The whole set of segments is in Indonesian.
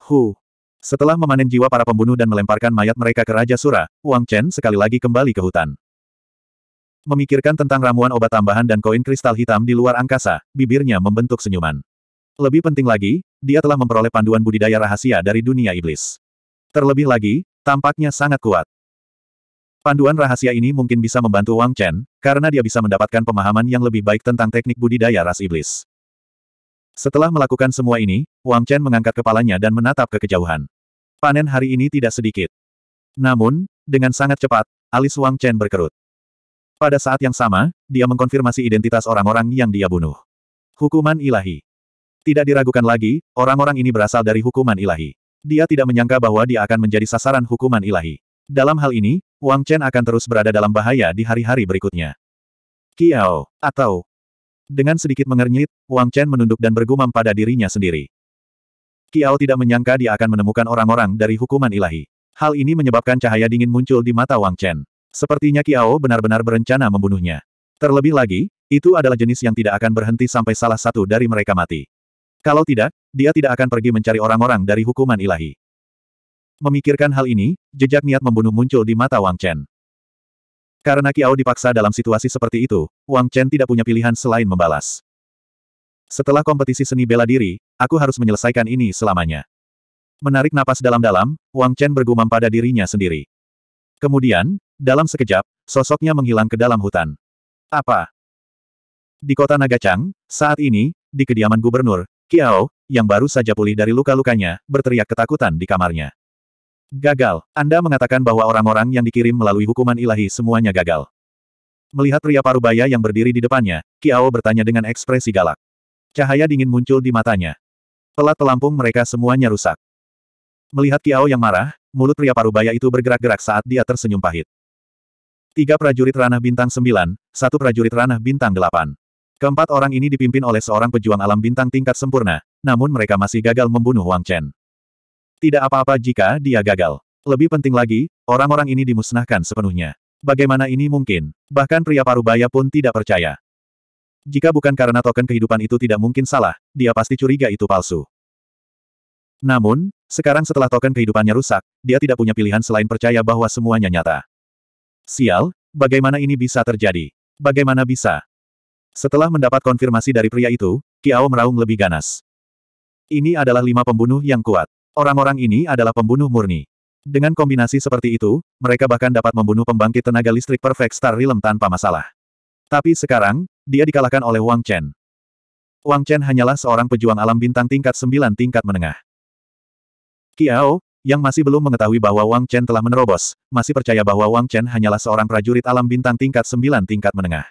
Hu. Setelah memanen jiwa para pembunuh dan melemparkan mayat mereka ke Raja Sura, Wang Chen sekali lagi kembali ke hutan. Memikirkan tentang ramuan obat tambahan dan koin kristal hitam di luar angkasa, bibirnya membentuk senyuman. Lebih penting lagi, dia telah memperoleh panduan budidaya rahasia dari dunia iblis. Terlebih lagi, tampaknya sangat kuat. Panduan rahasia ini mungkin bisa membantu Wang Chen, karena dia bisa mendapatkan pemahaman yang lebih baik tentang teknik budidaya ras iblis. Setelah melakukan semua ini, Wang Chen mengangkat kepalanya dan menatap ke kejauhan. Panen hari ini tidak sedikit. Namun, dengan sangat cepat, alis Wang Chen berkerut. Pada saat yang sama, dia mengkonfirmasi identitas orang-orang yang dia bunuh. Hukuman ilahi. Tidak diragukan lagi, orang-orang ini berasal dari hukuman ilahi. Dia tidak menyangka bahwa dia akan menjadi sasaran hukuman ilahi. Dalam hal ini, Wang Chen akan terus berada dalam bahaya di hari-hari berikutnya. Kiao, atau... Dengan sedikit mengernyit, Wang Chen menunduk dan bergumam pada dirinya sendiri. Kiao tidak menyangka dia akan menemukan orang-orang dari hukuman ilahi. Hal ini menyebabkan cahaya dingin muncul di mata Wang Chen. Sepertinya Kiao benar-benar berencana membunuhnya. Terlebih lagi, itu adalah jenis yang tidak akan berhenti sampai salah satu dari mereka mati. Kalau tidak, dia tidak akan pergi mencari orang-orang dari hukuman ilahi. Memikirkan hal ini, jejak niat membunuh muncul di mata Wang Chen. Karena Kiao dipaksa dalam situasi seperti itu, Wang Chen tidak punya pilihan selain membalas. Setelah kompetisi seni bela diri, aku harus menyelesaikan ini selamanya. Menarik napas dalam-dalam, Wang Chen bergumam pada dirinya sendiri. Kemudian, dalam sekejap, sosoknya menghilang ke dalam hutan. Apa? Di kota Nagacang, saat ini, di kediaman gubernur, Kiao, yang baru saja pulih dari luka-lukanya, berteriak ketakutan di kamarnya. Gagal. Anda mengatakan bahwa orang-orang yang dikirim melalui hukuman ilahi semuanya gagal. Melihat pria parubaya yang berdiri di depannya, Kiao bertanya dengan ekspresi galak. Cahaya dingin muncul di matanya. Pelat pelampung mereka semuanya rusak. Melihat Kiao yang marah, mulut pria parubaya itu bergerak-gerak saat dia tersenyum pahit. Tiga prajurit ranah bintang sembilan, satu prajurit ranah bintang delapan. Keempat orang ini dipimpin oleh seorang pejuang alam bintang tingkat sempurna, namun mereka masih gagal membunuh Wang Chen. Tidak apa-apa jika dia gagal. Lebih penting lagi, orang-orang ini dimusnahkan sepenuhnya. Bagaimana ini mungkin? Bahkan pria parubaya pun tidak percaya. Jika bukan karena token kehidupan itu tidak mungkin salah, dia pasti curiga itu palsu. Namun, sekarang setelah token kehidupannya rusak, dia tidak punya pilihan selain percaya bahwa semuanya nyata. Sial, bagaimana ini bisa terjadi? Bagaimana bisa? Setelah mendapat konfirmasi dari pria itu, Kiao meraung lebih ganas. Ini adalah lima pembunuh yang kuat. Orang-orang ini adalah pembunuh murni. Dengan kombinasi seperti itu, mereka bahkan dapat membunuh pembangkit tenaga listrik Perfect Star Realm tanpa masalah. Tapi sekarang, dia dikalahkan oleh Wang Chen. Wang Chen hanyalah seorang pejuang alam bintang tingkat 9 tingkat menengah. Kiao, yang masih belum mengetahui bahwa Wang Chen telah menerobos, masih percaya bahwa Wang Chen hanyalah seorang prajurit alam bintang tingkat 9 tingkat menengah.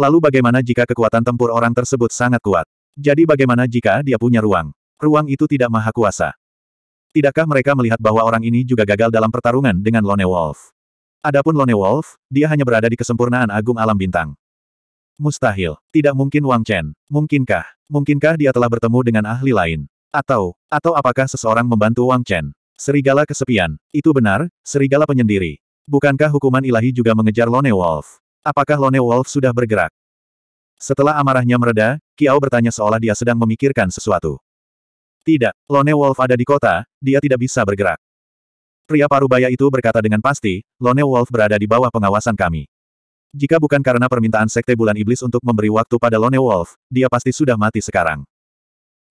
Lalu bagaimana jika kekuatan tempur orang tersebut sangat kuat? Jadi bagaimana jika dia punya ruang? Ruang itu tidak maha kuasa. Tidakkah mereka melihat bahwa orang ini juga gagal dalam pertarungan dengan Lone Wolf? Adapun Lone Wolf, dia hanya berada di kesempurnaan agung alam bintang. Mustahil. Tidak mungkin Wang Chen. Mungkinkah? Mungkinkah dia telah bertemu dengan ahli lain? Atau, atau apakah seseorang membantu Wang Chen? Serigala kesepian. Itu benar, serigala penyendiri. Bukankah hukuman ilahi juga mengejar Lone Wolf? Apakah Lone Wolf sudah bergerak? Setelah amarahnya mereda, Kiao bertanya seolah dia sedang memikirkan sesuatu. Tidak, Lone Wolf ada di kota, dia tidak bisa bergerak. Pria parubaya itu berkata dengan pasti, Lone Wolf berada di bawah pengawasan kami. Jika bukan karena permintaan Sekte Bulan Iblis untuk memberi waktu pada Lone Wolf, dia pasti sudah mati sekarang.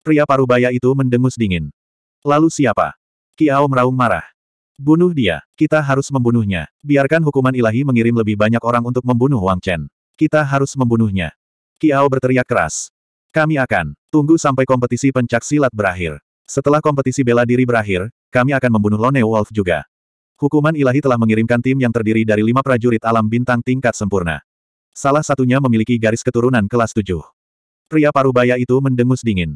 Pria parubaya itu mendengus dingin. Lalu siapa? Kiao meraung marah. Bunuh dia, kita harus membunuhnya. Biarkan hukuman ilahi mengirim lebih banyak orang untuk membunuh Wang Chen. Kita harus membunuhnya. Kiao berteriak keras. Kami akan tunggu sampai kompetisi pencak silat berakhir. Setelah kompetisi bela diri berakhir, kami akan membunuh Lone Wolf juga. Hukuman ilahi telah mengirimkan tim yang terdiri dari lima prajurit alam bintang tingkat sempurna. Salah satunya memiliki garis keturunan kelas tujuh. Pria parubaya itu mendengus dingin.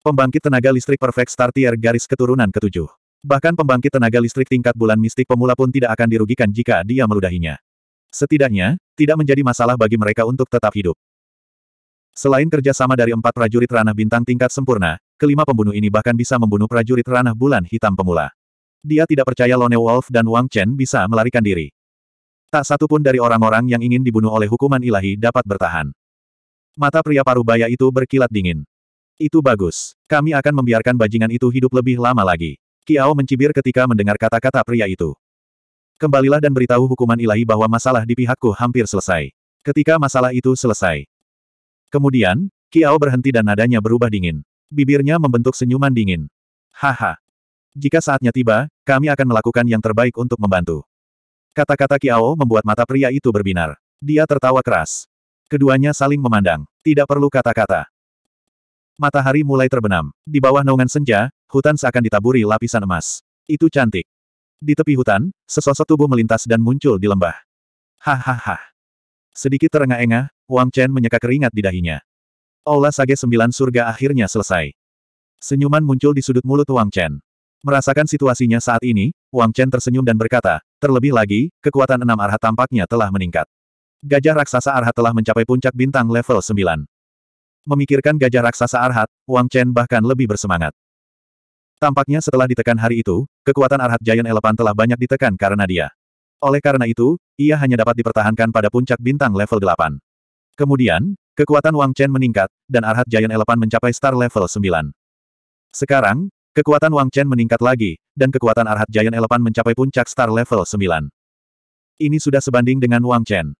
Pembangkit tenaga listrik perfect star tier garis keturunan ketujuh. Bahkan pembangkit tenaga listrik tingkat bulan mistik pemula pun tidak akan dirugikan jika dia meludahinya. Setidaknya, tidak menjadi masalah bagi mereka untuk tetap hidup. Selain kerjasama dari empat prajurit ranah bintang tingkat sempurna, kelima pembunuh ini bahkan bisa membunuh prajurit ranah bulan hitam pemula. Dia tidak percaya Lone Wolf dan Wang Chen bisa melarikan diri. Tak satu pun dari orang-orang yang ingin dibunuh oleh hukuman ilahi dapat bertahan. Mata pria parubaya itu berkilat dingin. Itu bagus. Kami akan membiarkan bajingan itu hidup lebih lama lagi. Kiao mencibir ketika mendengar kata-kata pria itu. Kembalilah dan beritahu hukuman ilahi bahwa masalah di pihakku hampir selesai. Ketika masalah itu selesai, Kemudian, Kiao berhenti dan nadanya berubah dingin. Bibirnya membentuk senyuman dingin. Haha. Jika saatnya tiba, kami akan melakukan yang terbaik untuk membantu. Kata-kata Kiao membuat mata pria itu berbinar. Dia tertawa keras. Keduanya saling memandang. Tidak perlu kata-kata. Matahari mulai terbenam. Di bawah naungan senja, hutan seakan ditaburi lapisan emas. Itu cantik. Di tepi hutan, sesosok tubuh melintas dan muncul di lembah. Hahaha. Sedikit terengah-engah, Wang Chen menyeka keringat di dahinya. Olah Sage Sembilan Surga akhirnya selesai. Senyuman muncul di sudut mulut Wang Chen. Merasakan situasinya saat ini, Wang Chen tersenyum dan berkata, terlebih lagi, kekuatan enam arhat tampaknya telah meningkat. Gajah raksasa arhat telah mencapai puncak bintang level 9. Memikirkan gajah raksasa arhat, Wang Chen bahkan lebih bersemangat. Tampaknya setelah ditekan hari itu, kekuatan arhat Giant Elephant telah banyak ditekan karena dia. Oleh karena itu, ia hanya dapat dipertahankan pada puncak bintang level 8. Kemudian, kekuatan Wang Chen meningkat, dan Arhat Giant Elephant mencapai star level 9. Sekarang, kekuatan Wang Chen meningkat lagi, dan kekuatan Arhat Giant Elephant mencapai puncak star level 9. Ini sudah sebanding dengan Wang Chen.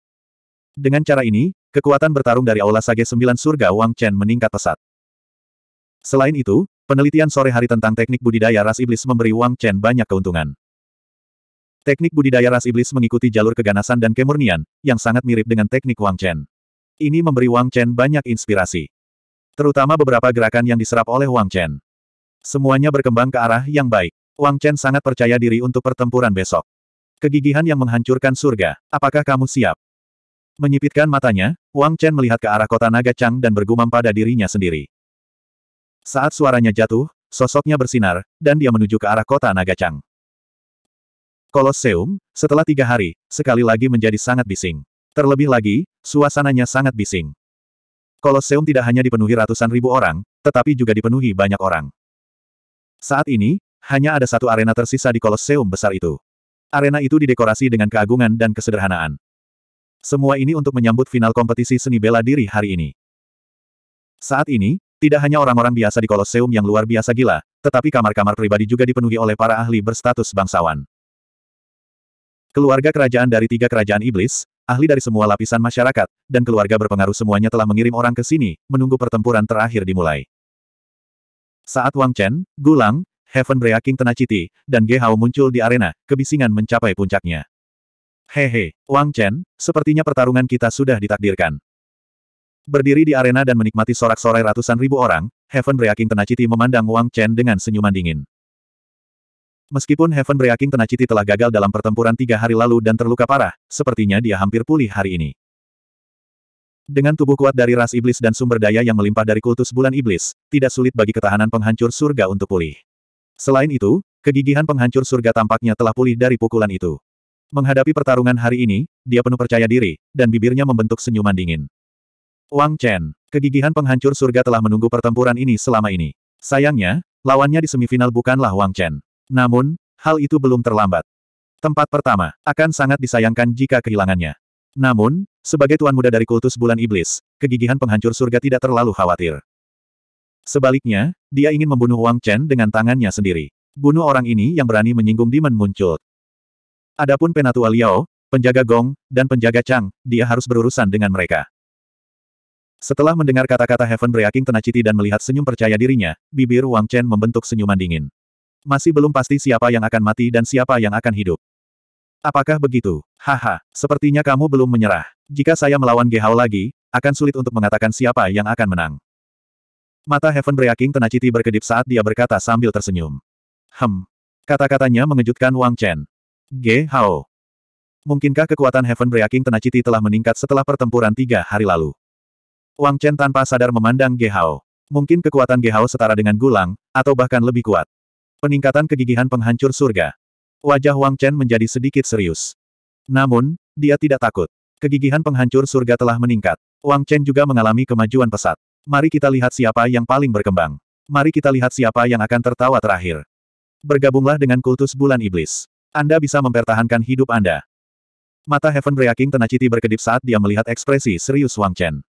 Dengan cara ini, kekuatan bertarung dari Aula Sage 9 surga Wang Chen meningkat pesat. Selain itu, penelitian sore hari tentang teknik budidaya ras iblis memberi Wang Chen banyak keuntungan. Teknik budidaya ras iblis mengikuti jalur keganasan dan kemurnian, yang sangat mirip dengan teknik Wang Chen. Ini memberi Wang Chen banyak inspirasi. Terutama beberapa gerakan yang diserap oleh Wang Chen. Semuanya berkembang ke arah yang baik. Wang Chen sangat percaya diri untuk pertempuran besok. Kegigihan yang menghancurkan surga, apakah kamu siap? Menyipitkan matanya, Wang Chen melihat ke arah kota naga Chang dan bergumam pada dirinya sendiri. Saat suaranya jatuh, sosoknya bersinar, dan dia menuju ke arah kota naga Chang. Koloseum, setelah tiga hari, sekali lagi menjadi sangat bising. Terlebih lagi, suasananya sangat bising. Koloseum tidak hanya dipenuhi ratusan ribu orang, tetapi juga dipenuhi banyak orang. Saat ini, hanya ada satu arena tersisa di Koloseum besar itu. Arena itu didekorasi dengan keagungan dan kesederhanaan. Semua ini untuk menyambut final kompetisi seni bela diri hari ini. Saat ini, tidak hanya orang-orang biasa di Koloseum yang luar biasa gila, tetapi kamar-kamar pribadi juga dipenuhi oleh para ahli berstatus bangsawan. Keluarga kerajaan dari tiga kerajaan iblis, ahli dari semua lapisan masyarakat, dan keluarga berpengaruh semuanya telah mengirim orang ke sini, menunggu pertempuran terakhir dimulai. Saat Wang Chen, Gulang, Heaven Breaking Tenaciti, dan Ge Hao muncul di arena, kebisingan mencapai puncaknya. Hehe, Wang Chen, sepertinya pertarungan kita sudah ditakdirkan. Berdiri di arena dan menikmati sorak-sorai ratusan ribu orang, Heaven Breaking Tenaciti memandang Wang Chen dengan senyuman dingin. Meskipun Heaven Breaking Tenacity telah gagal dalam pertempuran tiga hari lalu dan terluka parah, sepertinya dia hampir pulih hari ini. Dengan tubuh kuat dari ras iblis dan sumber daya yang melimpah dari kultus bulan iblis, tidak sulit bagi ketahanan penghancur surga untuk pulih. Selain itu, kegigihan penghancur surga tampaknya telah pulih dari pukulan itu. Menghadapi pertarungan hari ini, dia penuh percaya diri, dan bibirnya membentuk senyuman dingin. Wang Chen, kegigihan penghancur surga telah menunggu pertempuran ini selama ini. Sayangnya, lawannya di semifinal bukanlah Wang Chen. Namun, hal itu belum terlambat. Tempat pertama, akan sangat disayangkan jika kehilangannya. Namun, sebagai tuan muda dari kultus bulan iblis, kegigihan penghancur surga tidak terlalu khawatir. Sebaliknya, dia ingin membunuh Wang Chen dengan tangannya sendiri. Bunuh orang ini yang berani menyinggung Demon muncul. Adapun Penatua Liao, penjaga Gong, dan penjaga Chang, dia harus berurusan dengan mereka. Setelah mendengar kata-kata Heaven Breaking Tenacity dan melihat senyum percaya dirinya, bibir Wang Chen membentuk senyuman dingin. Masih belum pasti siapa yang akan mati dan siapa yang akan hidup. Apakah begitu? Haha, sepertinya kamu belum menyerah. Jika saya melawan Gehao lagi, akan sulit untuk mengatakan siapa yang akan menang. Mata Heaven Breaking Tenacity berkedip saat dia berkata sambil tersenyum. Hem. Kata-katanya mengejutkan Wang Chen. Gehao. Mungkinkah kekuatan Heaven Breaking Tenacity telah meningkat setelah pertempuran tiga hari lalu? Wang Chen tanpa sadar memandang Gehao. Mungkin kekuatan Gehao setara dengan gulang, atau bahkan lebih kuat. Peningkatan kegigihan penghancur surga. Wajah Wang Chen menjadi sedikit serius. Namun, dia tidak takut. Kegigihan penghancur surga telah meningkat. Wang Chen juga mengalami kemajuan pesat. Mari kita lihat siapa yang paling berkembang. Mari kita lihat siapa yang akan tertawa terakhir. Bergabunglah dengan kultus bulan iblis. Anda bisa mempertahankan hidup Anda. Mata Heaven Breaking Tenacity berkedip saat dia melihat ekspresi serius Wang Chen.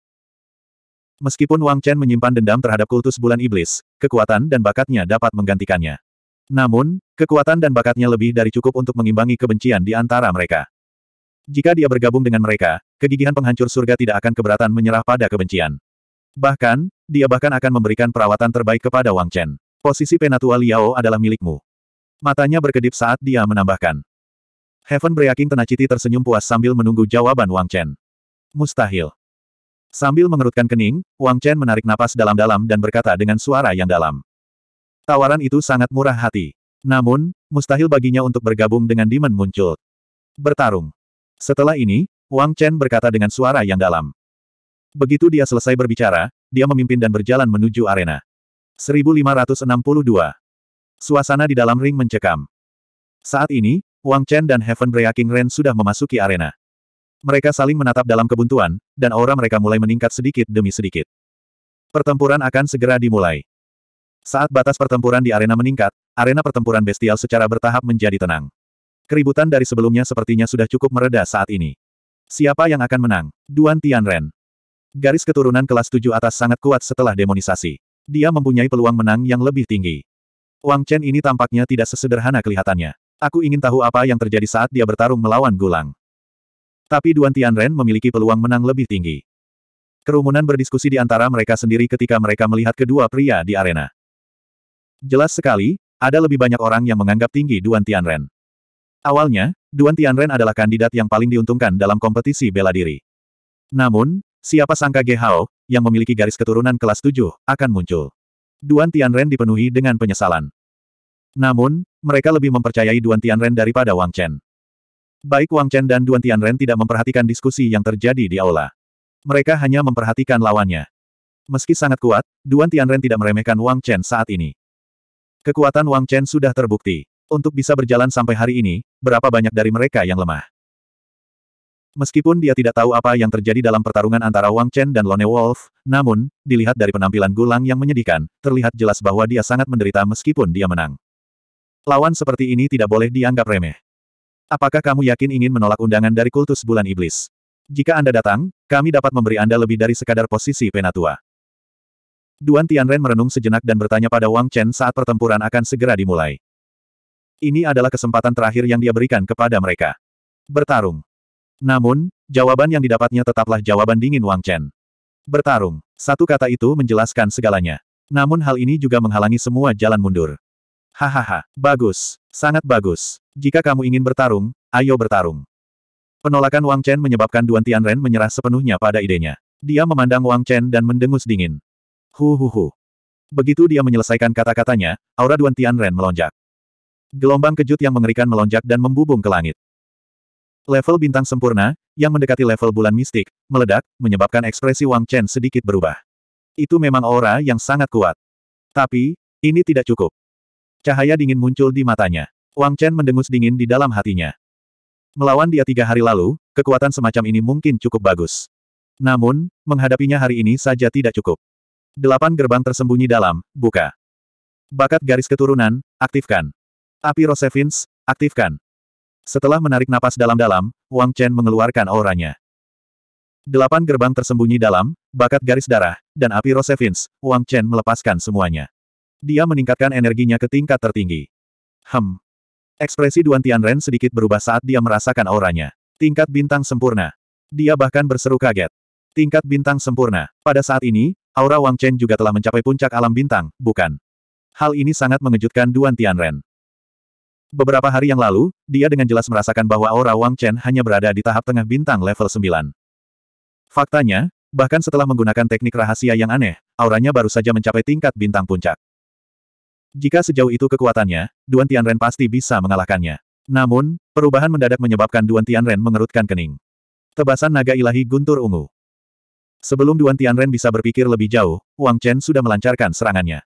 Meskipun Wang Chen menyimpan dendam terhadap kultus bulan iblis, kekuatan dan bakatnya dapat menggantikannya. Namun, kekuatan dan bakatnya lebih dari cukup untuk mengimbangi kebencian di antara mereka. Jika dia bergabung dengan mereka, kegigihan penghancur surga tidak akan keberatan menyerah pada kebencian. Bahkan, dia bahkan akan memberikan perawatan terbaik kepada Wang Chen. Posisi penatua Liao adalah milikmu. Matanya berkedip saat dia menambahkan. Heaven Breaking Tenaciti tersenyum puas sambil menunggu jawaban Wang Chen. Mustahil. Sambil mengerutkan kening, Wang Chen menarik napas dalam-dalam dan berkata dengan suara yang dalam. Tawaran itu sangat murah hati. Namun, mustahil baginya untuk bergabung dengan Demon Muncul. Bertarung. Setelah ini, Wang Chen berkata dengan suara yang dalam. Begitu dia selesai berbicara, dia memimpin dan berjalan menuju arena. 1562. Suasana di dalam ring mencekam. Saat ini, Wang Chen dan Heaven Breaking Ren sudah memasuki arena. Mereka saling menatap dalam kebuntuan, dan aura mereka mulai meningkat sedikit demi sedikit. Pertempuran akan segera dimulai. Saat batas pertempuran di arena meningkat, arena pertempuran bestial secara bertahap menjadi tenang. Keributan dari sebelumnya sepertinya sudah cukup mereda saat ini. Siapa yang akan menang? Duan Tianren. Garis keturunan kelas 7 atas sangat kuat setelah demonisasi. Dia mempunyai peluang menang yang lebih tinggi. Wang Chen ini tampaknya tidak sesederhana kelihatannya. Aku ingin tahu apa yang terjadi saat dia bertarung melawan Gulang. Tapi Duan Tianren memiliki peluang menang lebih tinggi. Kerumunan berdiskusi di antara mereka sendiri ketika mereka melihat kedua pria di arena. Jelas sekali, ada lebih banyak orang yang menganggap tinggi Duan Tianren. Awalnya, Duan Tianren adalah kandidat yang paling diuntungkan dalam kompetisi bela diri. Namun, siapa sangka Ge Hao, yang memiliki garis keturunan kelas 7, akan muncul. Duan Tianren dipenuhi dengan penyesalan. Namun, mereka lebih mempercayai Duan Tianren daripada Wang Chen. Baik Wang Chen dan Duan Tianren tidak memperhatikan diskusi yang terjadi di aula. Mereka hanya memperhatikan lawannya. Meski sangat kuat, Duan Tianren tidak meremehkan Wang Chen saat ini. Kekuatan Wang Chen sudah terbukti. Untuk bisa berjalan sampai hari ini, berapa banyak dari mereka yang lemah? Meskipun dia tidak tahu apa yang terjadi dalam pertarungan antara Wang Chen dan Lone Wolf, namun, dilihat dari penampilan Gulang yang menyedihkan, terlihat jelas bahwa dia sangat menderita meskipun dia menang. Lawan seperti ini tidak boleh dianggap remeh. Apakah kamu yakin ingin menolak undangan dari kultus bulan iblis? Jika Anda datang, kami dapat memberi Anda lebih dari sekadar posisi penatua. Duan Tianren merenung sejenak dan bertanya pada Wang Chen saat pertempuran akan segera dimulai. Ini adalah kesempatan terakhir yang dia berikan kepada mereka. Bertarung. Namun, jawaban yang didapatnya tetaplah jawaban dingin Wang Chen. Bertarung. Satu kata itu menjelaskan segalanya. Namun hal ini juga menghalangi semua jalan mundur. Hahaha, bagus. Sangat bagus. Jika kamu ingin bertarung, ayo bertarung. Penolakan Wang Chen menyebabkan Duan Tianren menyerah sepenuhnya pada idenya. Dia memandang Wang Chen dan mendengus dingin. Hu Begitu dia menyelesaikan kata-katanya, aura Duan Tianren melonjak. Gelombang kejut yang mengerikan melonjak dan membubung ke langit. Level bintang sempurna, yang mendekati level bulan mistik, meledak, menyebabkan ekspresi Wang Chen sedikit berubah. Itu memang aura yang sangat kuat. Tapi, ini tidak cukup. Cahaya dingin muncul di matanya. Wang Chen mendengus dingin di dalam hatinya. Melawan dia tiga hari lalu, kekuatan semacam ini mungkin cukup bagus. Namun, menghadapinya hari ini saja tidak cukup. Delapan gerbang tersembunyi dalam, buka. Bakat garis keturunan, aktifkan. Api Rosevins, aktifkan. Setelah menarik napas dalam-dalam, Wang Chen mengeluarkan auranya. Delapan gerbang tersembunyi dalam, bakat garis darah, dan api Rosevins, Wang Chen melepaskan semuanya. Dia meningkatkan energinya ke tingkat tertinggi. Hem. Ekspresi Duan Tianren sedikit berubah saat dia merasakan auranya. Tingkat bintang sempurna. Dia bahkan berseru kaget. Tingkat bintang sempurna. Pada saat ini, Aura Wang Chen juga telah mencapai puncak alam bintang, bukan? Hal ini sangat mengejutkan Duan Tianren. Beberapa hari yang lalu, dia dengan jelas merasakan bahwa aura Wang Chen hanya berada di tahap tengah bintang level 9. Faktanya, bahkan setelah menggunakan teknik rahasia yang aneh, auranya baru saja mencapai tingkat bintang puncak. Jika sejauh itu kekuatannya, Duan Tianren pasti bisa mengalahkannya. Namun, perubahan mendadak menyebabkan Duan Tianren mengerutkan kening. Tebasan naga ilahi guntur ungu. Sebelum Duan Tianren bisa berpikir lebih jauh, Wang Chen sudah melancarkan serangannya.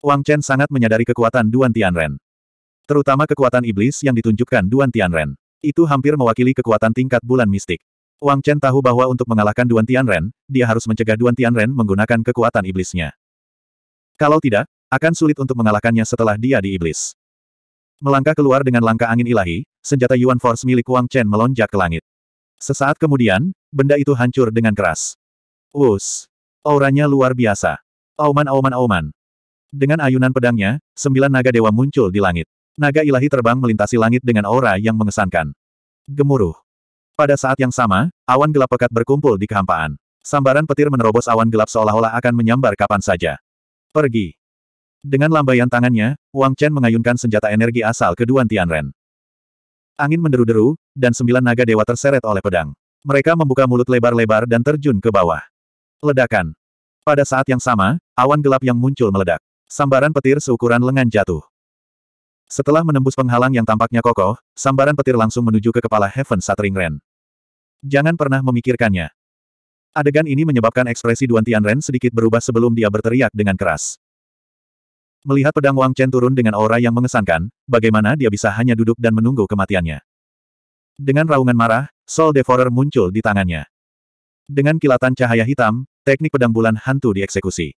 Wang Chen sangat menyadari kekuatan Duan Tianren. Terutama kekuatan iblis yang ditunjukkan Duan Tianren. Itu hampir mewakili kekuatan tingkat bulan mistik. Wang Chen tahu bahwa untuk mengalahkan Duan Tianren, dia harus mencegah Duan Tianren menggunakan kekuatan iblisnya. Kalau tidak, akan sulit untuk mengalahkannya setelah dia di iblis. Melangkah keluar dengan langkah angin ilahi, senjata Yuan Force milik Wang Chen melonjak ke langit. Sesaat kemudian, benda itu hancur dengan keras. Wus! Auranya luar biasa. Auman auman auman. Dengan ayunan pedangnya, sembilan naga dewa muncul di langit. Naga ilahi terbang melintasi langit dengan aura yang mengesankan. Gemuruh. Pada saat yang sama, awan gelap pekat berkumpul di kehampaan. Sambaran petir menerobos awan gelap seolah-olah akan menyambar kapan saja. Pergi. Dengan lambaian tangannya, Wang Chen mengayunkan senjata energi asal ke Duan Tianren. Angin menderu-deru, dan sembilan naga dewa terseret oleh pedang. Mereka membuka mulut lebar-lebar dan terjun ke bawah. Ledakan. Pada saat yang sama, awan gelap yang muncul meledak. Sambaran petir seukuran lengan jatuh. Setelah menembus penghalang yang tampaknya kokoh, sambaran petir langsung menuju ke kepala Heaven Shattering Ren. Jangan pernah memikirkannya. Adegan ini menyebabkan ekspresi Duan Tian Ren sedikit berubah sebelum dia berteriak dengan keras. Melihat pedang Wang Chen turun dengan aura yang mengesankan, bagaimana dia bisa hanya duduk dan menunggu kematiannya. Dengan raungan marah, Soul Devourer muncul di tangannya. Dengan kilatan cahaya hitam, teknik pedang bulan hantu dieksekusi.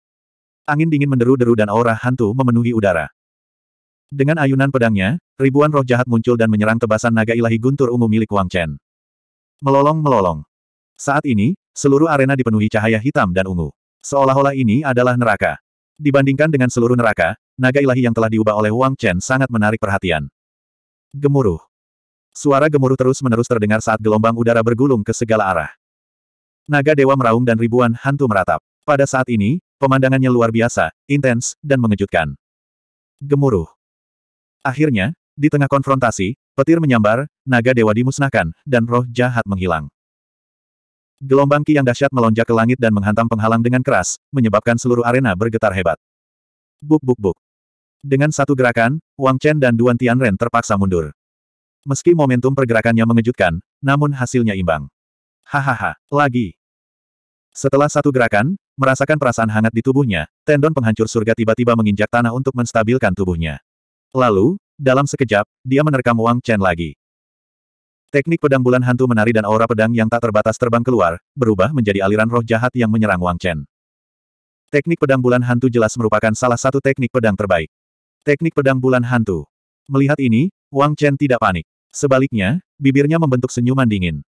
Angin dingin menderu-deru dan aura hantu memenuhi udara. Dengan ayunan pedangnya, ribuan roh jahat muncul dan menyerang tebasan naga ilahi guntur ungu milik Wang Chen. Melolong-melolong. Saat ini, seluruh arena dipenuhi cahaya hitam dan ungu. Seolah-olah ini adalah neraka. Dibandingkan dengan seluruh neraka, naga ilahi yang telah diubah oleh Wang Chen sangat menarik perhatian. Gemuruh. Suara gemuruh terus-menerus terdengar saat gelombang udara bergulung ke segala arah. Naga dewa meraung dan ribuan hantu meratap. Pada saat ini, pemandangannya luar biasa, intens, dan mengejutkan. Gemuruh. Akhirnya, di tengah konfrontasi, petir menyambar, naga dewa dimusnahkan, dan roh jahat menghilang. Gelombang ki yang dahsyat melonjak ke langit dan menghantam penghalang dengan keras, menyebabkan seluruh arena bergetar hebat. Buk buk buk. Dengan satu gerakan, Wang Chen dan Duan Tianren terpaksa mundur. Meski momentum pergerakannya mengejutkan, namun hasilnya imbang. Hahaha, lagi. Setelah satu gerakan, merasakan perasaan hangat di tubuhnya, tendon penghancur surga tiba-tiba menginjak tanah untuk menstabilkan tubuhnya. Lalu, dalam sekejap, dia menerkam Wang Chen lagi. Teknik pedang bulan hantu menari dan aura pedang yang tak terbatas terbang keluar, berubah menjadi aliran roh jahat yang menyerang Wang Chen. Teknik pedang bulan hantu jelas merupakan salah satu teknik pedang terbaik. Teknik pedang bulan hantu. Melihat ini, Wang Chen tidak panik. Sebaliknya, bibirnya membentuk senyuman dingin.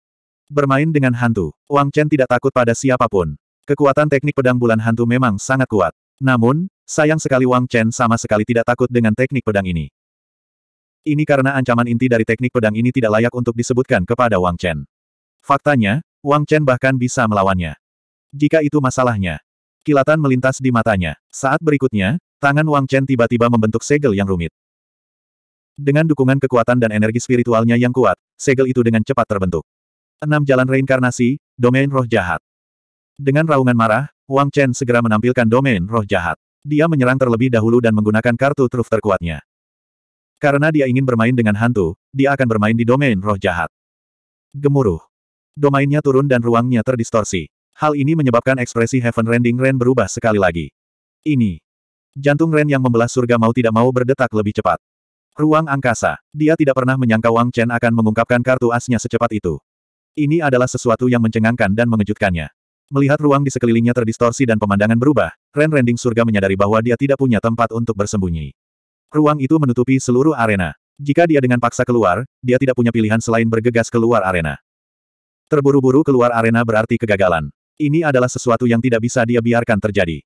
Bermain dengan hantu, Wang Chen tidak takut pada siapapun. Kekuatan teknik pedang bulan hantu memang sangat kuat. Namun, sayang sekali Wang Chen sama sekali tidak takut dengan teknik pedang ini. Ini karena ancaman inti dari teknik pedang ini tidak layak untuk disebutkan kepada Wang Chen. Faktanya, Wang Chen bahkan bisa melawannya. Jika itu masalahnya. Kilatan melintas di matanya. Saat berikutnya, tangan Wang Chen tiba-tiba membentuk segel yang rumit. Dengan dukungan kekuatan dan energi spiritualnya yang kuat, segel itu dengan cepat terbentuk. Enam jalan reinkarnasi, domain roh jahat. Dengan raungan marah, Wang Chen segera menampilkan domain roh jahat. Dia menyerang terlebih dahulu dan menggunakan kartu truf terkuatnya. Karena dia ingin bermain dengan hantu, dia akan bermain di domain roh jahat. Gemuruh. Domainnya turun dan ruangnya terdistorsi. Hal ini menyebabkan ekspresi Heaven Rending Ren berubah sekali lagi. Ini. Jantung Ren yang membelah surga mau tidak mau berdetak lebih cepat. Ruang angkasa. Dia tidak pernah menyangka Wang Chen akan mengungkapkan kartu asnya secepat itu. Ini adalah sesuatu yang mencengangkan dan mengejutkannya. Melihat ruang di sekelilingnya terdistorsi dan pemandangan berubah, Ren Rending Surga menyadari bahwa dia tidak punya tempat untuk bersembunyi. Ruang itu menutupi seluruh arena. Jika dia dengan paksa keluar, dia tidak punya pilihan selain bergegas keluar arena. Terburu-buru keluar arena berarti kegagalan. Ini adalah sesuatu yang tidak bisa dia biarkan terjadi.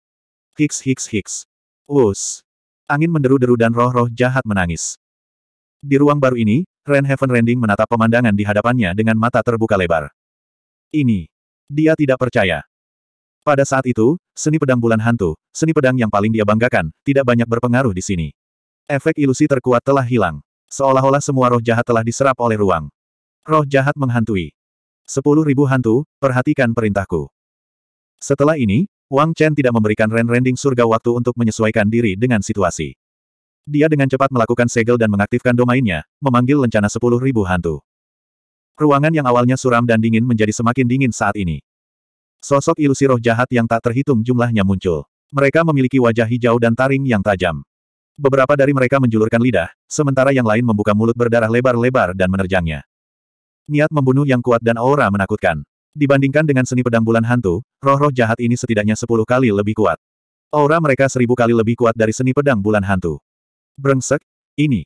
Hicks Hicks Hicks. us Angin menderu-deru dan roh-roh jahat menangis. Di ruang baru ini, Ren Heaven Rending menatap pemandangan di hadapannya dengan mata terbuka lebar. Ini. Dia tidak percaya. Pada saat itu, seni pedang bulan hantu, seni pedang yang paling dia banggakan, tidak banyak berpengaruh di sini. Efek ilusi terkuat telah hilang. Seolah-olah semua roh jahat telah diserap oleh ruang. Roh jahat menghantui. Sepuluh ribu hantu, perhatikan perintahku. Setelah ini, Wang Chen tidak memberikan Ren-Rending surga waktu untuk menyesuaikan diri dengan situasi. Dia dengan cepat melakukan segel dan mengaktifkan domainnya, memanggil lencana sepuluh ribu hantu. Ruangan yang awalnya suram dan dingin menjadi semakin dingin saat ini. Sosok ilusi roh jahat yang tak terhitung jumlahnya muncul. Mereka memiliki wajah hijau dan taring yang tajam. Beberapa dari mereka menjulurkan lidah, sementara yang lain membuka mulut berdarah lebar-lebar dan menerjangnya. Niat membunuh yang kuat dan aura menakutkan. Dibandingkan dengan seni pedang bulan hantu, roh-roh jahat ini setidaknya sepuluh kali lebih kuat. Aura mereka seribu kali lebih kuat dari seni pedang bulan hantu. Brengsek, ini.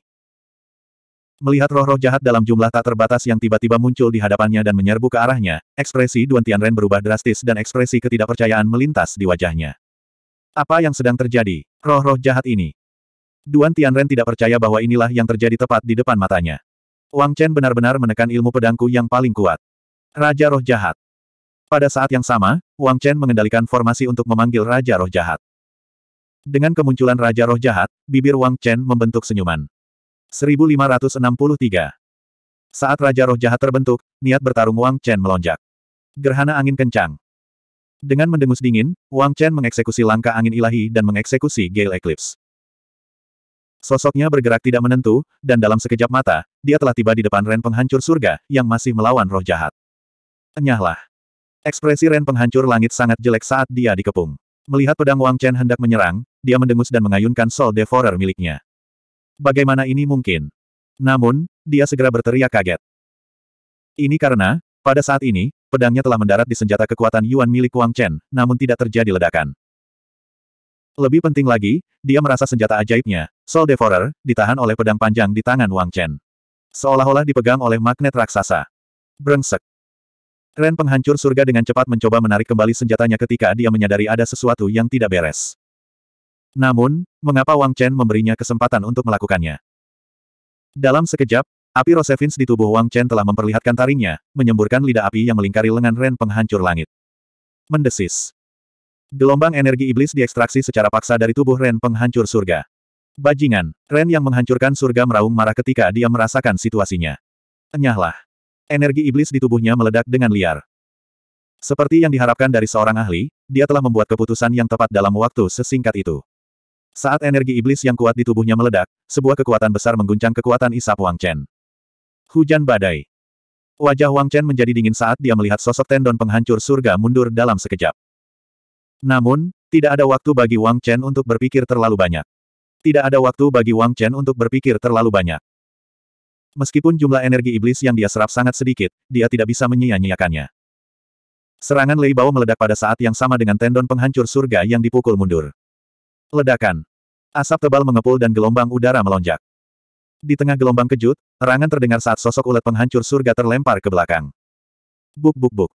Melihat roh-roh jahat dalam jumlah tak terbatas yang tiba-tiba muncul di hadapannya dan menyerbu ke arahnya, ekspresi Duan Tianren berubah drastis dan ekspresi ketidakpercayaan melintas di wajahnya. Apa yang sedang terjadi? Roh-roh jahat ini. Duan Tianren tidak percaya bahwa inilah yang terjadi tepat di depan matanya. Wang Chen benar-benar menekan ilmu pedangku yang paling kuat. Raja Roh Jahat. Pada saat yang sama, Wang Chen mengendalikan formasi untuk memanggil Raja Roh Jahat. Dengan kemunculan Raja Roh Jahat, bibir Wang Chen membentuk senyuman. 1563 Saat Raja Roh Jahat terbentuk, niat bertarung Wang Chen melonjak. Gerhana angin kencang. Dengan mendengus dingin, Wang Chen mengeksekusi langkah angin ilahi dan mengeksekusi Gale Eclipse. Sosoknya bergerak tidak menentu, dan dalam sekejap mata, dia telah tiba di depan Ren penghancur surga, yang masih melawan roh jahat. Enyahlah. Ekspresi Ren penghancur langit sangat jelek saat dia dikepung. Melihat pedang Wang Chen hendak menyerang, dia mendengus dan mengayunkan Soul Devourer miliknya. Bagaimana ini mungkin? Namun, dia segera berteriak kaget. Ini karena, pada saat ini, pedangnya telah mendarat di senjata kekuatan Yuan milik Wang Chen, namun tidak terjadi ledakan. Lebih penting lagi, dia merasa senjata ajaibnya, Soul Devourer, ditahan oleh pedang panjang di tangan Wang Chen. Seolah-olah dipegang oleh magnet raksasa. Brengsek. Ren penghancur surga dengan cepat mencoba menarik kembali senjatanya ketika dia menyadari ada sesuatu yang tidak beres. Namun, mengapa Wang Chen memberinya kesempatan untuk melakukannya? Dalam sekejap, api Rosevins di tubuh Wang Chen telah memperlihatkan taringnya, menyemburkan lidah api yang melingkari lengan Ren penghancur langit. Mendesis. Gelombang energi iblis diekstraksi secara paksa dari tubuh Ren penghancur surga. Bajingan, Ren yang menghancurkan surga meraung marah ketika dia merasakan situasinya. Enyahlah. Energi iblis di tubuhnya meledak dengan liar. Seperti yang diharapkan dari seorang ahli, dia telah membuat keputusan yang tepat dalam waktu sesingkat itu. Saat energi iblis yang kuat di tubuhnya meledak, sebuah kekuatan besar mengguncang kekuatan isap Wang Chen. Hujan badai. Wajah Wang Chen menjadi dingin saat dia melihat sosok tendon penghancur surga mundur dalam sekejap. Namun, tidak ada waktu bagi Wang Chen untuk berpikir terlalu banyak. Tidak ada waktu bagi Wang Chen untuk berpikir terlalu banyak. Meskipun jumlah energi iblis yang dia serap sangat sedikit, dia tidak bisa menyia-nyiakannya. Serangan Lei Bao meledak pada saat yang sama dengan tendon penghancur surga yang dipukul mundur. Ledakan. Asap tebal mengepul dan gelombang udara melonjak. Di tengah gelombang kejut, erangan terdengar saat sosok ulat penghancur surga terlempar ke belakang. Buk buk buk.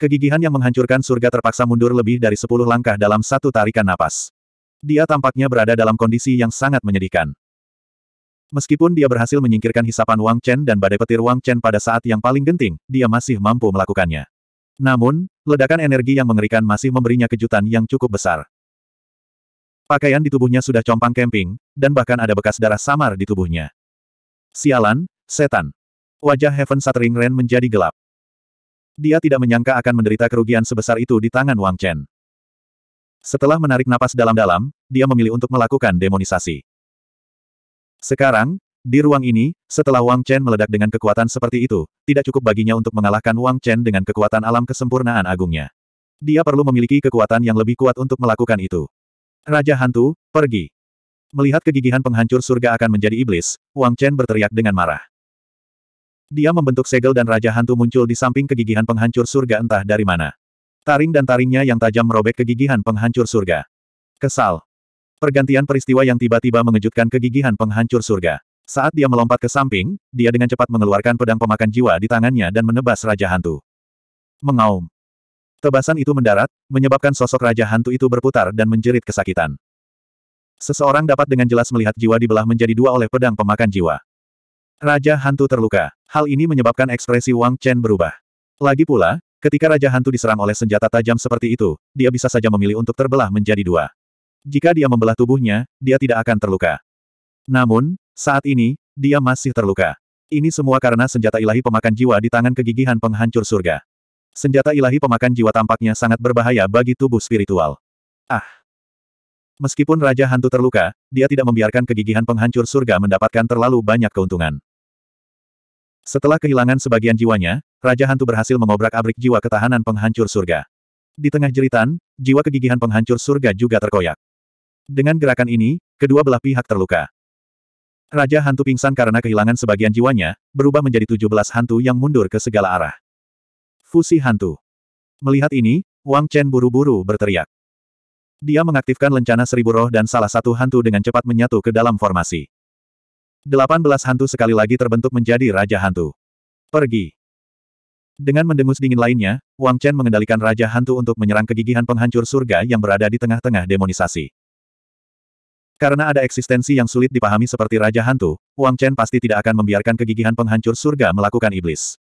Kegigihan yang menghancurkan surga terpaksa mundur lebih dari sepuluh langkah dalam satu tarikan napas. Dia tampaknya berada dalam kondisi yang sangat menyedihkan. Meskipun dia berhasil menyingkirkan hisapan Wang Chen dan badai petir Wang Chen pada saat yang paling genting, dia masih mampu melakukannya. Namun, ledakan energi yang mengerikan masih memberinya kejutan yang cukup besar. Pakaian di tubuhnya sudah compang kemping, dan bahkan ada bekas darah samar di tubuhnya. Sialan, setan. Wajah Heaven Shattering Ren menjadi gelap. Dia tidak menyangka akan menderita kerugian sebesar itu di tangan Wang Chen. Setelah menarik napas dalam-dalam, dia memilih untuk melakukan demonisasi. Sekarang, di ruang ini, setelah Wang Chen meledak dengan kekuatan seperti itu, tidak cukup baginya untuk mengalahkan Wang Chen dengan kekuatan alam kesempurnaan agungnya. Dia perlu memiliki kekuatan yang lebih kuat untuk melakukan itu. Raja Hantu, pergi. Melihat kegigihan penghancur surga akan menjadi iblis, Wang Chen berteriak dengan marah. Dia membentuk segel dan Raja Hantu muncul di samping kegigihan penghancur surga entah dari mana. Taring dan taringnya yang tajam merobek kegigihan penghancur surga. Kesal. Pergantian peristiwa yang tiba-tiba mengejutkan kegigihan penghancur surga. Saat dia melompat ke samping, dia dengan cepat mengeluarkan pedang pemakan jiwa di tangannya dan menebas Raja Hantu. Mengaum. Tebasan itu mendarat, menyebabkan sosok Raja Hantu itu berputar dan menjerit kesakitan. Seseorang dapat dengan jelas melihat jiwa dibelah menjadi dua oleh pedang pemakan jiwa. Raja Hantu terluka. Hal ini menyebabkan ekspresi Wang Chen berubah. Lagi pula, ketika Raja Hantu diserang oleh senjata tajam seperti itu, dia bisa saja memilih untuk terbelah menjadi dua. Jika dia membelah tubuhnya, dia tidak akan terluka. Namun, saat ini, dia masih terluka. Ini semua karena senjata ilahi pemakan jiwa di tangan kegigihan penghancur surga. Senjata ilahi pemakan jiwa tampaknya sangat berbahaya bagi tubuh spiritual. Ah! Meskipun Raja Hantu terluka, dia tidak membiarkan kegigihan penghancur surga mendapatkan terlalu banyak keuntungan. Setelah kehilangan sebagian jiwanya, Raja Hantu berhasil mengobrak-abrik jiwa ketahanan penghancur surga. Di tengah jeritan, jiwa kegigihan penghancur surga juga terkoyak. Dengan gerakan ini, kedua belah pihak terluka. Raja hantu pingsan karena kehilangan sebagian jiwanya, berubah menjadi tujuh belas hantu yang mundur ke segala arah. Fusi hantu. Melihat ini, Wang Chen buru-buru berteriak. Dia mengaktifkan lencana seribu roh dan salah satu hantu dengan cepat menyatu ke dalam formasi. Delapan belas hantu sekali lagi terbentuk menjadi Raja Hantu. Pergi. Dengan mendengus dingin lainnya, Wang Chen mengendalikan Raja Hantu untuk menyerang kegigihan penghancur surga yang berada di tengah-tengah demonisasi. Karena ada eksistensi yang sulit dipahami seperti Raja Hantu, Wang Chen pasti tidak akan membiarkan kegigihan penghancur surga melakukan iblis.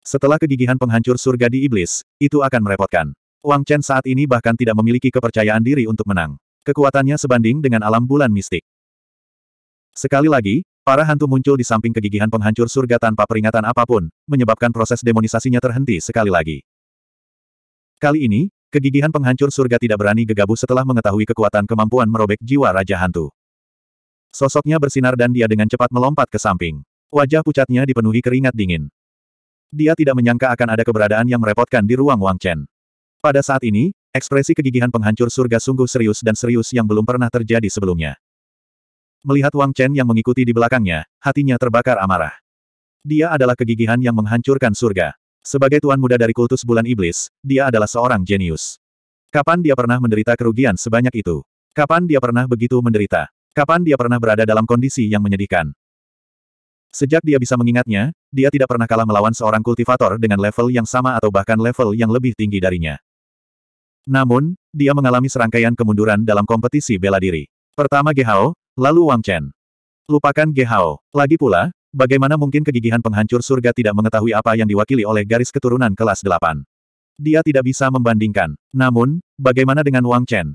Setelah kegigihan penghancur surga di iblis, itu akan merepotkan. Wang Chen saat ini bahkan tidak memiliki kepercayaan diri untuk menang. Kekuatannya sebanding dengan alam bulan mistik. Sekali lagi, para hantu muncul di samping kegigihan penghancur surga tanpa peringatan apapun, menyebabkan proses demonisasinya terhenti sekali lagi. Kali ini, Kegigihan penghancur surga tidak berani gegabah setelah mengetahui kekuatan kemampuan merobek jiwa Raja Hantu. Sosoknya bersinar dan dia dengan cepat melompat ke samping. Wajah pucatnya dipenuhi keringat dingin. Dia tidak menyangka akan ada keberadaan yang merepotkan di ruang Wang Chen. Pada saat ini, ekspresi kegigihan penghancur surga sungguh serius dan serius yang belum pernah terjadi sebelumnya. Melihat Wang Chen yang mengikuti di belakangnya, hatinya terbakar amarah. Dia adalah kegigihan yang menghancurkan surga. Sebagai tuan muda dari kultus bulan iblis, dia adalah seorang jenius. Kapan dia pernah menderita kerugian sebanyak itu? Kapan dia pernah begitu menderita? Kapan dia pernah berada dalam kondisi yang menyedihkan? Sejak dia bisa mengingatnya, dia tidak pernah kalah melawan seorang kultivator dengan level yang sama atau bahkan level yang lebih tinggi darinya. Namun, dia mengalami serangkaian kemunduran dalam kompetisi bela diri. Pertama Gehao, lalu Wang Chen. Lupakan Gehao. Lagi pula, Bagaimana mungkin kegigihan penghancur surga tidak mengetahui apa yang diwakili oleh garis keturunan kelas delapan? Dia tidak bisa membandingkan. Namun, bagaimana dengan Wang Chen?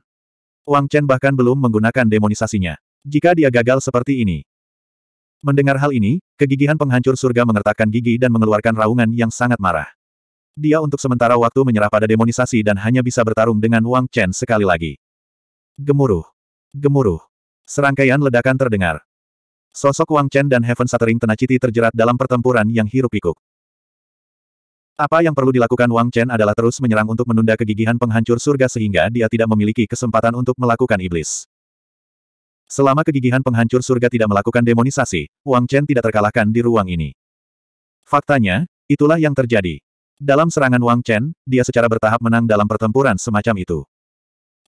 Wang Chen bahkan belum menggunakan demonisasinya. Jika dia gagal seperti ini. Mendengar hal ini, kegigihan penghancur surga mengertakkan gigi dan mengeluarkan raungan yang sangat marah. Dia untuk sementara waktu menyerah pada demonisasi dan hanya bisa bertarung dengan Wang Chen sekali lagi. Gemuruh. Gemuruh. Serangkaian ledakan terdengar. Sosok Wang Chen dan Heaven Shattering Tenacity terjerat dalam pertempuran yang hirup pikuk Apa yang perlu dilakukan Wang Chen adalah terus menyerang untuk menunda kegigihan penghancur surga sehingga dia tidak memiliki kesempatan untuk melakukan iblis. Selama kegigihan penghancur surga tidak melakukan demonisasi, Wang Chen tidak terkalahkan di ruang ini. Faktanya, itulah yang terjadi. Dalam serangan Wang Chen, dia secara bertahap menang dalam pertempuran semacam itu.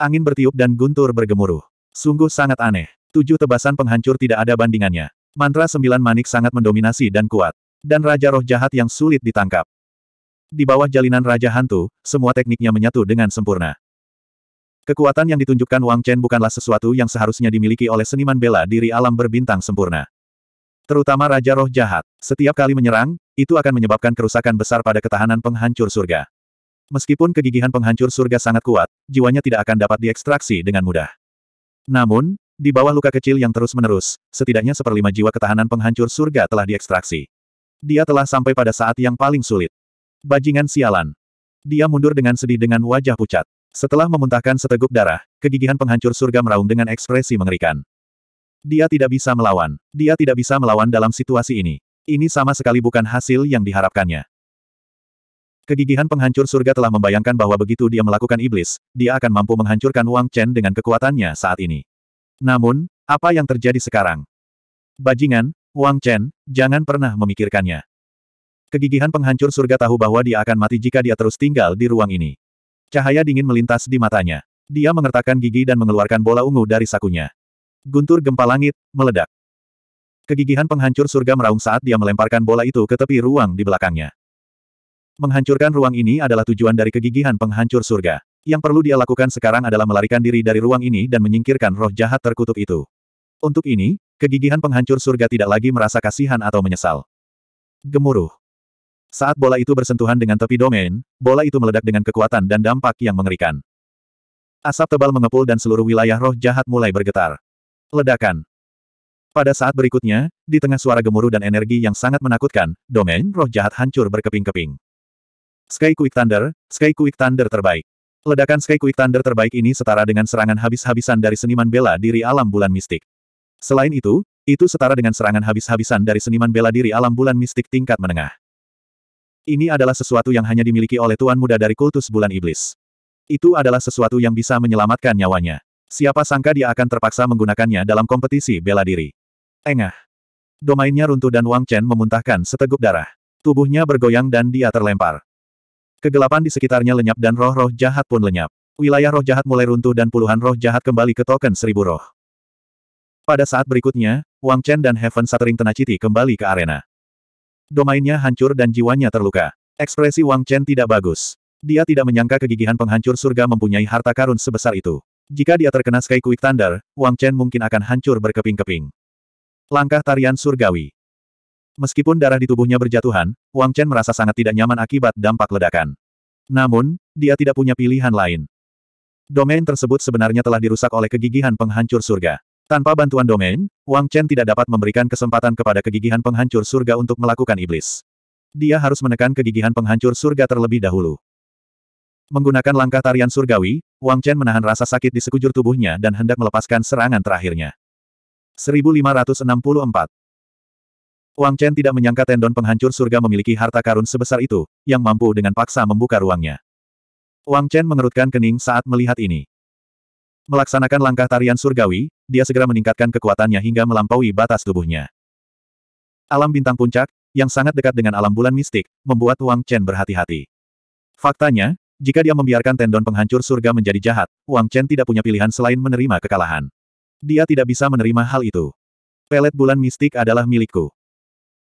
Angin bertiup dan guntur bergemuruh. Sungguh sangat aneh. Tujuh tebasan penghancur tidak ada bandingannya. Mantra sembilan manik sangat mendominasi dan kuat. Dan Raja Roh Jahat yang sulit ditangkap. Di bawah jalinan Raja Hantu, semua tekniknya menyatu dengan sempurna. Kekuatan yang ditunjukkan Wang Chen bukanlah sesuatu yang seharusnya dimiliki oleh seniman bela diri alam berbintang sempurna. Terutama Raja Roh Jahat. Setiap kali menyerang, itu akan menyebabkan kerusakan besar pada ketahanan penghancur surga. Meskipun kegigihan penghancur surga sangat kuat, jiwanya tidak akan dapat diekstraksi dengan mudah. Namun, di bawah luka kecil yang terus-menerus, setidaknya seperlima jiwa ketahanan penghancur surga telah diekstraksi. Dia telah sampai pada saat yang paling sulit. Bajingan sialan. Dia mundur dengan sedih dengan wajah pucat. Setelah memuntahkan seteguk darah, kegigihan penghancur surga meraung dengan ekspresi mengerikan. Dia tidak bisa melawan. Dia tidak bisa melawan dalam situasi ini. Ini sama sekali bukan hasil yang diharapkannya. Kegigihan penghancur surga telah membayangkan bahwa begitu dia melakukan iblis, dia akan mampu menghancurkan Wang Chen dengan kekuatannya saat ini. Namun, apa yang terjadi sekarang? Bajingan, Wang Chen, jangan pernah memikirkannya. Kegigihan penghancur surga tahu bahwa dia akan mati jika dia terus tinggal di ruang ini. Cahaya dingin melintas di matanya. Dia mengertakkan gigi dan mengeluarkan bola ungu dari sakunya. Guntur gempa langit, meledak. Kegigihan penghancur surga meraung saat dia melemparkan bola itu ke tepi ruang di belakangnya. Menghancurkan ruang ini adalah tujuan dari kegigihan penghancur surga. Yang perlu dia lakukan sekarang adalah melarikan diri dari ruang ini dan menyingkirkan roh jahat terkutuk itu. Untuk ini, kegigihan penghancur surga tidak lagi merasa kasihan atau menyesal. Gemuruh. Saat bola itu bersentuhan dengan tepi domain, bola itu meledak dengan kekuatan dan dampak yang mengerikan. Asap tebal mengepul dan seluruh wilayah roh jahat mulai bergetar. Ledakan. Pada saat berikutnya, di tengah suara gemuruh dan energi yang sangat menakutkan, domain roh jahat hancur berkeping-keping. Sky Quick Thunder, Sky Quick Thunder terbaik. Ledakan Sky Quick Thunder terbaik ini setara dengan serangan habis-habisan dari seniman bela diri alam bulan mistik. Selain itu, itu setara dengan serangan habis-habisan dari seniman bela diri alam bulan mistik tingkat menengah. Ini adalah sesuatu yang hanya dimiliki oleh Tuan Muda dari kultus bulan iblis. Itu adalah sesuatu yang bisa menyelamatkan nyawanya. Siapa sangka dia akan terpaksa menggunakannya dalam kompetisi bela diri. Engah. Domainnya runtuh dan Wang Chen memuntahkan seteguk darah. Tubuhnya bergoyang dan dia terlempar. Kegelapan di sekitarnya lenyap dan roh-roh jahat pun lenyap. Wilayah roh jahat mulai runtuh dan puluhan roh jahat kembali ke token seribu roh. Pada saat berikutnya, Wang Chen dan Heaven Shattering Tenacity kembali ke arena. Domainnya hancur dan jiwanya terluka. Ekspresi Wang Chen tidak bagus. Dia tidak menyangka kegigihan penghancur surga mempunyai harta karun sebesar itu. Jika dia terkena Sky Quick Thunder, Wang Chen mungkin akan hancur berkeping-keping. Langkah tarian surgawi. Meskipun darah di tubuhnya berjatuhan, Wang Chen merasa sangat tidak nyaman akibat dampak ledakan. Namun, dia tidak punya pilihan lain. Domain tersebut sebenarnya telah dirusak oleh kegigihan penghancur surga. Tanpa bantuan domain, Wang Chen tidak dapat memberikan kesempatan kepada kegigihan penghancur surga untuk melakukan iblis. Dia harus menekan kegigihan penghancur surga terlebih dahulu. Menggunakan langkah tarian surgawi, Wang Chen menahan rasa sakit di sekujur tubuhnya dan hendak melepaskan serangan terakhirnya. 1564 Wang Chen tidak menyangka tendon penghancur surga memiliki harta karun sebesar itu, yang mampu dengan paksa membuka ruangnya. Wang Chen mengerutkan kening saat melihat ini. Melaksanakan langkah tarian surgawi, dia segera meningkatkan kekuatannya hingga melampaui batas tubuhnya. Alam bintang puncak, yang sangat dekat dengan alam bulan mistik, membuat Wang Chen berhati-hati. Faktanya, jika dia membiarkan tendon penghancur surga menjadi jahat, Wang Chen tidak punya pilihan selain menerima kekalahan. Dia tidak bisa menerima hal itu. Pelet bulan mistik adalah milikku.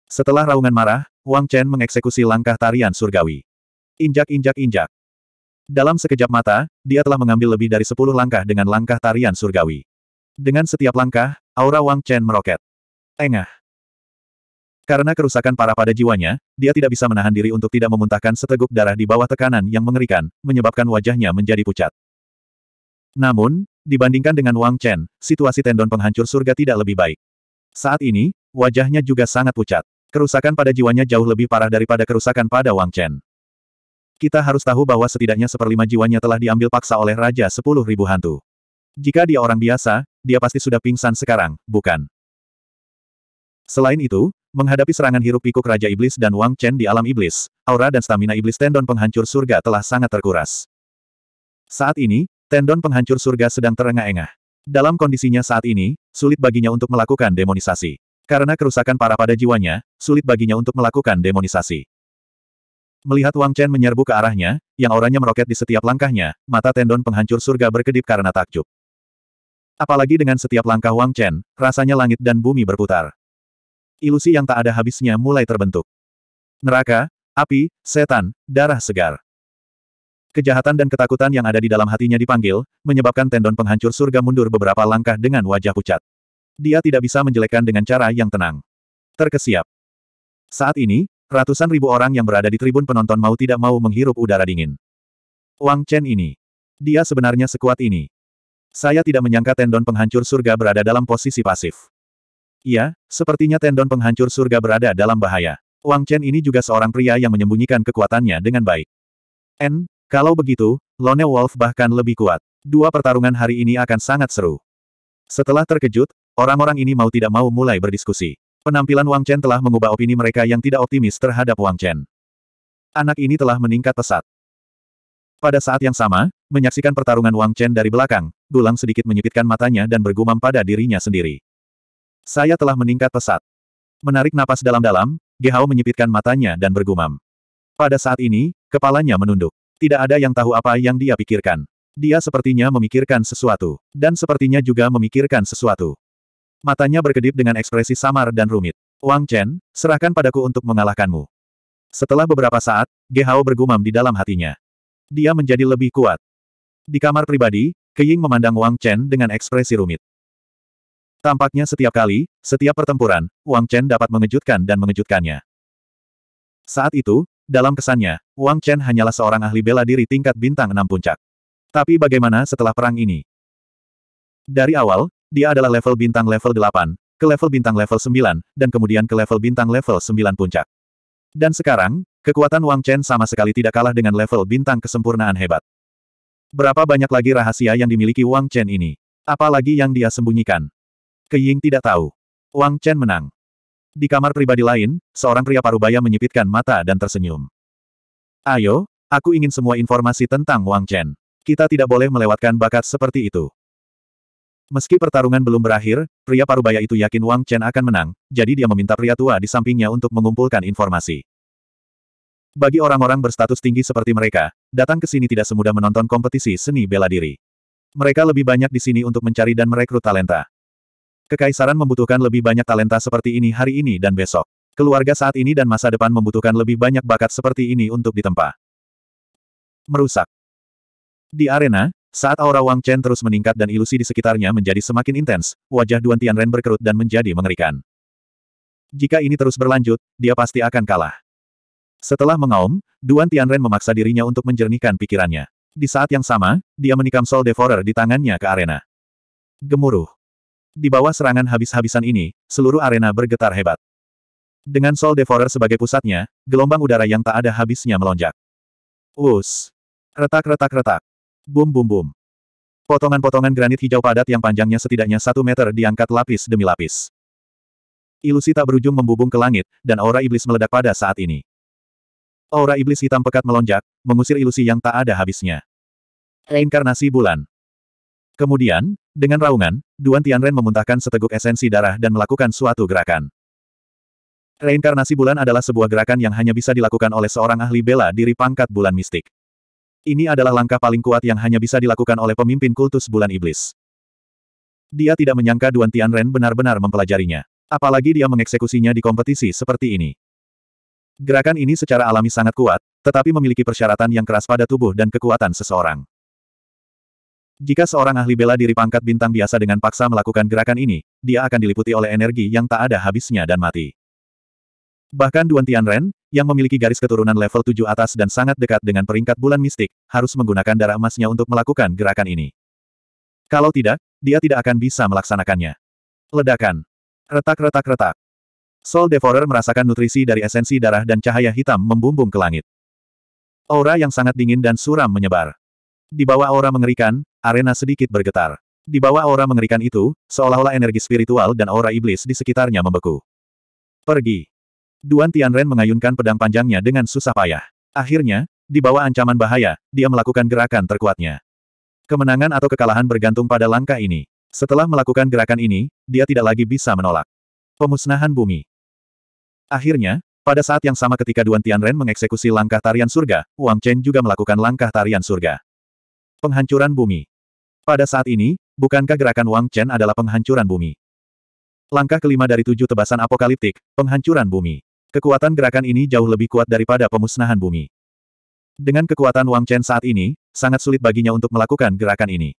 Setelah raungan marah, Wang Chen mengeksekusi langkah tarian surgawi. Injak injak injak. Dalam sekejap mata, dia telah mengambil lebih dari sepuluh langkah dengan langkah tarian surgawi. Dengan setiap langkah, aura Wang Chen meroket. Engah. Karena kerusakan parah pada jiwanya, dia tidak bisa menahan diri untuk tidak memuntahkan seteguk darah di bawah tekanan yang mengerikan, menyebabkan wajahnya menjadi pucat. Namun, dibandingkan dengan Wang Chen, situasi tendon penghancur surga tidak lebih baik. Saat ini, wajahnya juga sangat pucat. Kerusakan pada jiwanya jauh lebih parah daripada kerusakan pada Wang Chen. Kita harus tahu bahwa setidaknya seperlima jiwanya telah diambil paksa oleh Raja Sepuluh Ribu Hantu. Jika dia orang biasa, dia pasti sudah pingsan sekarang, bukan? Selain itu, menghadapi serangan hiruk pikuk Raja Iblis dan Wang Chen di alam iblis, aura dan stamina iblis tendon penghancur surga telah sangat terkuras. Saat ini, tendon penghancur surga sedang terengah-engah. Dalam kondisinya saat ini, sulit baginya untuk melakukan demonisasi. Karena kerusakan parah pada jiwanya, sulit baginya untuk melakukan demonisasi. Melihat Wang Chen menyerbu ke arahnya, yang auranya meroket di setiap langkahnya, mata tendon penghancur surga berkedip karena takjub. Apalagi dengan setiap langkah Wang Chen, rasanya langit dan bumi berputar. Ilusi yang tak ada habisnya mulai terbentuk. Neraka, api, setan, darah segar. Kejahatan dan ketakutan yang ada di dalam hatinya dipanggil, menyebabkan tendon penghancur surga mundur beberapa langkah dengan wajah pucat dia tidak bisa menjelekkan dengan cara yang tenang. Terkesiap. Saat ini, ratusan ribu orang yang berada di tribun penonton mau tidak mau menghirup udara dingin. Wang Chen ini. Dia sebenarnya sekuat ini. Saya tidak menyangka tendon penghancur surga berada dalam posisi pasif. Iya, sepertinya tendon penghancur surga berada dalam bahaya. Wang Chen ini juga seorang pria yang menyembunyikan kekuatannya dengan baik. N, kalau begitu, Lone Wolf bahkan lebih kuat. Dua pertarungan hari ini akan sangat seru. Setelah terkejut, Orang-orang ini mau tidak mau mulai berdiskusi. Penampilan Wang Chen telah mengubah opini mereka yang tidak optimis terhadap Wang Chen. Anak ini telah meningkat pesat. Pada saat yang sama, menyaksikan pertarungan Wang Chen dari belakang, Gulang sedikit menyipitkan matanya dan bergumam pada dirinya sendiri. Saya telah meningkat pesat. Menarik napas dalam-dalam, Gehao menyipitkan matanya dan bergumam. Pada saat ini, kepalanya menunduk. Tidak ada yang tahu apa yang dia pikirkan. Dia sepertinya memikirkan sesuatu, dan sepertinya juga memikirkan sesuatu. Matanya berkedip dengan ekspresi samar dan rumit. Wang Chen, serahkan padaku untuk mengalahkanmu. Setelah beberapa saat, Ge Hao bergumam di dalam hatinya. Dia menjadi lebih kuat. Di kamar pribadi, Ke Ying memandang Wang Chen dengan ekspresi rumit. Tampaknya setiap kali, setiap pertempuran, Wang Chen dapat mengejutkan dan mengejutkannya. Saat itu, dalam kesannya, Wang Chen hanyalah seorang ahli bela diri tingkat bintang enam puncak. Tapi bagaimana setelah perang ini? Dari awal, dia adalah level bintang level 8, ke level bintang level 9, dan kemudian ke level bintang level 9 puncak. Dan sekarang, kekuatan Wang Chen sama sekali tidak kalah dengan level bintang kesempurnaan hebat. Berapa banyak lagi rahasia yang dimiliki Wang Chen ini? Apalagi yang dia sembunyikan? Ke Ying tidak tahu. Wang Chen menang. Di kamar pribadi lain, seorang pria parubaya menyipitkan mata dan tersenyum. Ayo, aku ingin semua informasi tentang Wang Chen. Kita tidak boleh melewatkan bakat seperti itu. Meski pertarungan belum berakhir, pria parubaya itu yakin Wang Chen akan menang, jadi dia meminta pria tua di sampingnya untuk mengumpulkan informasi. Bagi orang-orang berstatus tinggi seperti mereka, datang ke sini tidak semudah menonton kompetisi seni bela diri. Mereka lebih banyak di sini untuk mencari dan merekrut talenta. Kekaisaran membutuhkan lebih banyak talenta seperti ini hari ini dan besok. Keluarga saat ini dan masa depan membutuhkan lebih banyak bakat seperti ini untuk ditempa. Merusak. Di arena, saat aura Wang Chen terus meningkat dan ilusi di sekitarnya menjadi semakin intens, wajah Duan Tianren berkerut dan menjadi mengerikan. Jika ini terus berlanjut, dia pasti akan kalah. Setelah mengaum, Duan Tianren memaksa dirinya untuk menjernihkan pikirannya. Di saat yang sama, dia menikam Soul Devourer di tangannya ke arena. Gemuruh. Di bawah serangan habis-habisan ini, seluruh arena bergetar hebat. Dengan Soul Devourer sebagai pusatnya, gelombang udara yang tak ada habisnya melonjak. Us. Retak-retak-retak. Bum bum bum. Potongan-potongan granit hijau padat yang panjangnya setidaknya satu meter diangkat lapis demi lapis. Ilusi tak berujung membubung ke langit, dan aura iblis meledak pada saat ini. Aura iblis hitam pekat melonjak, mengusir ilusi yang tak ada habisnya. Reinkarnasi bulan. Kemudian, dengan raungan, Duan Tianren memuntahkan seteguk esensi darah dan melakukan suatu gerakan. Reinkarnasi bulan adalah sebuah gerakan yang hanya bisa dilakukan oleh seorang ahli bela diri pangkat bulan mistik. Ini adalah langkah paling kuat yang hanya bisa dilakukan oleh pemimpin kultus bulan iblis. Dia tidak menyangka Duan Tianren benar-benar mempelajarinya. Apalagi dia mengeksekusinya di kompetisi seperti ini. Gerakan ini secara alami sangat kuat, tetapi memiliki persyaratan yang keras pada tubuh dan kekuatan seseorang. Jika seorang ahli bela diri pangkat bintang biasa dengan paksa melakukan gerakan ini, dia akan diliputi oleh energi yang tak ada habisnya dan mati. Bahkan Duan Tianren, yang memiliki garis keturunan level 7 atas dan sangat dekat dengan peringkat bulan mistik, harus menggunakan darah emasnya untuk melakukan gerakan ini. Kalau tidak, dia tidak akan bisa melaksanakannya. Ledakan. Retak-retak-retak. Soul Devourer merasakan nutrisi dari esensi darah dan cahaya hitam membumbung ke langit. Aura yang sangat dingin dan suram menyebar. Di bawah aura mengerikan, arena sedikit bergetar. Di bawah aura mengerikan itu, seolah-olah energi spiritual dan aura iblis di sekitarnya membeku. Pergi. Duan Tianren mengayunkan pedang panjangnya dengan susah payah. Akhirnya, di bawah ancaman bahaya, dia melakukan gerakan terkuatnya. Kemenangan atau kekalahan bergantung pada langkah ini. Setelah melakukan gerakan ini, dia tidak lagi bisa menolak. Pemusnahan bumi. Akhirnya, pada saat yang sama ketika Duan Tianren mengeksekusi langkah tarian surga, Wang Chen juga melakukan langkah tarian surga. Penghancuran bumi. Pada saat ini, bukankah gerakan Wang Chen adalah penghancuran bumi? Langkah kelima dari tujuh tebasan apokaliptik, penghancuran bumi. Kekuatan gerakan ini jauh lebih kuat daripada pemusnahan bumi. Dengan kekuatan Wang Chen saat ini, sangat sulit baginya untuk melakukan gerakan ini.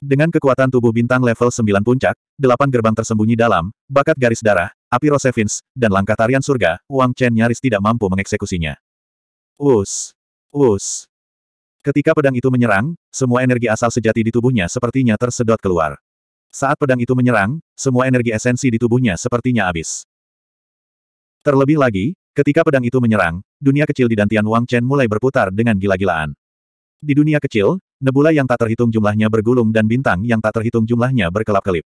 Dengan kekuatan tubuh bintang level 9 puncak, delapan gerbang tersembunyi dalam, bakat garis darah, api Rosevins, dan langkah tarian surga, Wang Chen nyaris tidak mampu mengeksekusinya. Us! Us! Ketika pedang itu menyerang, semua energi asal sejati di tubuhnya sepertinya tersedot keluar. Saat pedang itu menyerang, semua energi esensi di tubuhnya sepertinya habis. Terlebih lagi, ketika pedang itu menyerang, dunia kecil di Dantian Wang Chen mulai berputar dengan gila-gilaan. Di dunia kecil, nebula yang tak terhitung jumlahnya bergulung dan bintang yang tak terhitung jumlahnya berkelap-kelip.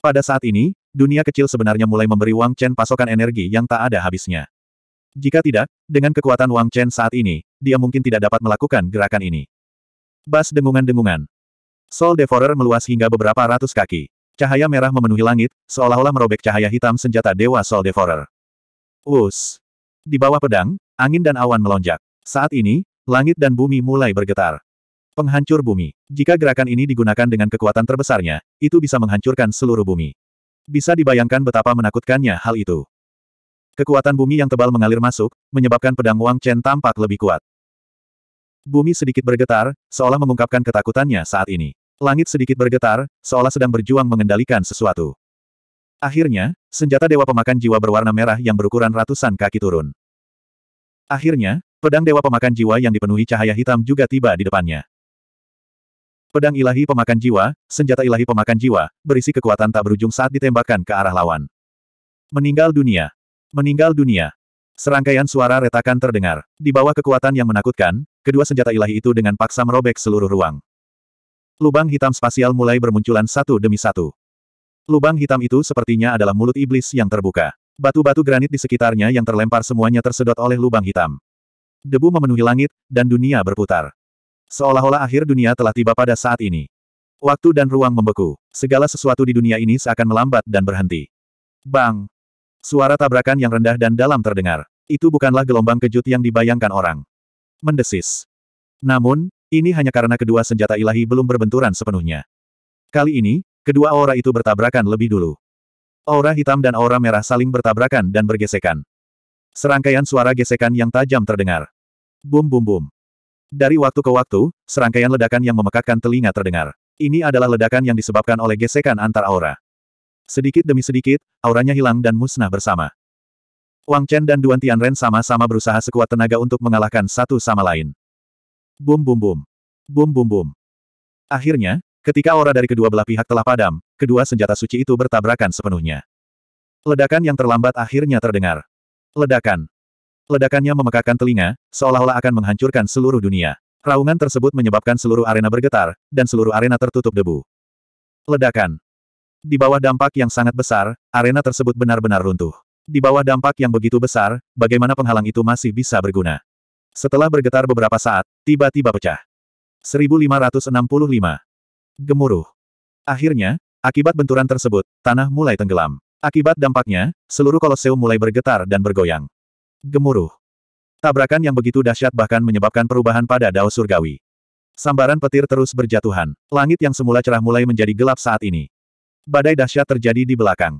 Pada saat ini, dunia kecil sebenarnya mulai memberi Wang Chen pasokan energi yang tak ada habisnya. Jika tidak, dengan kekuatan Wang Chen saat ini, dia mungkin tidak dapat melakukan gerakan ini. Bas dengungan-dengungan. Soul Devourer meluas hingga beberapa ratus kaki. Cahaya merah memenuhi langit, seolah-olah merobek cahaya hitam senjata Dewa Soul Devourer. Us! Di bawah pedang, angin dan awan melonjak. Saat ini, langit dan bumi mulai bergetar. Penghancur bumi. Jika gerakan ini digunakan dengan kekuatan terbesarnya, itu bisa menghancurkan seluruh bumi. Bisa dibayangkan betapa menakutkannya hal itu. Kekuatan bumi yang tebal mengalir masuk, menyebabkan pedang Wang Chen tampak lebih kuat. Bumi sedikit bergetar, seolah mengungkapkan ketakutannya saat ini. Langit sedikit bergetar, seolah sedang berjuang mengendalikan sesuatu. Akhirnya, senjata dewa pemakan jiwa berwarna merah yang berukuran ratusan kaki turun. Akhirnya, pedang dewa pemakan jiwa yang dipenuhi cahaya hitam juga tiba di depannya. Pedang ilahi pemakan jiwa, senjata ilahi pemakan jiwa, berisi kekuatan tak berujung saat ditembakkan ke arah lawan. Meninggal dunia. Meninggal dunia. Serangkaian suara retakan terdengar. Di bawah kekuatan yang menakutkan, kedua senjata ilahi itu dengan paksa merobek seluruh ruang. Lubang hitam spasial mulai bermunculan satu demi satu. Lubang hitam itu sepertinya adalah mulut iblis yang terbuka. Batu-batu granit di sekitarnya yang terlempar semuanya tersedot oleh lubang hitam. Debu memenuhi langit, dan dunia berputar. Seolah-olah akhir dunia telah tiba pada saat ini. Waktu dan ruang membeku. Segala sesuatu di dunia ini seakan melambat dan berhenti. Bang! Suara tabrakan yang rendah dan dalam terdengar. Itu bukanlah gelombang kejut yang dibayangkan orang. Mendesis. Namun, ini hanya karena kedua senjata ilahi belum berbenturan sepenuhnya. Kali ini, kedua aura itu bertabrakan lebih dulu. Aura hitam dan aura merah saling bertabrakan dan bergesekan. Serangkaian suara gesekan yang tajam terdengar. Bum bum bum. Dari waktu ke waktu, serangkaian ledakan yang memekakkan telinga terdengar. Ini adalah ledakan yang disebabkan oleh gesekan antar aura. Sedikit demi sedikit, auranya hilang dan musnah bersama. Wang Chen dan Duan Tianren sama-sama berusaha sekuat tenaga untuk mengalahkan satu sama lain. Bum bum bum. Bum bum bum. Akhirnya, ketika aura dari kedua belah pihak telah padam, kedua senjata suci itu bertabrakan sepenuhnya. Ledakan yang terlambat akhirnya terdengar. Ledakan. Ledakannya memekakan telinga, seolah-olah akan menghancurkan seluruh dunia. Raungan tersebut menyebabkan seluruh arena bergetar, dan seluruh arena tertutup debu. Ledakan. Di bawah dampak yang sangat besar, arena tersebut benar-benar runtuh. Di bawah dampak yang begitu besar, bagaimana penghalang itu masih bisa berguna? Setelah bergetar beberapa saat, tiba-tiba pecah. 1565. Gemuruh. Akhirnya, akibat benturan tersebut, tanah mulai tenggelam. Akibat dampaknya, seluruh koloseum mulai bergetar dan bergoyang. Gemuruh. Tabrakan yang begitu dahsyat bahkan menyebabkan perubahan pada dao surgawi. Sambaran petir terus berjatuhan. Langit yang semula cerah mulai menjadi gelap saat ini badai dahsyat terjadi di belakang.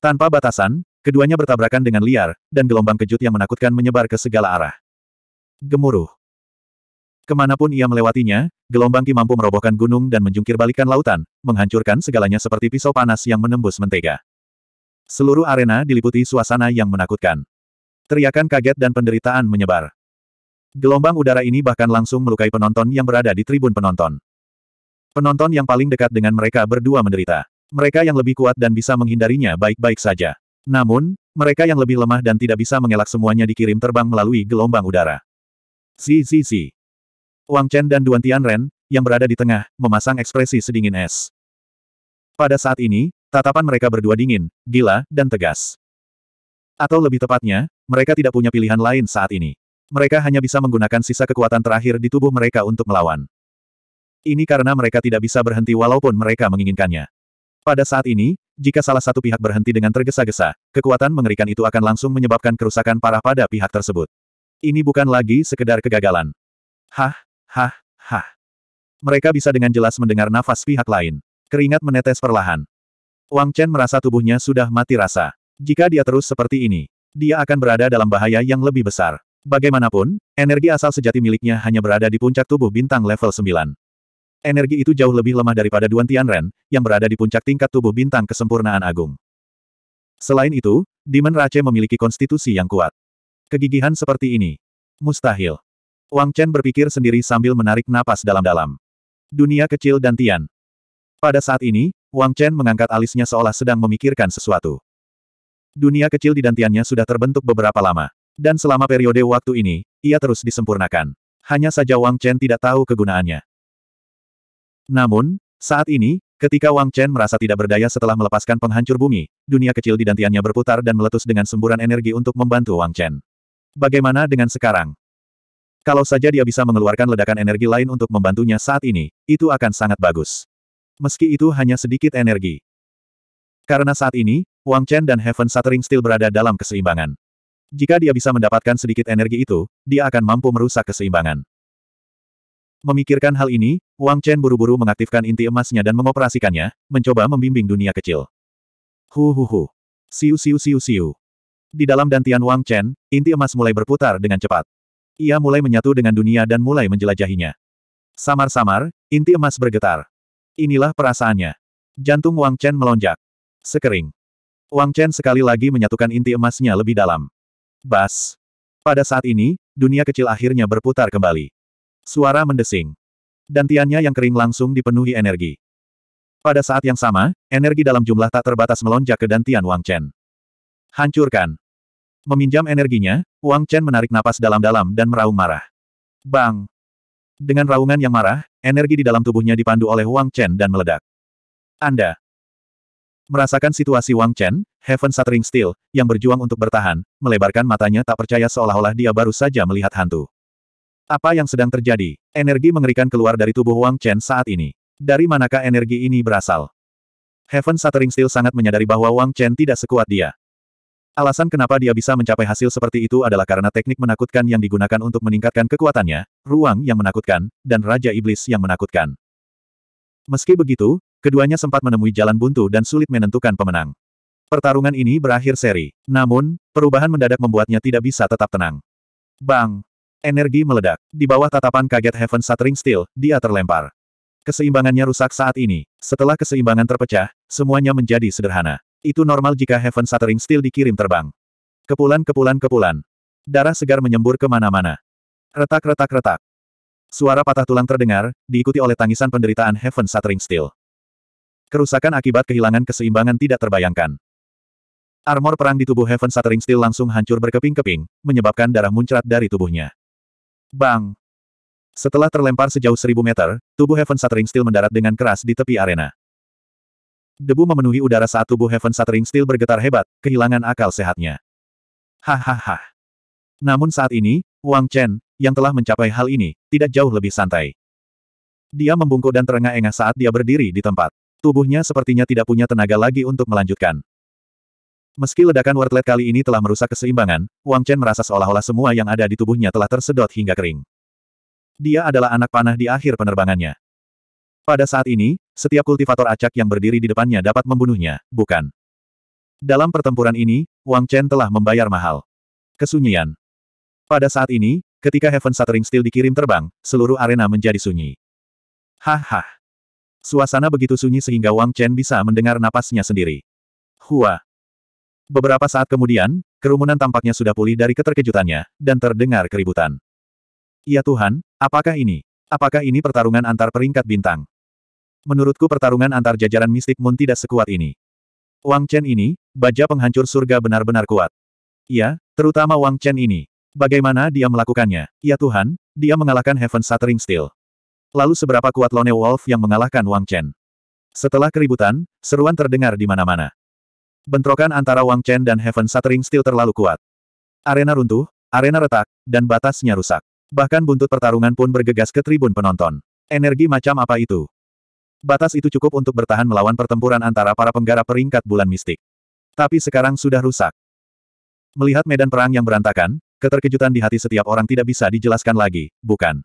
Tanpa batasan, keduanya bertabrakan dengan liar, dan gelombang kejut yang menakutkan menyebar ke segala arah. Gemuruh. Kemanapun ia melewatinya, gelombang Ki mampu merobohkan gunung dan menjungkir lautan, menghancurkan segalanya seperti pisau panas yang menembus mentega. Seluruh arena diliputi suasana yang menakutkan. Teriakan kaget dan penderitaan menyebar. Gelombang udara ini bahkan langsung melukai penonton yang berada di tribun penonton. Penonton yang paling dekat dengan mereka berdua menderita. Mereka yang lebih kuat dan bisa menghindarinya baik-baik saja. Namun, mereka yang lebih lemah dan tidak bisa mengelak semuanya dikirim terbang melalui gelombang udara. Si si si. Wang Chen dan Duan Tianren, yang berada di tengah, memasang ekspresi sedingin es. Pada saat ini, tatapan mereka berdua dingin, gila, dan tegas. Atau lebih tepatnya, mereka tidak punya pilihan lain saat ini. Mereka hanya bisa menggunakan sisa kekuatan terakhir di tubuh mereka untuk melawan. Ini karena mereka tidak bisa berhenti walaupun mereka menginginkannya. Pada saat ini, jika salah satu pihak berhenti dengan tergesa-gesa, kekuatan mengerikan itu akan langsung menyebabkan kerusakan parah pada pihak tersebut. Ini bukan lagi sekedar kegagalan. Hah, hah, hah. Mereka bisa dengan jelas mendengar nafas pihak lain. Keringat menetes perlahan. Wang Chen merasa tubuhnya sudah mati rasa. Jika dia terus seperti ini, dia akan berada dalam bahaya yang lebih besar. Bagaimanapun, energi asal sejati miliknya hanya berada di puncak tubuh bintang level 9. Energi itu jauh lebih lemah daripada Duan Tianren, yang berada di puncak tingkat tubuh bintang kesempurnaan agung. Selain itu, Demon Rache memiliki konstitusi yang kuat. Kegigihan seperti ini. Mustahil. Wang Chen berpikir sendiri sambil menarik napas dalam-dalam. Dunia kecil dan Tian. Pada saat ini, Wang Chen mengangkat alisnya seolah sedang memikirkan sesuatu. Dunia kecil di dantiannya sudah terbentuk beberapa lama. Dan selama periode waktu ini, ia terus disempurnakan. Hanya saja Wang Chen tidak tahu kegunaannya. Namun, saat ini, ketika Wang Chen merasa tidak berdaya setelah melepaskan penghancur bumi, dunia kecil di dantiannya berputar dan meletus dengan semburan energi untuk membantu Wang Chen. Bagaimana dengan sekarang? Kalau saja dia bisa mengeluarkan ledakan energi lain untuk membantunya saat ini, itu akan sangat bagus. Meski itu hanya sedikit energi. Karena saat ini, Wang Chen dan Heaven Shattering Steel berada dalam keseimbangan. Jika dia bisa mendapatkan sedikit energi itu, dia akan mampu merusak keseimbangan. Memikirkan hal ini, Wang Chen buru-buru mengaktifkan inti emasnya dan mengoperasikannya, mencoba membimbing dunia kecil. Hu hu hu. Siu siu siu siu. Di dalam dantian Wang Chen, inti emas mulai berputar dengan cepat. Ia mulai menyatu dengan dunia dan mulai menjelajahinya. Samar-samar, inti emas bergetar. Inilah perasaannya. Jantung Wang Chen melonjak. Sekering. Wang Chen sekali lagi menyatukan inti emasnya lebih dalam. Bas. Pada saat ini, dunia kecil akhirnya berputar kembali. Suara mendesing. Dantiannya yang kering langsung dipenuhi energi. Pada saat yang sama, energi dalam jumlah tak terbatas melonjak ke dantian Wang Chen. Hancurkan. Meminjam energinya, Wang Chen menarik napas dalam-dalam dan meraung marah. Bang! Dengan raungan yang marah, energi di dalam tubuhnya dipandu oleh Wang Chen dan meledak. Anda, Merasakan situasi Wang Chen, Heaven Shattering Steel, yang berjuang untuk bertahan, melebarkan matanya tak percaya seolah-olah dia baru saja melihat hantu. Apa yang sedang terjadi? Energi mengerikan keluar dari tubuh Wang Chen saat ini. Dari manakah energi ini berasal? Heaven Suttering Steel sangat menyadari bahwa Wang Chen tidak sekuat dia. Alasan kenapa dia bisa mencapai hasil seperti itu adalah karena teknik menakutkan yang digunakan untuk meningkatkan kekuatannya, ruang yang menakutkan, dan Raja Iblis yang menakutkan. Meski begitu, keduanya sempat menemui jalan buntu dan sulit menentukan pemenang. Pertarungan ini berakhir seri. Namun, perubahan mendadak membuatnya tidak bisa tetap tenang. Bang! Energi meledak. Di bawah tatapan kaget Heaven Shattering Steel, dia terlempar. Keseimbangannya rusak saat ini. Setelah keseimbangan terpecah, semuanya menjadi sederhana. Itu normal jika Heaven Shattering Steel dikirim terbang. Kepulan-kepulan-kepulan. Darah segar menyembur kemana-mana. Retak-retak-retak. Suara patah tulang terdengar, diikuti oleh tangisan penderitaan Heaven Shattering Steel. Kerusakan akibat kehilangan keseimbangan tidak terbayangkan. Armor perang di tubuh Heaven Shattering Steel langsung hancur berkeping-keping, menyebabkan darah muncrat dari tubuhnya. Bang! Setelah terlempar sejauh seribu meter, tubuh Heaven Shattering Steel mendarat dengan keras di tepi arena. Debu memenuhi udara saat tubuh Heaven Shattering Steel bergetar hebat, kehilangan akal sehatnya. Hahaha. Namun saat ini, Wang Chen, yang telah mencapai hal ini, tidak jauh lebih santai. Dia membungkuk dan terengah-engah saat dia berdiri di tempat. Tubuhnya sepertinya tidak punya tenaga lagi untuk melanjutkan. Meski ledakan wortlet kali ini telah merusak keseimbangan, Wang Chen merasa seolah-olah semua yang ada di tubuhnya telah tersedot hingga kering. Dia adalah anak panah di akhir penerbangannya. Pada saat ini, setiap kultivator acak yang berdiri di depannya dapat membunuhnya, bukan? Dalam pertempuran ini, Wang Chen telah membayar mahal. Kesunyian. Pada saat ini, ketika Heaven Shattering Steel dikirim terbang, seluruh arena menjadi sunyi. Haha. Suasana begitu sunyi sehingga Wang Chen bisa mendengar napasnya sendiri. Hua. Beberapa saat kemudian, kerumunan tampaknya sudah pulih dari keterkejutannya, dan terdengar keributan. Ya Tuhan, apakah ini? Apakah ini pertarungan antar peringkat bintang? Menurutku pertarungan antar jajaran mistik Moon tidak sekuat ini. Wang Chen ini, baja penghancur surga benar-benar kuat. Ya, terutama Wang Chen ini. Bagaimana dia melakukannya? Ya Tuhan, dia mengalahkan Heaven Shattering Steel. Lalu seberapa kuat Lone Wolf yang mengalahkan Wang Chen? Setelah keributan, seruan terdengar di mana-mana. Bentrokan antara Wang Chen dan Heaven Shattering Steel terlalu kuat. Arena runtuh, arena retak, dan batasnya rusak. Bahkan buntut pertarungan pun bergegas ke tribun penonton. Energi macam apa itu? Batas itu cukup untuk bertahan melawan pertempuran antara para penggarap peringkat bulan mistik. Tapi sekarang sudah rusak. Melihat medan perang yang berantakan, keterkejutan di hati setiap orang tidak bisa dijelaskan lagi, bukan?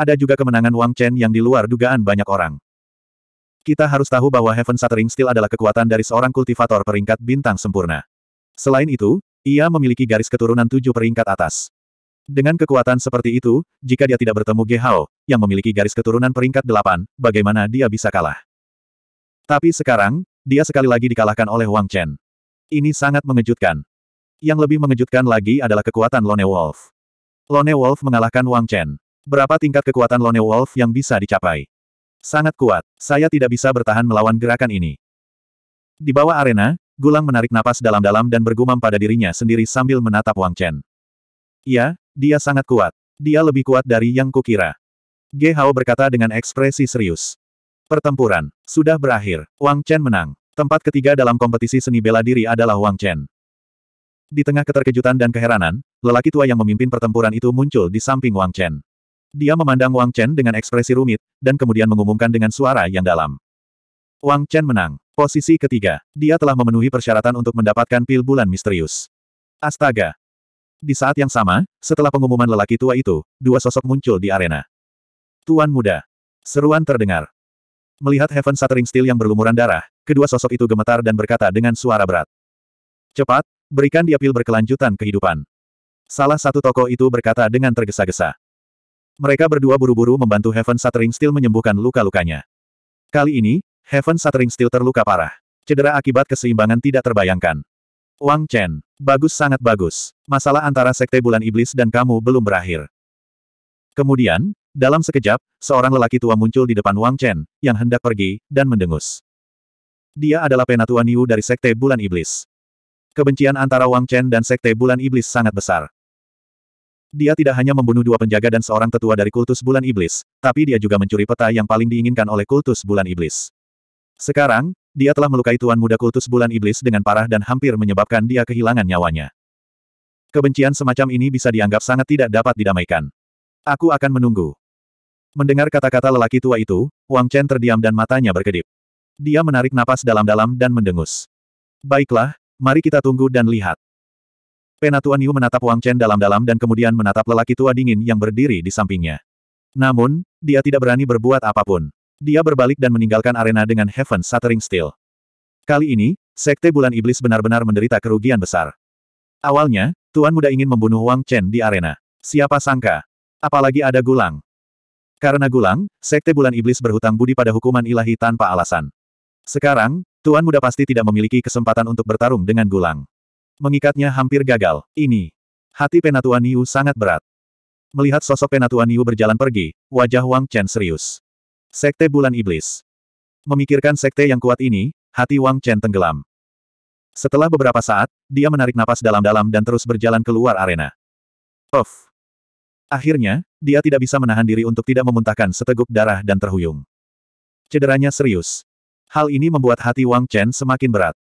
Ada juga kemenangan Wang Chen yang di luar dugaan banyak orang. Kita harus tahu bahwa Heaven Shattering Steel adalah kekuatan dari seorang kultivator peringkat bintang sempurna. Selain itu, ia memiliki garis keturunan tujuh peringkat atas. Dengan kekuatan seperti itu, jika dia tidak bertemu Gehao, yang memiliki garis keturunan peringkat delapan, bagaimana dia bisa kalah? Tapi sekarang, dia sekali lagi dikalahkan oleh Wang Chen. Ini sangat mengejutkan. Yang lebih mengejutkan lagi adalah kekuatan Lone Wolf. Lone Wolf mengalahkan Wang Chen. Berapa tingkat kekuatan Lone Wolf yang bisa dicapai? Sangat kuat. Saya tidak bisa bertahan melawan gerakan ini. Di bawah arena, Gulang menarik napas dalam-dalam dan bergumam pada dirinya sendiri sambil menatap Wang Chen. Ya, dia sangat kuat. Dia lebih kuat dari yang kukira. Ge Hao berkata dengan ekspresi serius. Pertempuran. Sudah berakhir. Wang Chen menang. Tempat ketiga dalam kompetisi seni bela diri adalah Wang Chen. Di tengah keterkejutan dan keheranan, lelaki tua yang memimpin pertempuran itu muncul di samping Wang Chen. Dia memandang Wang Chen dengan ekspresi rumit, dan kemudian mengumumkan dengan suara yang dalam. Wang Chen menang. Posisi ketiga, dia telah memenuhi persyaratan untuk mendapatkan pil bulan misterius. Astaga! Di saat yang sama, setelah pengumuman lelaki tua itu, dua sosok muncul di arena. Tuan muda. Seruan terdengar. Melihat Heaven Shattering Steel yang berlumuran darah, kedua sosok itu gemetar dan berkata dengan suara berat. Cepat, berikan dia pil berkelanjutan kehidupan. Salah satu tokoh itu berkata dengan tergesa-gesa. Mereka berdua buru-buru membantu Heaven Shattering Steel menyembuhkan luka-lukanya. Kali ini, Heaven Shattering Steel terluka parah. Cedera akibat keseimbangan tidak terbayangkan. Wang Chen, bagus sangat bagus. Masalah antara Sekte Bulan Iblis dan kamu belum berakhir. Kemudian, dalam sekejap, seorang lelaki tua muncul di depan Wang Chen, yang hendak pergi, dan mendengus. Dia adalah penatua Niu dari Sekte Bulan Iblis. Kebencian antara Wang Chen dan Sekte Bulan Iblis sangat besar. Dia tidak hanya membunuh dua penjaga dan seorang tetua dari kultus bulan iblis, tapi dia juga mencuri peta yang paling diinginkan oleh kultus bulan iblis. Sekarang, dia telah melukai tuan muda kultus bulan iblis dengan parah dan hampir menyebabkan dia kehilangan nyawanya. Kebencian semacam ini bisa dianggap sangat tidak dapat didamaikan. Aku akan menunggu. Mendengar kata-kata lelaki tua itu, Wang Chen terdiam dan matanya berkedip. Dia menarik napas dalam-dalam dan mendengus. Baiklah, mari kita tunggu dan lihat. Penatuan Yu menatap Wang Chen dalam-dalam dan kemudian menatap lelaki tua dingin yang berdiri di sampingnya. Namun, dia tidak berani berbuat apapun. Dia berbalik dan meninggalkan arena dengan Heaven Shattering Steel. Kali ini, Sekte Bulan Iblis benar-benar menderita kerugian besar. Awalnya, Tuan Muda ingin membunuh Wang Chen di arena. Siapa sangka? Apalagi ada Gulang. Karena Gulang, Sekte Bulan Iblis berhutang budi pada hukuman ilahi tanpa alasan. Sekarang, Tuan Muda pasti tidak memiliki kesempatan untuk bertarung dengan Gulang. Mengikatnya hampir gagal. Ini. Hati Penatua Niu sangat berat. Melihat sosok Penatua Niu berjalan pergi, wajah Wang Chen serius. Sekte Bulan Iblis. Memikirkan sekte yang kuat ini, hati Wang Chen tenggelam. Setelah beberapa saat, dia menarik napas dalam-dalam dan terus berjalan keluar arena. Of. Akhirnya, dia tidak bisa menahan diri untuk tidak memuntahkan seteguk darah dan terhuyung. Cederanya serius. Hal ini membuat hati Wang Chen semakin berat.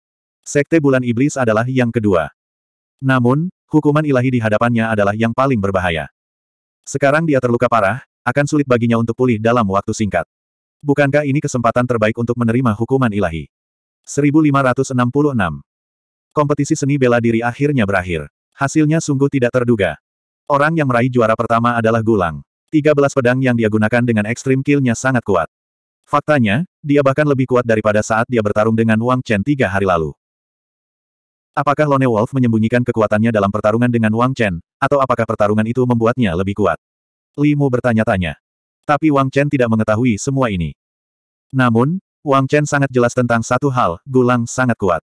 Sekte Bulan Iblis adalah yang kedua. Namun, hukuman ilahi di hadapannya adalah yang paling berbahaya. Sekarang dia terluka parah, akan sulit baginya untuk pulih dalam waktu singkat. Bukankah ini kesempatan terbaik untuk menerima hukuman ilahi? 1566 Kompetisi seni bela diri akhirnya berakhir. Hasilnya sungguh tidak terduga. Orang yang meraih juara pertama adalah Gulang. 13 pedang yang dia gunakan dengan ekstrim nya sangat kuat. Faktanya, dia bahkan lebih kuat daripada saat dia bertarung dengan Wang Chen tiga hari lalu. Apakah Lone Wolf menyembunyikan kekuatannya dalam pertarungan dengan Wang Chen, atau apakah pertarungan itu membuatnya lebih kuat? Li Mu bertanya-tanya. Tapi Wang Chen tidak mengetahui semua ini. Namun, Wang Chen sangat jelas tentang satu hal, Gulang sangat kuat.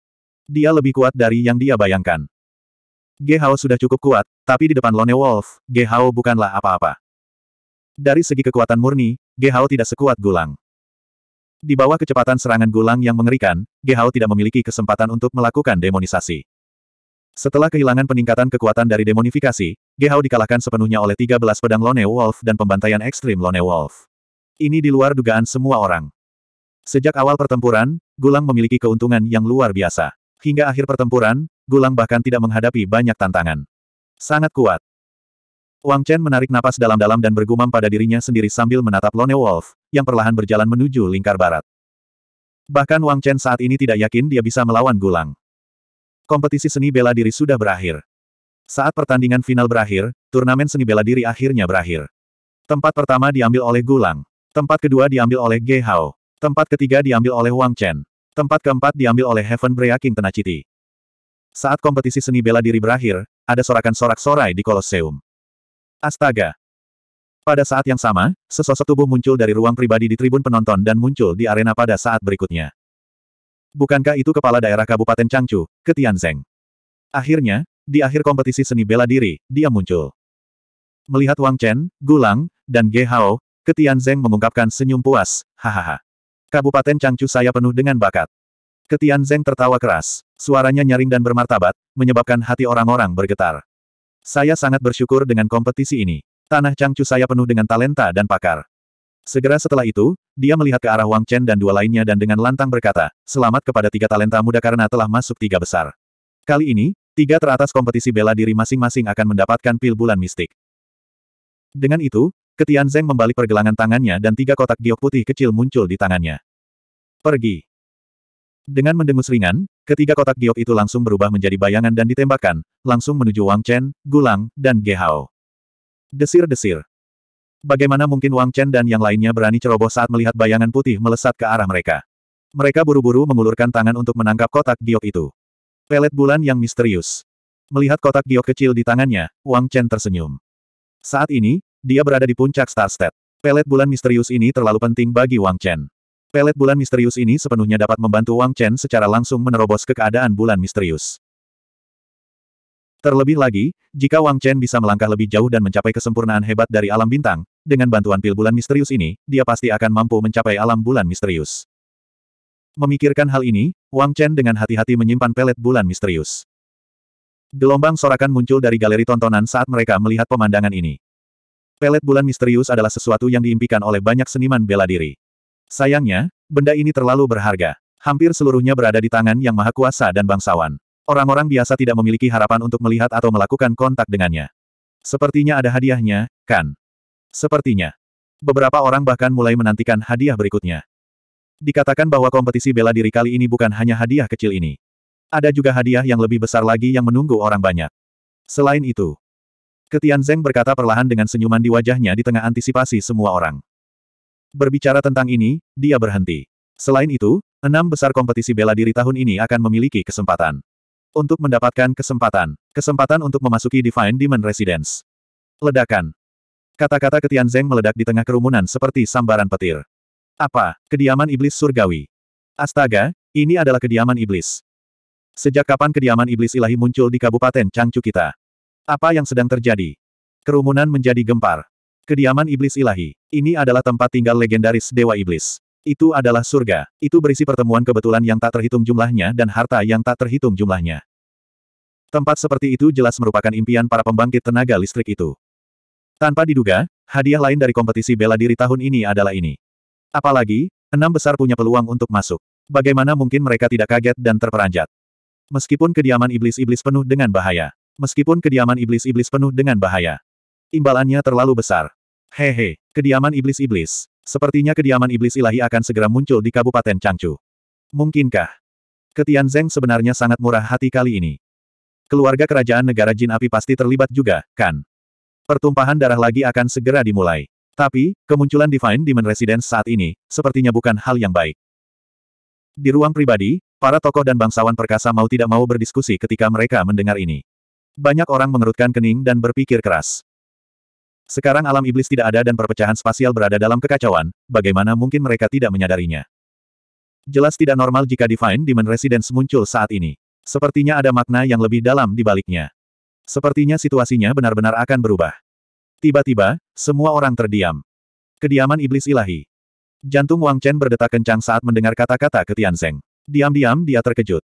Dia lebih kuat dari yang dia bayangkan. Ge Hao sudah cukup kuat, tapi di depan Lone Wolf, Ge Hao bukanlah apa-apa. Dari segi kekuatan murni, Ge Hao tidak sekuat Gulang. Di bawah kecepatan serangan gulang yang mengerikan, Gehao tidak memiliki kesempatan untuk melakukan demonisasi. Setelah kehilangan peningkatan kekuatan dari demonifikasi, Gehao dikalahkan sepenuhnya oleh 13 pedang Lone Wolf dan pembantaian ekstrim Lone Wolf. Ini di luar dugaan semua orang. Sejak awal pertempuran, Gulang memiliki keuntungan yang luar biasa. Hingga akhir pertempuran, Gulang bahkan tidak menghadapi banyak tantangan. Sangat kuat. Wang Chen menarik napas dalam-dalam dan bergumam pada dirinya sendiri sambil menatap Lone Wolf, yang perlahan berjalan menuju lingkar barat. Bahkan Wang Chen saat ini tidak yakin dia bisa melawan Gulang. Kompetisi seni bela diri sudah berakhir. Saat pertandingan final berakhir, turnamen seni bela diri akhirnya berakhir. Tempat pertama diambil oleh Gulang. Tempat kedua diambil oleh Ge Hao. Tempat ketiga diambil oleh Wang Chen. Tempat keempat diambil oleh Heaven Breaking Tenacity. Saat kompetisi seni bela diri berakhir, ada sorakan sorak-sorai di koloseum. Astaga! Pada saat yang sama, sesosok tubuh muncul dari ruang pribadi di tribun penonton dan muncul di arena pada saat berikutnya. Bukankah itu kepala daerah Kabupaten Changchu, ke Tianzeng? Akhirnya, di akhir kompetisi seni bela diri, dia muncul. Melihat Wang Chen, Gulang, dan Ge Hao, ke Tianzeng mengungkapkan senyum puas, hahaha. Kabupaten Changchu saya penuh dengan bakat. Ketian Zeng tertawa keras, suaranya nyaring dan bermartabat, menyebabkan hati orang-orang bergetar. Saya sangat bersyukur dengan kompetisi ini. Tanah Changcu saya penuh dengan talenta dan pakar. Segera setelah itu, dia melihat ke arah Wang Chen dan dua lainnya dan dengan lantang berkata, selamat kepada tiga talenta muda karena telah masuk tiga besar. Kali ini, tiga teratas kompetisi bela diri masing-masing akan mendapatkan pil bulan mistik. Dengan itu, Ketian Zeng membalik pergelangan tangannya dan tiga kotak giok putih kecil muncul di tangannya. Pergi. Dengan mendengus ringan, ketiga kotak giok itu langsung berubah menjadi bayangan dan ditembakkan, langsung menuju Wang Chen, Gulang, dan Ge Hao. Desir-desir. Bagaimana mungkin Wang Chen dan yang lainnya berani ceroboh saat melihat bayangan putih melesat ke arah mereka? Mereka buru-buru mengulurkan tangan untuk menangkap kotak giok itu. Pelet bulan yang misterius. Melihat kotak giok kecil di tangannya, Wang Chen tersenyum. Saat ini, dia berada di puncak Star Pelet bulan misterius ini terlalu penting bagi Wang Chen. Pelet bulan misterius ini sepenuhnya dapat membantu Wang Chen secara langsung menerobos ke keadaan bulan misterius. Terlebih lagi, jika Wang Chen bisa melangkah lebih jauh dan mencapai kesempurnaan hebat dari alam bintang, dengan bantuan pil bulan misterius ini, dia pasti akan mampu mencapai alam bulan misterius. Memikirkan hal ini, Wang Chen dengan hati-hati menyimpan pelet bulan misterius. Gelombang sorakan muncul dari galeri tontonan saat mereka melihat pemandangan ini. Pelet bulan misterius adalah sesuatu yang diimpikan oleh banyak seniman bela diri. Sayangnya, benda ini terlalu berharga. Hampir seluruhnya berada di tangan yang maha kuasa dan bangsawan. Orang-orang biasa tidak memiliki harapan untuk melihat atau melakukan kontak dengannya. Sepertinya ada hadiahnya, kan? Sepertinya. Beberapa orang bahkan mulai menantikan hadiah berikutnya. Dikatakan bahwa kompetisi bela diri kali ini bukan hanya hadiah kecil ini. Ada juga hadiah yang lebih besar lagi yang menunggu orang banyak. Selain itu, Ketian Zeng berkata perlahan dengan senyuman di wajahnya di tengah antisipasi semua orang. Berbicara tentang ini, dia berhenti. Selain itu, enam besar kompetisi bela diri tahun ini akan memiliki kesempatan. Untuk mendapatkan kesempatan. Kesempatan untuk memasuki Divine Demon Residence. Ledakan. Kata-kata Ketian Zeng meledak di tengah kerumunan seperti sambaran petir. Apa? Kediaman Iblis Surgawi. Astaga, ini adalah kediaman Iblis. Sejak kapan kediaman Iblis ilahi muncul di Kabupaten Changchu kita? Apa yang sedang terjadi? Kerumunan menjadi gempar. Kediaman Iblis Ilahi. Ini adalah tempat tinggal legendaris Dewa Iblis. Itu adalah surga. Itu berisi pertemuan kebetulan yang tak terhitung jumlahnya dan harta yang tak terhitung jumlahnya. Tempat seperti itu jelas merupakan impian para pembangkit tenaga listrik itu. Tanpa diduga, hadiah lain dari kompetisi bela diri tahun ini adalah ini. Apalagi, enam besar punya peluang untuk masuk. Bagaimana mungkin mereka tidak kaget dan terperanjat? Meskipun kediaman iblis-iblis penuh dengan bahaya. Meskipun kediaman iblis-iblis penuh dengan bahaya. Imbalannya terlalu besar. Hehe, kediaman iblis-iblis. Sepertinya kediaman iblis ilahi akan segera muncul di Kabupaten Changchu. Mungkinkah? Ketian Zeng sebenarnya sangat murah hati kali ini. Keluarga kerajaan negara Jin Api pasti terlibat juga, kan? Pertumpahan darah lagi akan segera dimulai. Tapi, kemunculan Divine Demon Residence saat ini, sepertinya bukan hal yang baik. Di ruang pribadi, para tokoh dan bangsawan perkasa mau tidak mau berdiskusi ketika mereka mendengar ini. Banyak orang mengerutkan kening dan berpikir keras. Sekarang alam iblis tidak ada dan perpecahan spasial berada dalam kekacauan, bagaimana mungkin mereka tidak menyadarinya? Jelas tidak normal jika Divine Demon Residence muncul saat ini. Sepertinya ada makna yang lebih dalam di baliknya. Sepertinya situasinya benar-benar akan berubah. Tiba-tiba, semua orang terdiam. Kediaman iblis ilahi. Jantung Wang Chen berdetak kencang saat mendengar kata-kata ke Tianzeng. Diam-diam dia terkejut.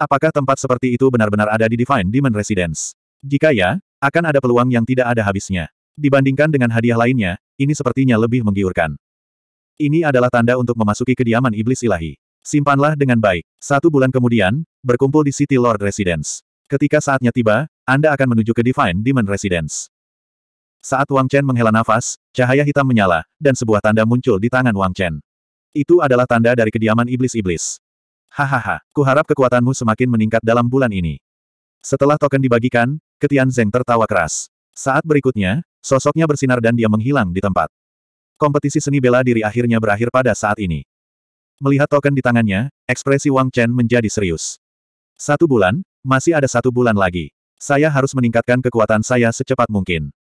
Apakah tempat seperti itu benar-benar ada di Divine Demon Residence? Jika ya, akan ada peluang yang tidak ada habisnya. Dibandingkan dengan hadiah lainnya, ini sepertinya lebih menggiurkan. Ini adalah tanda untuk memasuki kediaman iblis ilahi. Simpanlah dengan baik. Satu bulan kemudian, berkumpul di City Lord Residence. Ketika saatnya tiba, Anda akan menuju ke Divine Demon Residence. Saat Wang Chen menghela nafas, cahaya hitam menyala, dan sebuah tanda muncul di tangan Wang Chen. Itu adalah tanda dari kediaman iblis-iblis. Hahaha, kuharap kekuatanmu semakin meningkat dalam bulan ini. Setelah token dibagikan, Ketian Zeng tertawa keras. Saat berikutnya, sosoknya bersinar dan dia menghilang di tempat. Kompetisi seni bela diri akhirnya berakhir pada saat ini. Melihat token di tangannya, ekspresi Wang Chen menjadi serius. Satu bulan, masih ada satu bulan lagi. Saya harus meningkatkan kekuatan saya secepat mungkin.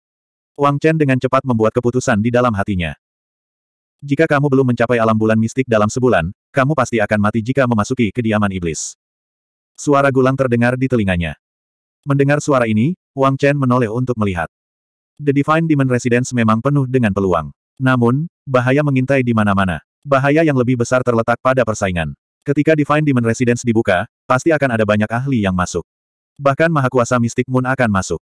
Wang Chen dengan cepat membuat keputusan di dalam hatinya. Jika kamu belum mencapai alam bulan mistik dalam sebulan, kamu pasti akan mati jika memasuki kediaman iblis. Suara gulang terdengar di telinganya. Mendengar suara ini, Wang Chen menoleh untuk melihat. The Divine Demon Residence memang penuh dengan peluang. Namun, bahaya mengintai di mana-mana. Bahaya yang lebih besar terletak pada persaingan. Ketika Divine Demon Residence dibuka, pasti akan ada banyak ahli yang masuk. Bahkan Mahakuasa Mistik Moon akan masuk.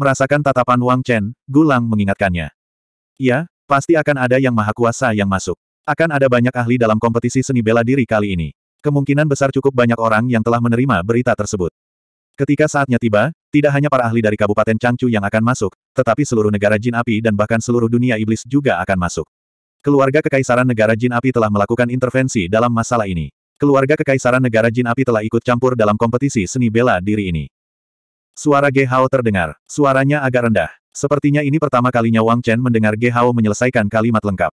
Merasakan tatapan Wang Chen, Gulang mengingatkannya. Ya, pasti akan ada yang Mahakuasa yang masuk. Akan ada banyak ahli dalam kompetisi seni bela diri kali ini. Kemungkinan besar cukup banyak orang yang telah menerima berita tersebut. Ketika saatnya tiba, tidak hanya para ahli dari Kabupaten Changchu yang akan masuk, tetapi seluruh negara Jin Api dan bahkan seluruh dunia iblis juga akan masuk. Keluarga Kekaisaran Negara Jin Api telah melakukan intervensi dalam masalah ini. Keluarga Kekaisaran Negara Jin Api telah ikut campur dalam kompetisi seni bela diri ini. Suara Ge Hao terdengar. Suaranya agak rendah. Sepertinya ini pertama kalinya Wang Chen mendengar Ge Hao menyelesaikan kalimat lengkap.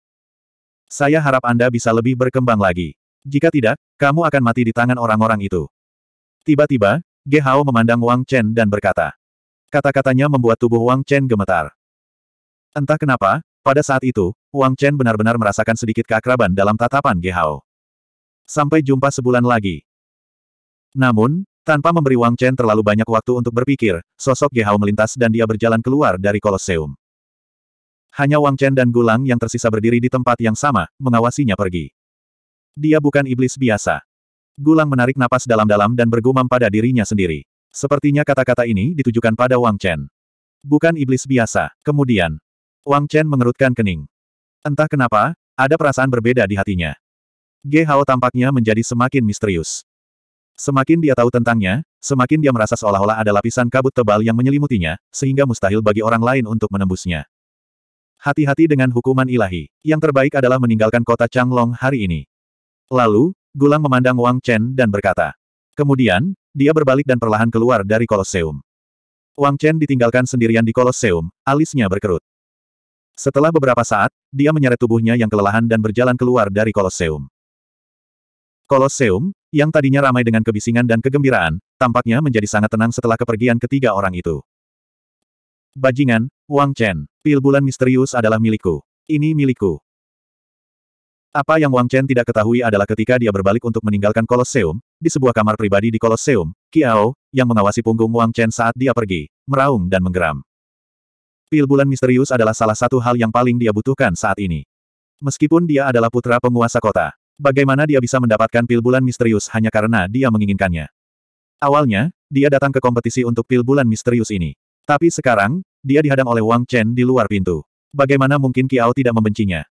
Saya harap Anda bisa lebih berkembang lagi. Jika tidak, kamu akan mati di tangan orang-orang itu. Tiba-tiba, Ge Hao memandang Wang Chen dan berkata. Kata-katanya membuat tubuh Wang Chen gemetar. Entah kenapa, pada saat itu, Wang Chen benar-benar merasakan sedikit keakraban dalam tatapan Ge Hao. Sampai jumpa sebulan lagi. Namun, tanpa memberi Wang Chen terlalu banyak waktu untuk berpikir, sosok Ge Hao melintas dan dia berjalan keluar dari Koloseum. Hanya Wang Chen dan Gulang yang tersisa berdiri di tempat yang sama, mengawasinya pergi. Dia bukan iblis biasa. Gulang menarik napas dalam-dalam dan bergumam pada dirinya sendiri. Sepertinya kata-kata ini ditujukan pada Wang Chen. Bukan iblis biasa. Kemudian, Wang Chen mengerutkan kening. Entah kenapa, ada perasaan berbeda di hatinya. Ge Hao tampaknya menjadi semakin misterius. Semakin dia tahu tentangnya, semakin dia merasa seolah-olah ada lapisan kabut tebal yang menyelimutinya, sehingga mustahil bagi orang lain untuk menembusnya. Hati-hati dengan hukuman ilahi. Yang terbaik adalah meninggalkan kota Changlong hari ini. Lalu, Gulang memandang Wang Chen dan berkata. Kemudian, dia berbalik dan perlahan keluar dari Koloseum. Wang Chen ditinggalkan sendirian di Koloseum, alisnya berkerut. Setelah beberapa saat, dia menyeret tubuhnya yang kelelahan dan berjalan keluar dari Koloseum. Koloseum, yang tadinya ramai dengan kebisingan dan kegembiraan, tampaknya menjadi sangat tenang setelah kepergian ketiga orang itu. Bajingan, Wang Chen, pil bulan misterius adalah milikku. Ini milikku. Apa yang Wang Chen tidak ketahui adalah ketika dia berbalik untuk meninggalkan Kolosseum, di sebuah kamar pribadi di Kolosseum, Kiao, yang mengawasi punggung Wang Chen saat dia pergi, meraung dan menggeram. Pil bulan misterius adalah salah satu hal yang paling dia butuhkan saat ini. Meskipun dia adalah putra penguasa kota, bagaimana dia bisa mendapatkan pil bulan misterius hanya karena dia menginginkannya? Awalnya, dia datang ke kompetisi untuk pil bulan misterius ini. Tapi sekarang, dia dihadang oleh Wang Chen di luar pintu. Bagaimana mungkin Kiao tidak membencinya?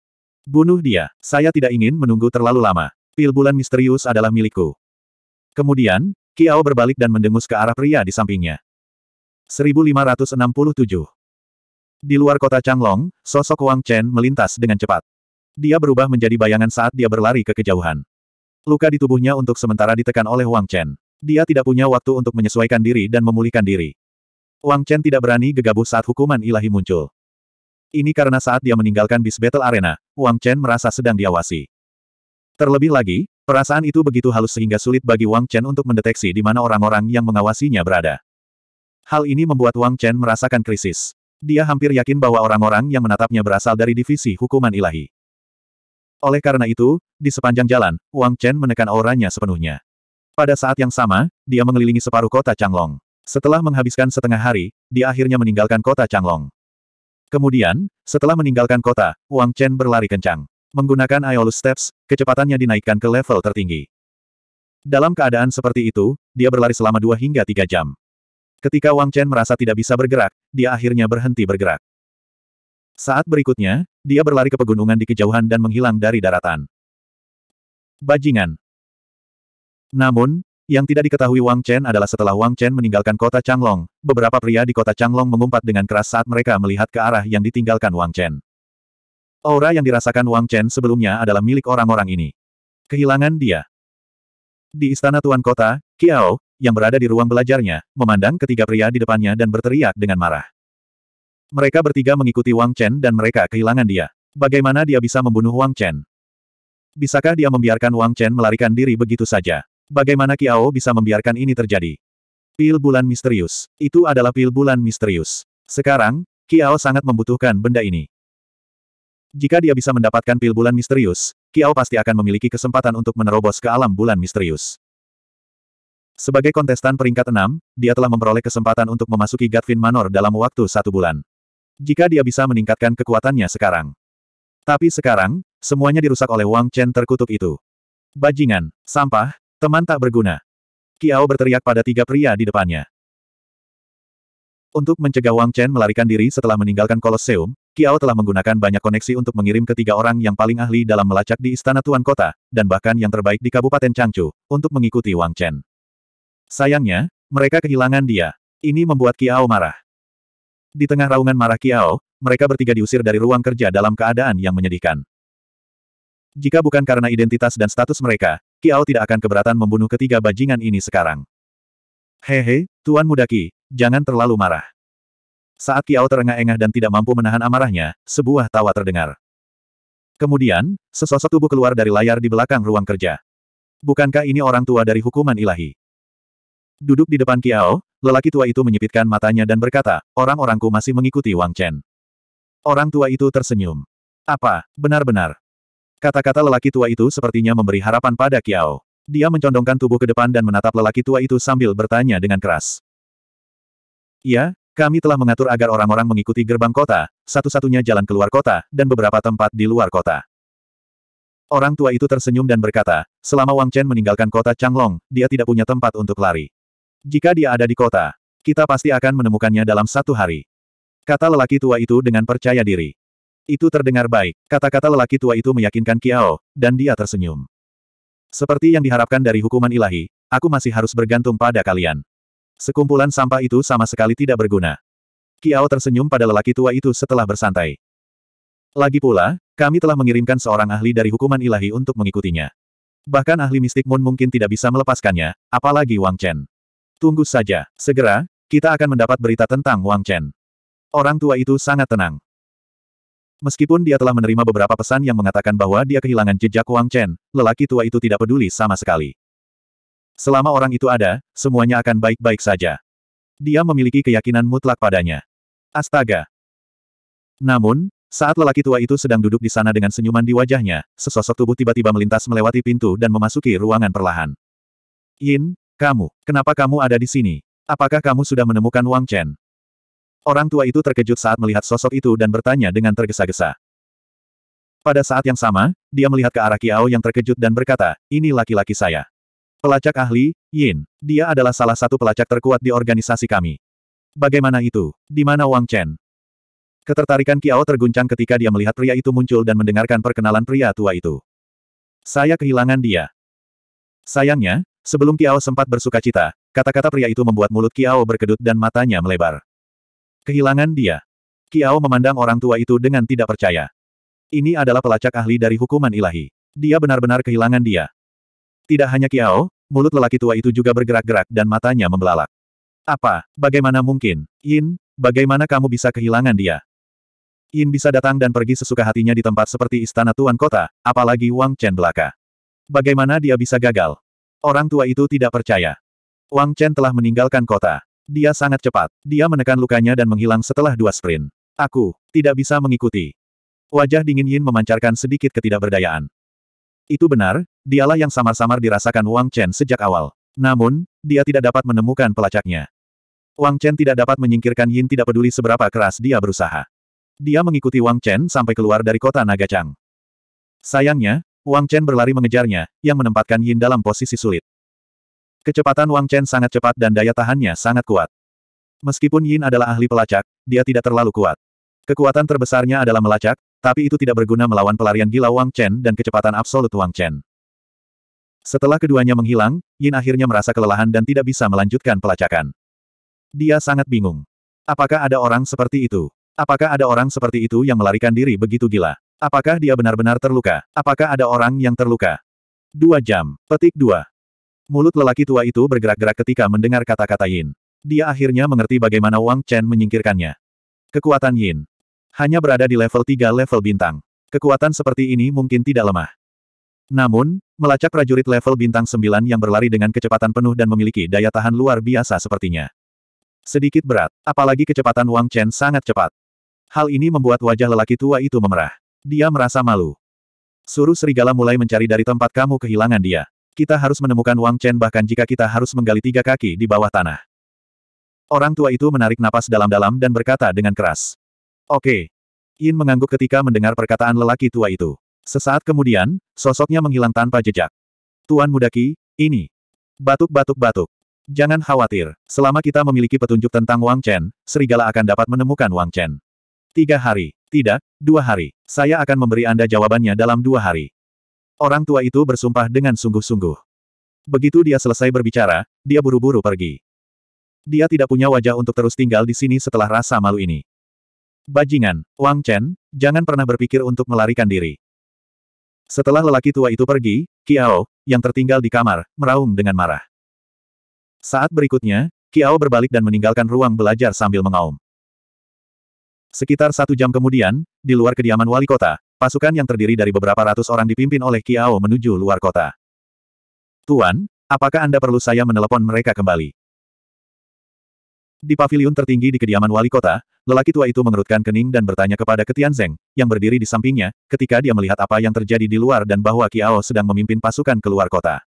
Bunuh dia. Saya tidak ingin menunggu terlalu lama. Pil bulan misterius adalah milikku. Kemudian, Kiao berbalik dan mendengus ke arah pria di sampingnya. 1567 Di luar kota Changlong, sosok Wang Chen melintas dengan cepat. Dia berubah menjadi bayangan saat dia berlari ke kejauhan. Luka di tubuhnya untuk sementara ditekan oleh Wang Chen. Dia tidak punya waktu untuk menyesuaikan diri dan memulihkan diri. Wang Chen tidak berani gegabah saat hukuman ilahi muncul. Ini karena saat dia meninggalkan bis battle arena, Wang Chen merasa sedang diawasi. Terlebih lagi, perasaan itu begitu halus sehingga sulit bagi Wang Chen untuk mendeteksi di mana orang-orang yang mengawasinya berada. Hal ini membuat Wang Chen merasakan krisis. Dia hampir yakin bahwa orang-orang yang menatapnya berasal dari divisi hukuman ilahi. Oleh karena itu, di sepanjang jalan, Wang Chen menekan auranya sepenuhnya. Pada saat yang sama, dia mengelilingi separuh kota Changlong. Setelah menghabiskan setengah hari, dia akhirnya meninggalkan kota Changlong. Kemudian, setelah meninggalkan kota, Wang Chen berlari kencang. Menggunakan Aeolus Steps, kecepatannya dinaikkan ke level tertinggi. Dalam keadaan seperti itu, dia berlari selama dua hingga tiga jam. Ketika Wang Chen merasa tidak bisa bergerak, dia akhirnya berhenti bergerak. Saat berikutnya, dia berlari ke pegunungan di kejauhan dan menghilang dari daratan. Bajingan. Namun, yang tidak diketahui Wang Chen adalah setelah Wang Chen meninggalkan kota Changlong, beberapa pria di kota Changlong mengumpat dengan keras saat mereka melihat ke arah yang ditinggalkan Wang Chen. Aura yang dirasakan Wang Chen sebelumnya adalah milik orang-orang ini. Kehilangan dia. Di istana tuan kota, Kiao, yang berada di ruang belajarnya, memandang ketiga pria di depannya dan berteriak dengan marah. Mereka bertiga mengikuti Wang Chen dan mereka kehilangan dia. Bagaimana dia bisa membunuh Wang Chen? Bisakah dia membiarkan Wang Chen melarikan diri begitu saja? Bagaimana Kiao bisa membiarkan ini terjadi? Pil bulan misterius. Itu adalah pil bulan misterius. Sekarang, Kiao sangat membutuhkan benda ini. Jika dia bisa mendapatkan pil bulan misterius, Kiao pasti akan memiliki kesempatan untuk menerobos ke alam bulan misterius. Sebagai kontestan peringkat enam, dia telah memperoleh kesempatan untuk memasuki Gatvin Manor dalam waktu satu bulan. Jika dia bisa meningkatkan kekuatannya sekarang. Tapi sekarang, semuanya dirusak oleh Wang Chen terkutuk itu. Bajingan, sampah, Teman tak berguna. Kiao berteriak pada tiga pria di depannya. Untuk mencegah Wang Chen melarikan diri setelah meninggalkan Koloseum, Kiao telah menggunakan banyak koneksi untuk mengirim ketiga orang yang paling ahli dalam melacak di Istana Tuan Kota, dan bahkan yang terbaik di Kabupaten Changchu, untuk mengikuti Wang Chen. Sayangnya, mereka kehilangan dia. Ini membuat Kiao marah. Di tengah raungan marah Kiao, mereka bertiga diusir dari ruang kerja dalam keadaan yang menyedihkan. Jika bukan karena identitas dan status mereka, Kiao tidak akan keberatan membunuh ketiga bajingan ini sekarang. Hehe, Tuan Muda Ki, jangan terlalu marah. Saat Kiao terengah-engah dan tidak mampu menahan amarahnya, sebuah tawa terdengar. Kemudian, sesosok tubuh keluar dari layar di belakang ruang kerja. Bukankah ini orang tua dari hukuman ilahi? Duduk di depan Kiao, lelaki tua itu menyipitkan matanya dan berkata, orang-orangku masih mengikuti Wang Chen. Orang tua itu tersenyum. Apa, benar-benar, Kata-kata lelaki tua itu sepertinya memberi harapan pada Kiao. Dia mencondongkan tubuh ke depan dan menatap lelaki tua itu sambil bertanya dengan keras. "Ya, kami telah mengatur agar orang-orang mengikuti gerbang kota, satu-satunya jalan keluar kota, dan beberapa tempat di luar kota. Orang tua itu tersenyum dan berkata, selama Wang Chen meninggalkan kota Changlong, dia tidak punya tempat untuk lari. Jika dia ada di kota, kita pasti akan menemukannya dalam satu hari. Kata lelaki tua itu dengan percaya diri. Itu terdengar baik. Kata-kata lelaki tua itu meyakinkan Kiao, dan dia tersenyum. Seperti yang diharapkan dari hukuman ilahi, aku masih harus bergantung pada kalian. Sekumpulan sampah itu sama sekali tidak berguna. Kiao tersenyum pada lelaki tua itu setelah bersantai. Lagi pula, kami telah mengirimkan seorang ahli dari hukuman ilahi untuk mengikutinya. Bahkan ahli mistik Moon mungkin tidak bisa melepaskannya, apalagi Wang Chen. Tunggu saja, segera, kita akan mendapat berita tentang Wang Chen. Orang tua itu sangat tenang. Meskipun dia telah menerima beberapa pesan yang mengatakan bahwa dia kehilangan jejak Wang Chen, lelaki tua itu tidak peduli sama sekali. Selama orang itu ada, semuanya akan baik-baik saja. Dia memiliki keyakinan mutlak padanya. Astaga! Namun, saat lelaki tua itu sedang duduk di sana dengan senyuman di wajahnya, sesosok tubuh tiba-tiba melintas melewati pintu dan memasuki ruangan perlahan. Yin, kamu, kenapa kamu ada di sini? Apakah kamu sudah menemukan Wang Chen? Orang tua itu terkejut saat melihat sosok itu dan bertanya dengan tergesa-gesa. Pada saat yang sama, dia melihat ke arah Kiao yang terkejut dan berkata, ini laki-laki saya. Pelacak ahli, Yin. Dia adalah salah satu pelacak terkuat di organisasi kami. Bagaimana itu? Di mana Wang Chen? Ketertarikan Kiao terguncang ketika dia melihat pria itu muncul dan mendengarkan perkenalan pria tua itu. Saya kehilangan dia. Sayangnya, sebelum Kiao sempat bersuka cita, kata-kata pria itu membuat mulut Kiao berkedut dan matanya melebar. Kehilangan dia. Kiao memandang orang tua itu dengan tidak percaya. Ini adalah pelacak ahli dari hukuman ilahi. Dia benar-benar kehilangan dia. Tidak hanya Kiao, mulut lelaki tua itu juga bergerak-gerak dan matanya membelalak. Apa, bagaimana mungkin? Yin, bagaimana kamu bisa kehilangan dia? Yin bisa datang dan pergi sesuka hatinya di tempat seperti istana tuan kota, apalagi Wang Chen belaka. Bagaimana dia bisa gagal? Orang tua itu tidak percaya. Wang Chen telah meninggalkan kota. Dia sangat cepat. Dia menekan lukanya dan menghilang setelah dua sprint. Aku tidak bisa mengikuti. Wajah dingin Yin memancarkan sedikit ketidakberdayaan. Itu benar, dialah yang samar-samar dirasakan Wang Chen sejak awal. Namun, dia tidak dapat menemukan pelacaknya. Wang Chen tidak dapat menyingkirkan Yin tidak peduli seberapa keras dia berusaha. Dia mengikuti Wang Chen sampai keluar dari kota Naga Chang. Sayangnya, Wang Chen berlari mengejarnya, yang menempatkan Yin dalam posisi sulit. Kecepatan Wang Chen sangat cepat dan daya tahannya sangat kuat. Meskipun Yin adalah ahli pelacak, dia tidak terlalu kuat. Kekuatan terbesarnya adalah melacak, tapi itu tidak berguna melawan pelarian gila Wang Chen dan kecepatan absolut Wang Chen. Setelah keduanya menghilang, Yin akhirnya merasa kelelahan dan tidak bisa melanjutkan pelacakan. Dia sangat bingung. Apakah ada orang seperti itu? Apakah ada orang seperti itu yang melarikan diri begitu gila? Apakah dia benar-benar terluka? Apakah ada orang yang terluka? Dua jam. Petik dua. Mulut lelaki tua itu bergerak-gerak ketika mendengar kata-kata Yin. Dia akhirnya mengerti bagaimana Wang Chen menyingkirkannya. Kekuatan Yin. Hanya berada di level 3 level bintang. Kekuatan seperti ini mungkin tidak lemah. Namun, melacak prajurit level bintang 9 yang berlari dengan kecepatan penuh dan memiliki daya tahan luar biasa sepertinya. Sedikit berat, apalagi kecepatan Wang Chen sangat cepat. Hal ini membuat wajah lelaki tua itu memerah. Dia merasa malu. Suruh serigala mulai mencari dari tempat kamu kehilangan dia. Kita harus menemukan Wang Chen bahkan jika kita harus menggali tiga kaki di bawah tanah. Orang tua itu menarik napas dalam-dalam dan berkata dengan keras. Oke. Okay. Yin mengangguk ketika mendengar perkataan lelaki tua itu. Sesaat kemudian, sosoknya menghilang tanpa jejak. Tuan Mudaki, ini. Batuk-batuk-batuk. Jangan khawatir, selama kita memiliki petunjuk tentang Wang Chen, serigala akan dapat menemukan Wang Chen. Tiga hari. Tidak, dua hari. Saya akan memberi Anda jawabannya dalam dua hari. Orang tua itu bersumpah dengan sungguh-sungguh. Begitu dia selesai berbicara, dia buru-buru pergi. Dia tidak punya wajah untuk terus tinggal di sini setelah rasa malu ini. Bajingan, Wang Chen, jangan pernah berpikir untuk melarikan diri. Setelah lelaki tua itu pergi, Kiao, yang tertinggal di kamar, meraung dengan marah. Saat berikutnya, Kiao berbalik dan meninggalkan ruang belajar sambil mengaum. Sekitar satu jam kemudian, di luar kediaman wali kota, Pasukan yang terdiri dari beberapa ratus orang dipimpin oleh Kiao menuju luar kota. Tuan, apakah Anda perlu saya menelepon mereka kembali? Di paviliun tertinggi di kediaman wali kota, lelaki tua itu mengerutkan kening dan bertanya kepada Ketian Zeng, yang berdiri di sampingnya, ketika dia melihat apa yang terjadi di luar dan bahwa Kiao sedang memimpin pasukan keluar kota.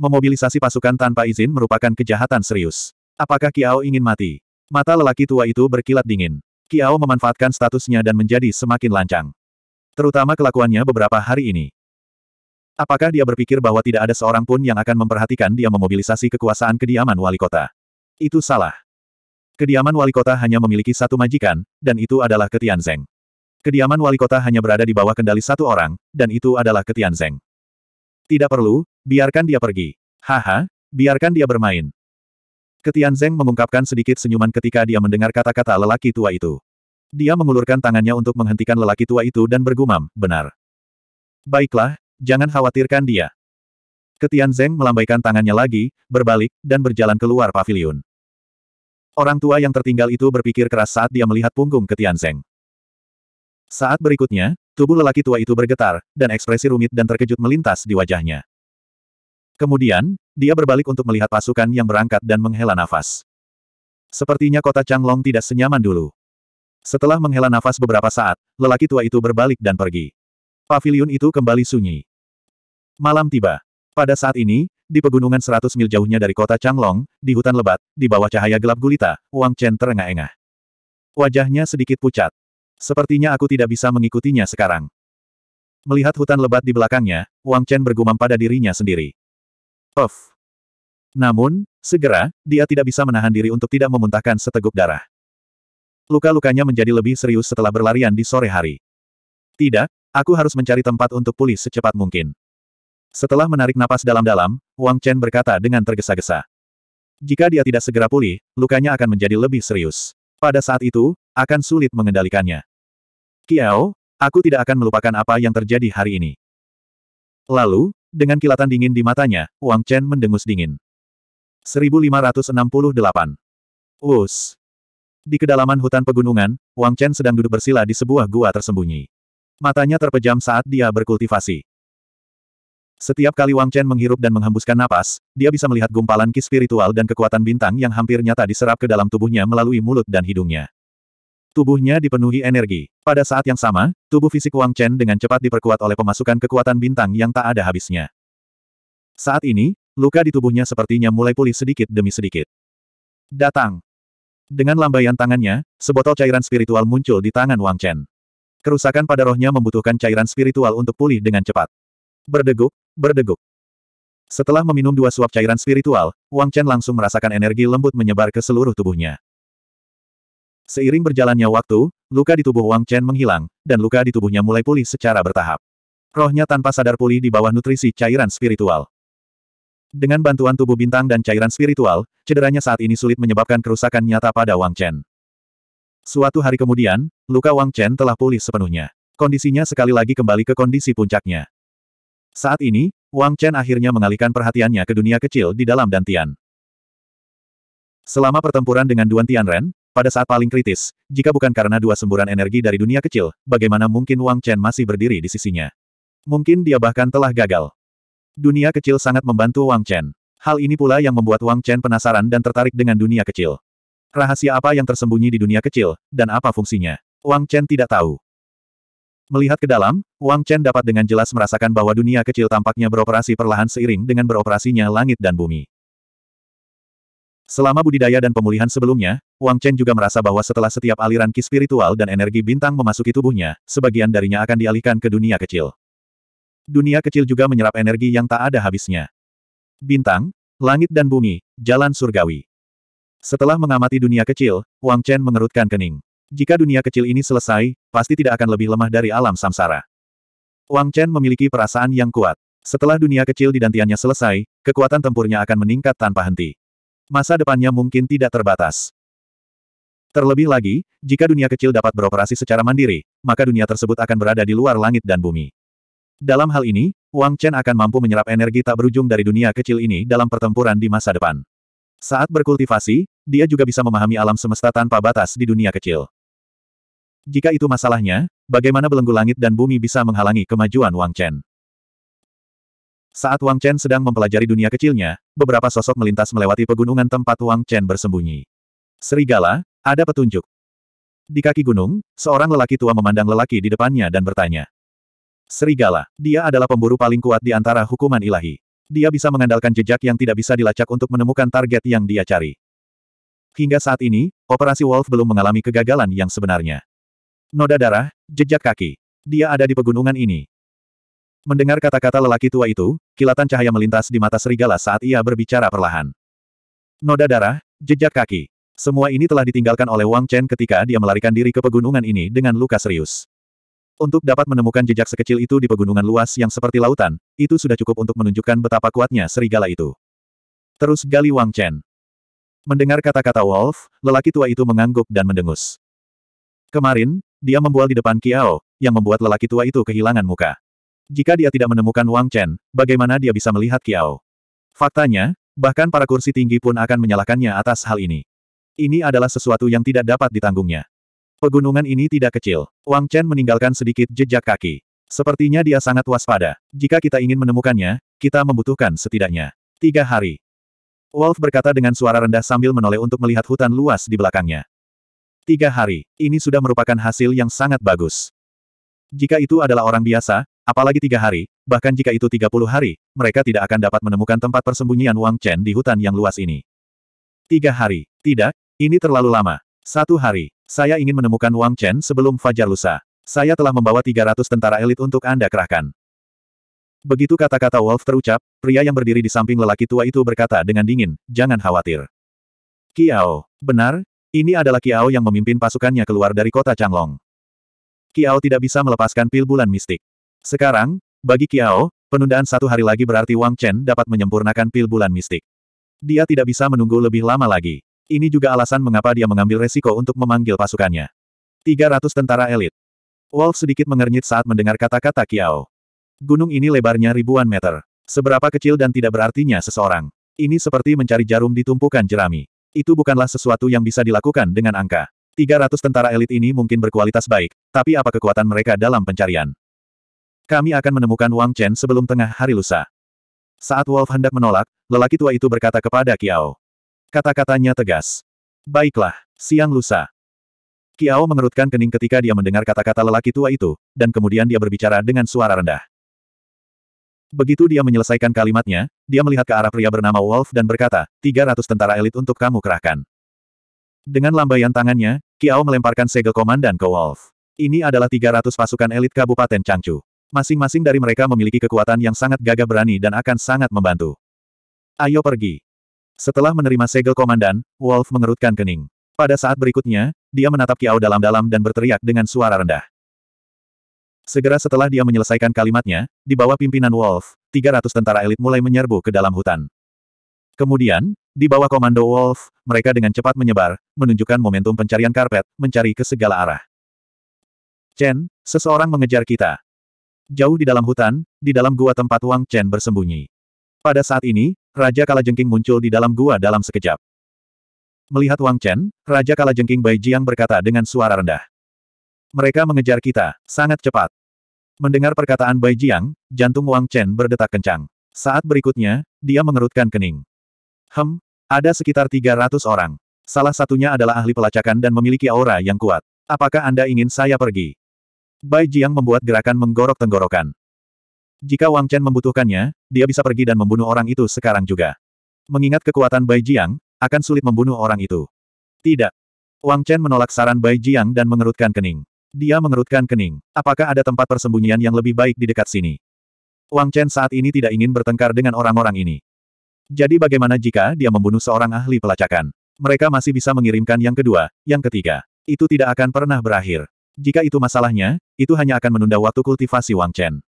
Memobilisasi pasukan tanpa izin merupakan kejahatan serius. Apakah Kiao ingin mati? Mata lelaki tua itu berkilat dingin. Kiao memanfaatkan statusnya dan menjadi semakin lancang. Terutama kelakuannya beberapa hari ini. Apakah dia berpikir bahwa tidak ada seorang pun yang akan memperhatikan dia memobilisasi kekuasaan kediaman wali kota? Itu salah. Kediaman wali kota hanya memiliki satu majikan, dan itu adalah Ketian Ketianzeng. Kediaman wali kota hanya berada di bawah kendali satu orang, dan itu adalah Ketian Ketianzeng. Tidak perlu, biarkan dia pergi. Haha, biarkan dia bermain. Ketian Ketianzeng mengungkapkan sedikit senyuman ketika dia mendengar kata-kata lelaki tua itu. Dia mengulurkan tangannya untuk menghentikan lelaki tua itu dan bergumam, benar. Baiklah, jangan khawatirkan dia. Ketian Zeng melambaikan tangannya lagi, berbalik, dan berjalan keluar pavilion. Orang tua yang tertinggal itu berpikir keras saat dia melihat punggung Ketian Zeng. Saat berikutnya, tubuh lelaki tua itu bergetar, dan ekspresi rumit dan terkejut melintas di wajahnya. Kemudian, dia berbalik untuk melihat pasukan yang berangkat dan menghela nafas. Sepertinya kota Changlong tidak senyaman dulu. Setelah menghela nafas beberapa saat, lelaki tua itu berbalik dan pergi. Paviliun itu kembali sunyi. Malam tiba. Pada saat ini, di pegunungan seratus mil jauhnya dari kota Changlong, di hutan lebat, di bawah cahaya gelap gulita, Wang Chen terengah-engah. Wajahnya sedikit pucat. Sepertinya aku tidak bisa mengikutinya sekarang. Melihat hutan lebat di belakangnya, Wang Chen bergumam pada dirinya sendiri. Puff. Namun, segera, dia tidak bisa menahan diri untuk tidak memuntahkan seteguk darah. Luka-lukanya menjadi lebih serius setelah berlarian di sore hari. Tidak, aku harus mencari tempat untuk pulih secepat mungkin. Setelah menarik napas dalam-dalam, Wang Chen berkata dengan tergesa-gesa. Jika dia tidak segera pulih, lukanya akan menjadi lebih serius. Pada saat itu, akan sulit mengendalikannya. Kiao, aku tidak akan melupakan apa yang terjadi hari ini. Lalu, dengan kilatan dingin di matanya, Wang Chen mendengus dingin. 1568. Wus. Di kedalaman hutan pegunungan, Wang Chen sedang duduk bersila di sebuah gua tersembunyi. Matanya terpejam saat dia berkultivasi. Setiap kali Wang Chen menghirup dan menghembuskan napas, dia bisa melihat gumpalan ki spiritual dan kekuatan bintang yang hampir nyata diserap ke dalam tubuhnya melalui mulut dan hidungnya. Tubuhnya dipenuhi energi. Pada saat yang sama, tubuh fisik Wang Chen dengan cepat diperkuat oleh pemasukan kekuatan bintang yang tak ada habisnya. Saat ini, luka di tubuhnya sepertinya mulai pulih sedikit demi sedikit. Datang. Dengan lambaian tangannya, sebotol cairan spiritual muncul di tangan Wang Chen. Kerusakan pada rohnya membutuhkan cairan spiritual untuk pulih dengan cepat. Berdeguk, berdeguk. Setelah meminum dua suap cairan spiritual, Wang Chen langsung merasakan energi lembut menyebar ke seluruh tubuhnya. Seiring berjalannya waktu, luka di tubuh Wang Chen menghilang, dan luka di tubuhnya mulai pulih secara bertahap. Rohnya tanpa sadar pulih di bawah nutrisi cairan spiritual. Dengan bantuan tubuh bintang dan cairan spiritual, cederanya saat ini sulit menyebabkan kerusakan nyata pada Wang Chen. Suatu hari kemudian, luka Wang Chen telah pulih sepenuhnya. Kondisinya sekali lagi kembali ke kondisi puncaknya. Saat ini, Wang Chen akhirnya mengalihkan perhatiannya ke dunia kecil di dalam Dantian. Selama pertempuran dengan Duan Tianren, pada saat paling kritis, jika bukan karena dua semburan energi dari dunia kecil, bagaimana mungkin Wang Chen masih berdiri di sisinya? Mungkin dia bahkan telah gagal. Dunia kecil sangat membantu Wang Chen. Hal ini pula yang membuat Wang Chen penasaran dan tertarik dengan dunia kecil. Rahasia apa yang tersembunyi di dunia kecil, dan apa fungsinya? Wang Chen tidak tahu. Melihat ke dalam, Wang Chen dapat dengan jelas merasakan bahwa dunia kecil tampaknya beroperasi perlahan seiring dengan beroperasinya langit dan bumi. Selama budidaya dan pemulihan sebelumnya, Wang Chen juga merasa bahwa setelah setiap aliran ki spiritual dan energi bintang memasuki tubuhnya, sebagian darinya akan dialihkan ke dunia kecil dunia kecil juga menyerap energi yang tak ada habisnya. Bintang, langit dan bumi, jalan surgawi. Setelah mengamati dunia kecil, Wang Chen mengerutkan kening. Jika dunia kecil ini selesai, pasti tidak akan lebih lemah dari alam samsara. Wang Chen memiliki perasaan yang kuat. Setelah dunia kecil di dantiannya selesai, kekuatan tempurnya akan meningkat tanpa henti. Masa depannya mungkin tidak terbatas. Terlebih lagi, jika dunia kecil dapat beroperasi secara mandiri, maka dunia tersebut akan berada di luar langit dan bumi. Dalam hal ini, Wang Chen akan mampu menyerap energi tak berujung dari dunia kecil ini dalam pertempuran di masa depan. Saat berkultivasi, dia juga bisa memahami alam semesta tanpa batas di dunia kecil. Jika itu masalahnya, bagaimana belenggu langit dan bumi bisa menghalangi kemajuan Wang Chen? Saat Wang Chen sedang mempelajari dunia kecilnya, beberapa sosok melintas melewati pegunungan tempat Wang Chen bersembunyi. Serigala, ada petunjuk. Di kaki gunung, seorang lelaki tua memandang lelaki di depannya dan bertanya. Serigala. Dia adalah pemburu paling kuat di antara hukuman ilahi. Dia bisa mengandalkan jejak yang tidak bisa dilacak untuk menemukan target yang dia cari. Hingga saat ini, operasi Wolf belum mengalami kegagalan yang sebenarnya. Noda darah, jejak kaki. Dia ada di pegunungan ini. Mendengar kata-kata lelaki tua itu, kilatan cahaya melintas di mata serigala saat ia berbicara perlahan. Noda darah, jejak kaki. Semua ini telah ditinggalkan oleh Wang Chen ketika dia melarikan diri ke pegunungan ini dengan luka serius. Untuk dapat menemukan jejak sekecil itu di pegunungan luas yang seperti lautan, itu sudah cukup untuk menunjukkan betapa kuatnya serigala itu. Terus gali Wang Chen. Mendengar kata-kata Wolf, lelaki tua itu mengangguk dan mendengus. Kemarin, dia membual di depan Kiao, yang membuat lelaki tua itu kehilangan muka. Jika dia tidak menemukan Wang Chen, bagaimana dia bisa melihat Kiao? Faktanya, bahkan para kursi tinggi pun akan menyalahkannya atas hal ini. Ini adalah sesuatu yang tidak dapat ditanggungnya. Pegunungan ini tidak kecil. Wang Chen meninggalkan sedikit jejak kaki. Sepertinya dia sangat waspada. Jika kita ingin menemukannya, kita membutuhkan setidaknya tiga hari. Wolf berkata dengan suara rendah sambil menoleh untuk melihat hutan luas di belakangnya. Tiga hari, ini sudah merupakan hasil yang sangat bagus. Jika itu adalah orang biasa, apalagi tiga hari, bahkan jika itu tiga puluh hari, mereka tidak akan dapat menemukan tempat persembunyian Wang Chen di hutan yang luas ini. Tiga hari, tidak, ini terlalu lama. Satu hari, saya ingin menemukan Wang Chen sebelum fajar lusa. Saya telah membawa 300 tentara elit untuk Anda kerahkan. Begitu kata-kata Wolf terucap, pria yang berdiri di samping lelaki tua itu berkata dengan dingin, jangan khawatir. Kiao, benar, ini adalah Kiao yang memimpin pasukannya keluar dari kota Changlong. Kiao tidak bisa melepaskan pil bulan mistik. Sekarang, bagi Kiao, penundaan satu hari lagi berarti Wang Chen dapat menyempurnakan pil bulan mistik. Dia tidak bisa menunggu lebih lama lagi. Ini juga alasan mengapa dia mengambil resiko untuk memanggil pasukannya. 300 tentara elit. Wolf sedikit mengernyit saat mendengar kata-kata Kiao. Gunung ini lebarnya ribuan meter. Seberapa kecil dan tidak berartinya seseorang. Ini seperti mencari jarum di tumpukan jerami. Itu bukanlah sesuatu yang bisa dilakukan dengan angka. 300 tentara elit ini mungkin berkualitas baik, tapi apa kekuatan mereka dalam pencarian? Kami akan menemukan Wang Chen sebelum tengah hari lusa. Saat Wolf hendak menolak, lelaki tua itu berkata kepada Kiao. Kata-katanya tegas. Baiklah, siang lusa. Kiao mengerutkan kening ketika dia mendengar kata-kata lelaki tua itu, dan kemudian dia berbicara dengan suara rendah. Begitu dia menyelesaikan kalimatnya, dia melihat ke arah pria bernama Wolf dan berkata, 300 tentara elit untuk kamu kerahkan. Dengan lambaian tangannya, Kiao melemparkan segel komandan ke Wolf. Ini adalah 300 pasukan elit Kabupaten Changchu. Masing-masing dari mereka memiliki kekuatan yang sangat gagah berani dan akan sangat membantu. Ayo pergi. Setelah menerima segel komandan, Wolf mengerutkan kening. Pada saat berikutnya, dia menatap Kiao dalam-dalam dan berteriak dengan suara rendah. Segera setelah dia menyelesaikan kalimatnya, di bawah pimpinan Wolf, 300 tentara elit mulai menyerbu ke dalam hutan. Kemudian, di bawah komando Wolf, mereka dengan cepat menyebar, menunjukkan momentum pencarian karpet, mencari ke segala arah. Chen, seseorang mengejar kita. Jauh di dalam hutan, di dalam gua tempat Wang Chen bersembunyi. Pada saat ini, Raja Kalajengking muncul di dalam gua dalam sekejap. Melihat Wang Chen, Raja Kalajengking Bai Jiang berkata dengan suara rendah. Mereka mengejar kita, sangat cepat. Mendengar perkataan Bai Jiang, jantung Wang Chen berdetak kencang. Saat berikutnya, dia mengerutkan kening. Hem, ada sekitar 300 orang. Salah satunya adalah ahli pelacakan dan memiliki aura yang kuat. Apakah Anda ingin saya pergi? Bai Jiang membuat gerakan menggorok tenggorokan. Jika Wang Chen membutuhkannya, dia bisa pergi dan membunuh orang itu sekarang juga. Mengingat kekuatan Bai Jiang, akan sulit membunuh orang itu. Tidak. Wang Chen menolak saran Bai Jiang dan mengerutkan kening. Dia mengerutkan kening. Apakah ada tempat persembunyian yang lebih baik di dekat sini? Wang Chen saat ini tidak ingin bertengkar dengan orang-orang ini. Jadi bagaimana jika dia membunuh seorang ahli pelacakan? Mereka masih bisa mengirimkan yang kedua, yang ketiga. Itu tidak akan pernah berakhir. Jika itu masalahnya, itu hanya akan menunda waktu kultivasi Wang Chen.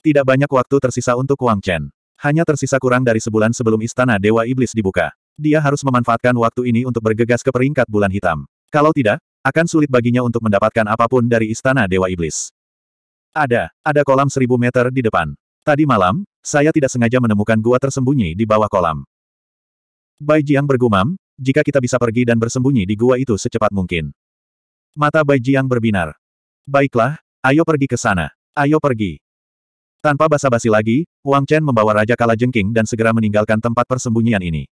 Tidak banyak waktu tersisa untuk Wang Chen. Hanya tersisa kurang dari sebulan sebelum Istana Dewa Iblis dibuka. Dia harus memanfaatkan waktu ini untuk bergegas ke peringkat bulan hitam. Kalau tidak, akan sulit baginya untuk mendapatkan apapun dari Istana Dewa Iblis. Ada, ada kolam seribu meter di depan. Tadi malam, saya tidak sengaja menemukan gua tersembunyi di bawah kolam. Bai Jiang bergumam, jika kita bisa pergi dan bersembunyi di gua itu secepat mungkin. Mata Bai Jiang berbinar. Baiklah, ayo pergi ke sana. Ayo pergi. Tanpa basa-basi lagi, Wang Chen membawa Raja Kala Jengking dan segera meninggalkan tempat persembunyian ini.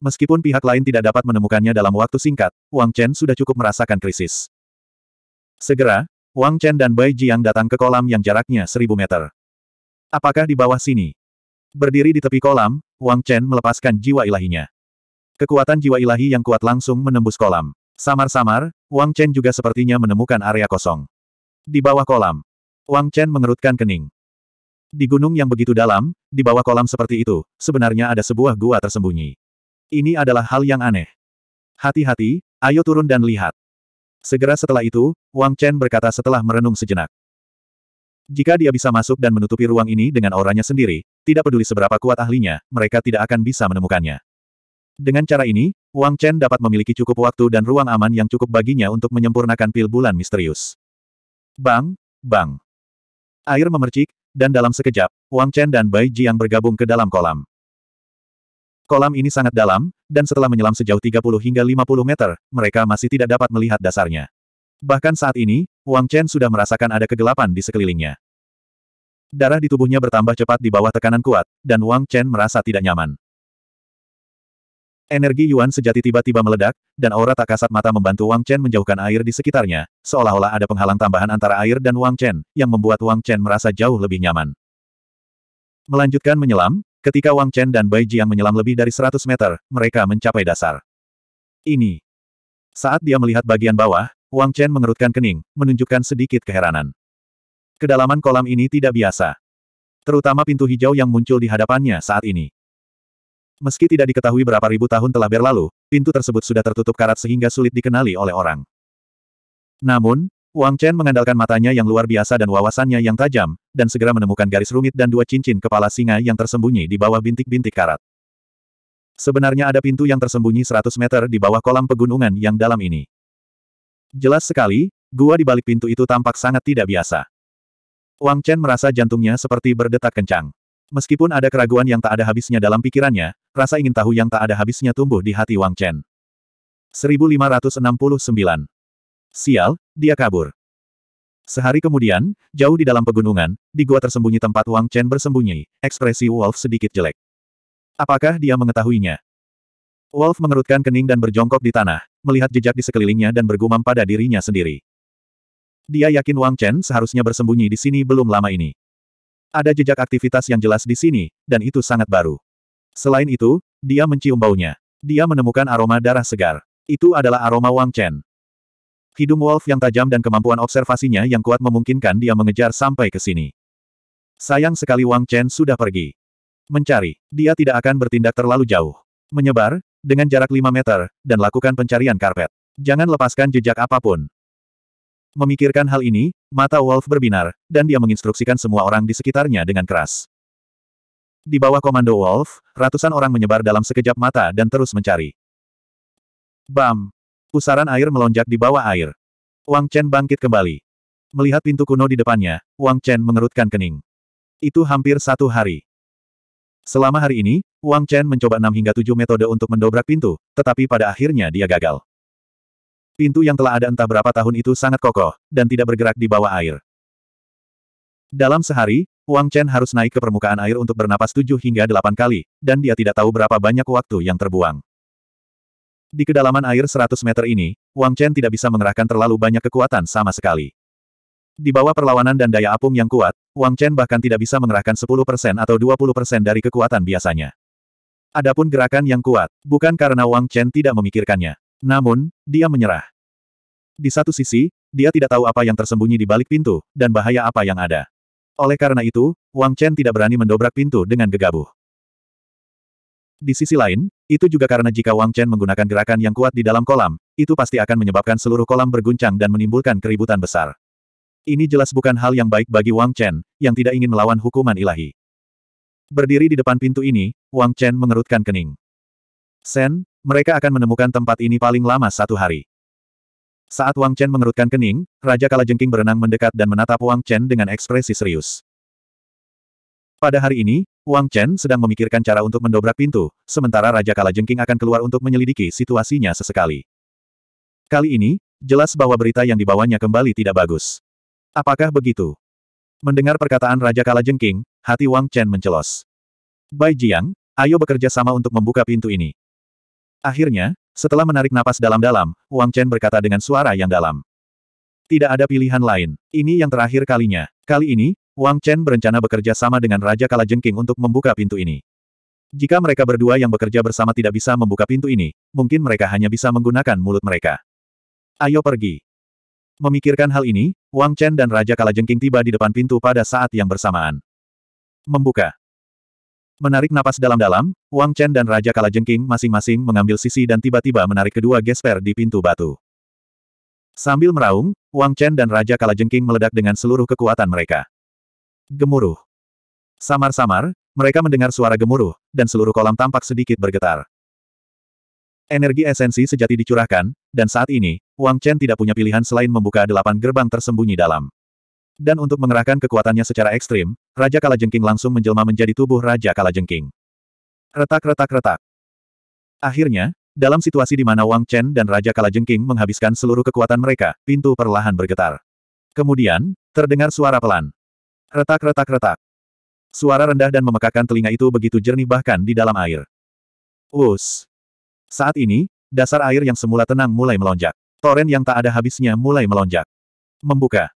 Meskipun pihak lain tidak dapat menemukannya dalam waktu singkat, Wang Chen sudah cukup merasakan krisis. Segera, Wang Chen dan Bai Jiang datang ke kolam yang jaraknya seribu meter. Apakah di bawah sini? Berdiri di tepi kolam, Wang Chen melepaskan jiwa ilahinya. Kekuatan jiwa ilahi yang kuat langsung menembus kolam. Samar-samar, Wang Chen juga sepertinya menemukan area kosong. Di bawah kolam, Wang Chen mengerutkan kening. Di gunung yang begitu dalam, di bawah kolam seperti itu, sebenarnya ada sebuah gua tersembunyi. Ini adalah hal yang aneh. Hati-hati, ayo turun dan lihat. Segera setelah itu, Wang Chen berkata setelah merenung sejenak. Jika dia bisa masuk dan menutupi ruang ini dengan auranya sendiri, tidak peduli seberapa kuat ahlinya, mereka tidak akan bisa menemukannya. Dengan cara ini, Wang Chen dapat memiliki cukup waktu dan ruang aman yang cukup baginya untuk menyempurnakan pil bulan misterius. Bang, bang. Air memercik, dan dalam sekejap, Wang Chen dan Bai Jiang bergabung ke dalam kolam. Kolam ini sangat dalam, dan setelah menyelam sejauh 30 hingga 50 meter, mereka masih tidak dapat melihat dasarnya. Bahkan saat ini, Wang Chen sudah merasakan ada kegelapan di sekelilingnya. Darah di tubuhnya bertambah cepat di bawah tekanan kuat, dan Wang Chen merasa tidak nyaman. Energi Yuan sejati tiba-tiba meledak, dan aura tak kasat mata membantu Wang Chen menjauhkan air di sekitarnya, seolah-olah ada penghalang tambahan antara air dan Wang Chen, yang membuat Wang Chen merasa jauh lebih nyaman. Melanjutkan menyelam, ketika Wang Chen dan Bai Jiang menyelam lebih dari 100 meter, mereka mencapai dasar. Ini. Saat dia melihat bagian bawah, Wang Chen mengerutkan kening, menunjukkan sedikit keheranan. Kedalaman kolam ini tidak biasa. Terutama pintu hijau yang muncul di hadapannya saat ini. Meski tidak diketahui berapa ribu tahun telah berlalu, pintu tersebut sudah tertutup karat sehingga sulit dikenali oleh orang. Namun, Wang Chen mengandalkan matanya yang luar biasa dan wawasannya yang tajam, dan segera menemukan garis rumit dan dua cincin kepala singa yang tersembunyi di bawah bintik-bintik karat. Sebenarnya ada pintu yang tersembunyi 100 meter di bawah kolam pegunungan yang dalam ini. Jelas sekali, gua di balik pintu itu tampak sangat tidak biasa. Wang Chen merasa jantungnya seperti berdetak kencang. Meskipun ada keraguan yang tak ada habisnya dalam pikirannya, rasa ingin tahu yang tak ada habisnya tumbuh di hati Wang Chen. 1569. Sial, dia kabur. Sehari kemudian, jauh di dalam pegunungan, di gua tersembunyi tempat Wang Chen bersembunyi, ekspresi Wolf sedikit jelek. Apakah dia mengetahuinya? Wolf mengerutkan kening dan berjongkok di tanah, melihat jejak di sekelilingnya dan bergumam pada dirinya sendiri. Dia yakin Wang Chen seharusnya bersembunyi di sini belum lama ini. Ada jejak aktivitas yang jelas di sini, dan itu sangat baru. Selain itu, dia mencium baunya. Dia menemukan aroma darah segar. Itu adalah aroma Wang Chen. Hidung Wolf yang tajam dan kemampuan observasinya yang kuat memungkinkan dia mengejar sampai ke sini. Sayang sekali Wang Chen sudah pergi. Mencari, dia tidak akan bertindak terlalu jauh. Menyebar, dengan jarak 5 meter, dan lakukan pencarian karpet. Jangan lepaskan jejak apapun. Memikirkan hal ini, mata Wolf berbinar, dan dia menginstruksikan semua orang di sekitarnya dengan keras. Di bawah komando Wolf, ratusan orang menyebar dalam sekejap mata dan terus mencari. Bam! Pusaran air melonjak di bawah air. Wang Chen bangkit kembali. Melihat pintu kuno di depannya, Wang Chen mengerutkan kening. Itu hampir satu hari. Selama hari ini, Wang Chen mencoba 6 hingga 7 metode untuk mendobrak pintu, tetapi pada akhirnya dia gagal. Pintu yang telah ada entah berapa tahun itu sangat kokoh, dan tidak bergerak di bawah air. Dalam sehari, Wang Chen harus naik ke permukaan air untuk bernapas tujuh hingga delapan kali, dan dia tidak tahu berapa banyak waktu yang terbuang. Di kedalaman air 100 meter ini, Wang Chen tidak bisa mengerahkan terlalu banyak kekuatan sama sekali. Di bawah perlawanan dan daya apung yang kuat, Wang Chen bahkan tidak bisa mengerahkan 10% atau 20% dari kekuatan biasanya. Adapun gerakan yang kuat, bukan karena Wang Chen tidak memikirkannya. Namun, dia menyerah. Di satu sisi, dia tidak tahu apa yang tersembunyi di balik pintu, dan bahaya apa yang ada. Oleh karena itu, Wang Chen tidak berani mendobrak pintu dengan gegabah. Di sisi lain, itu juga karena jika Wang Chen menggunakan gerakan yang kuat di dalam kolam, itu pasti akan menyebabkan seluruh kolam berguncang dan menimbulkan keributan besar. Ini jelas bukan hal yang baik bagi Wang Chen, yang tidak ingin melawan hukuman ilahi. Berdiri di depan pintu ini, Wang Chen mengerutkan kening. Sen, mereka akan menemukan tempat ini paling lama satu hari. Saat Wang Chen mengerutkan kening, Raja Kalajengking berenang mendekat dan menatap Wang Chen dengan ekspresi serius. Pada hari ini, Wang Chen sedang memikirkan cara untuk mendobrak pintu, sementara Raja Kalajengking akan keluar untuk menyelidiki situasinya sesekali. Kali ini, jelas bahwa berita yang dibawanya kembali tidak bagus. Apakah begitu? Mendengar perkataan Raja Kalajengking, hati Wang Chen mencelos. Bai Jiang, ayo bekerja sama untuk membuka pintu ini. Akhirnya, setelah menarik napas dalam-dalam, Wang Chen berkata dengan suara yang dalam. Tidak ada pilihan lain. Ini yang terakhir kalinya. Kali ini, Wang Chen berencana bekerja sama dengan Raja Kalajengking untuk membuka pintu ini. Jika mereka berdua yang bekerja bersama tidak bisa membuka pintu ini, mungkin mereka hanya bisa menggunakan mulut mereka. Ayo pergi. Memikirkan hal ini, Wang Chen dan Raja Kalajengking tiba di depan pintu pada saat yang bersamaan. Membuka. Menarik napas dalam-dalam, Wang Chen dan Raja Kalajengking masing-masing mengambil sisi dan tiba-tiba menarik kedua gesper di pintu batu. Sambil meraung, Wang Chen dan Raja Kalajengking meledak dengan seluruh kekuatan mereka. Gemuruh. Samar-samar, mereka mendengar suara gemuruh, dan seluruh kolam tampak sedikit bergetar. Energi esensi sejati dicurahkan, dan saat ini, Wang Chen tidak punya pilihan selain membuka delapan gerbang tersembunyi dalam. Dan untuk mengerahkan kekuatannya secara ekstrim, Raja Kalajengking langsung menjelma menjadi tubuh Raja Kalajengking. Retak-retak-retak. Akhirnya, dalam situasi di mana Wang Chen dan Raja Kalajengking menghabiskan seluruh kekuatan mereka, pintu perlahan bergetar. Kemudian, terdengar suara pelan. Retak-retak-retak. Suara rendah dan memekakan telinga itu begitu jernih bahkan di dalam air. Us. Saat ini, dasar air yang semula tenang mulai melonjak. Toren yang tak ada habisnya mulai melonjak. Membuka.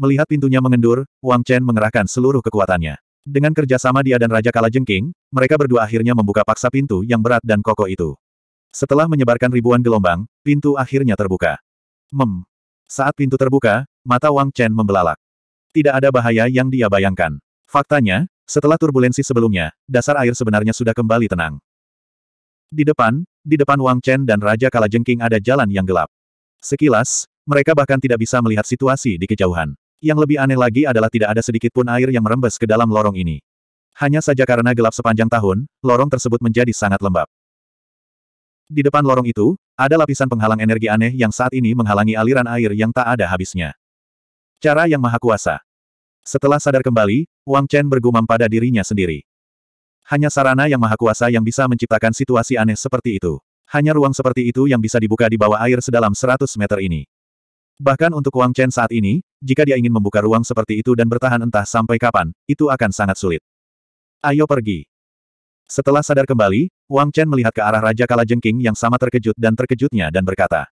Melihat pintunya mengendur, Wang Chen mengerahkan seluruh kekuatannya. Dengan kerjasama dia dan Raja Kalajengking, mereka berdua akhirnya membuka paksa pintu yang berat dan kokoh itu. Setelah menyebarkan ribuan gelombang, pintu akhirnya terbuka. Mem. Saat pintu terbuka, mata Wang Chen membelalak. Tidak ada bahaya yang dia bayangkan. Faktanya, setelah turbulensi sebelumnya, dasar air sebenarnya sudah kembali tenang. Di depan, di depan Wang Chen dan Raja Kalajengking ada jalan yang gelap. Sekilas, mereka bahkan tidak bisa melihat situasi di kejauhan. Yang lebih aneh lagi adalah tidak ada sedikit pun air yang merembes ke dalam lorong ini. Hanya saja karena gelap sepanjang tahun, lorong tersebut menjadi sangat lembab. Di depan lorong itu, ada lapisan penghalang energi aneh yang saat ini menghalangi aliran air yang tak ada habisnya. Cara yang maha kuasa. Setelah sadar kembali, Wang Chen bergumam pada dirinya sendiri. Hanya sarana yang maha kuasa yang bisa menciptakan situasi aneh seperti itu. Hanya ruang seperti itu yang bisa dibuka di bawah air sedalam 100 meter ini. Bahkan untuk Wang Chen saat ini, jika dia ingin membuka ruang seperti itu dan bertahan entah sampai kapan, itu akan sangat sulit. Ayo pergi. Setelah sadar kembali, Wang Chen melihat ke arah Raja Kalajengking yang sama terkejut dan terkejutnya dan berkata.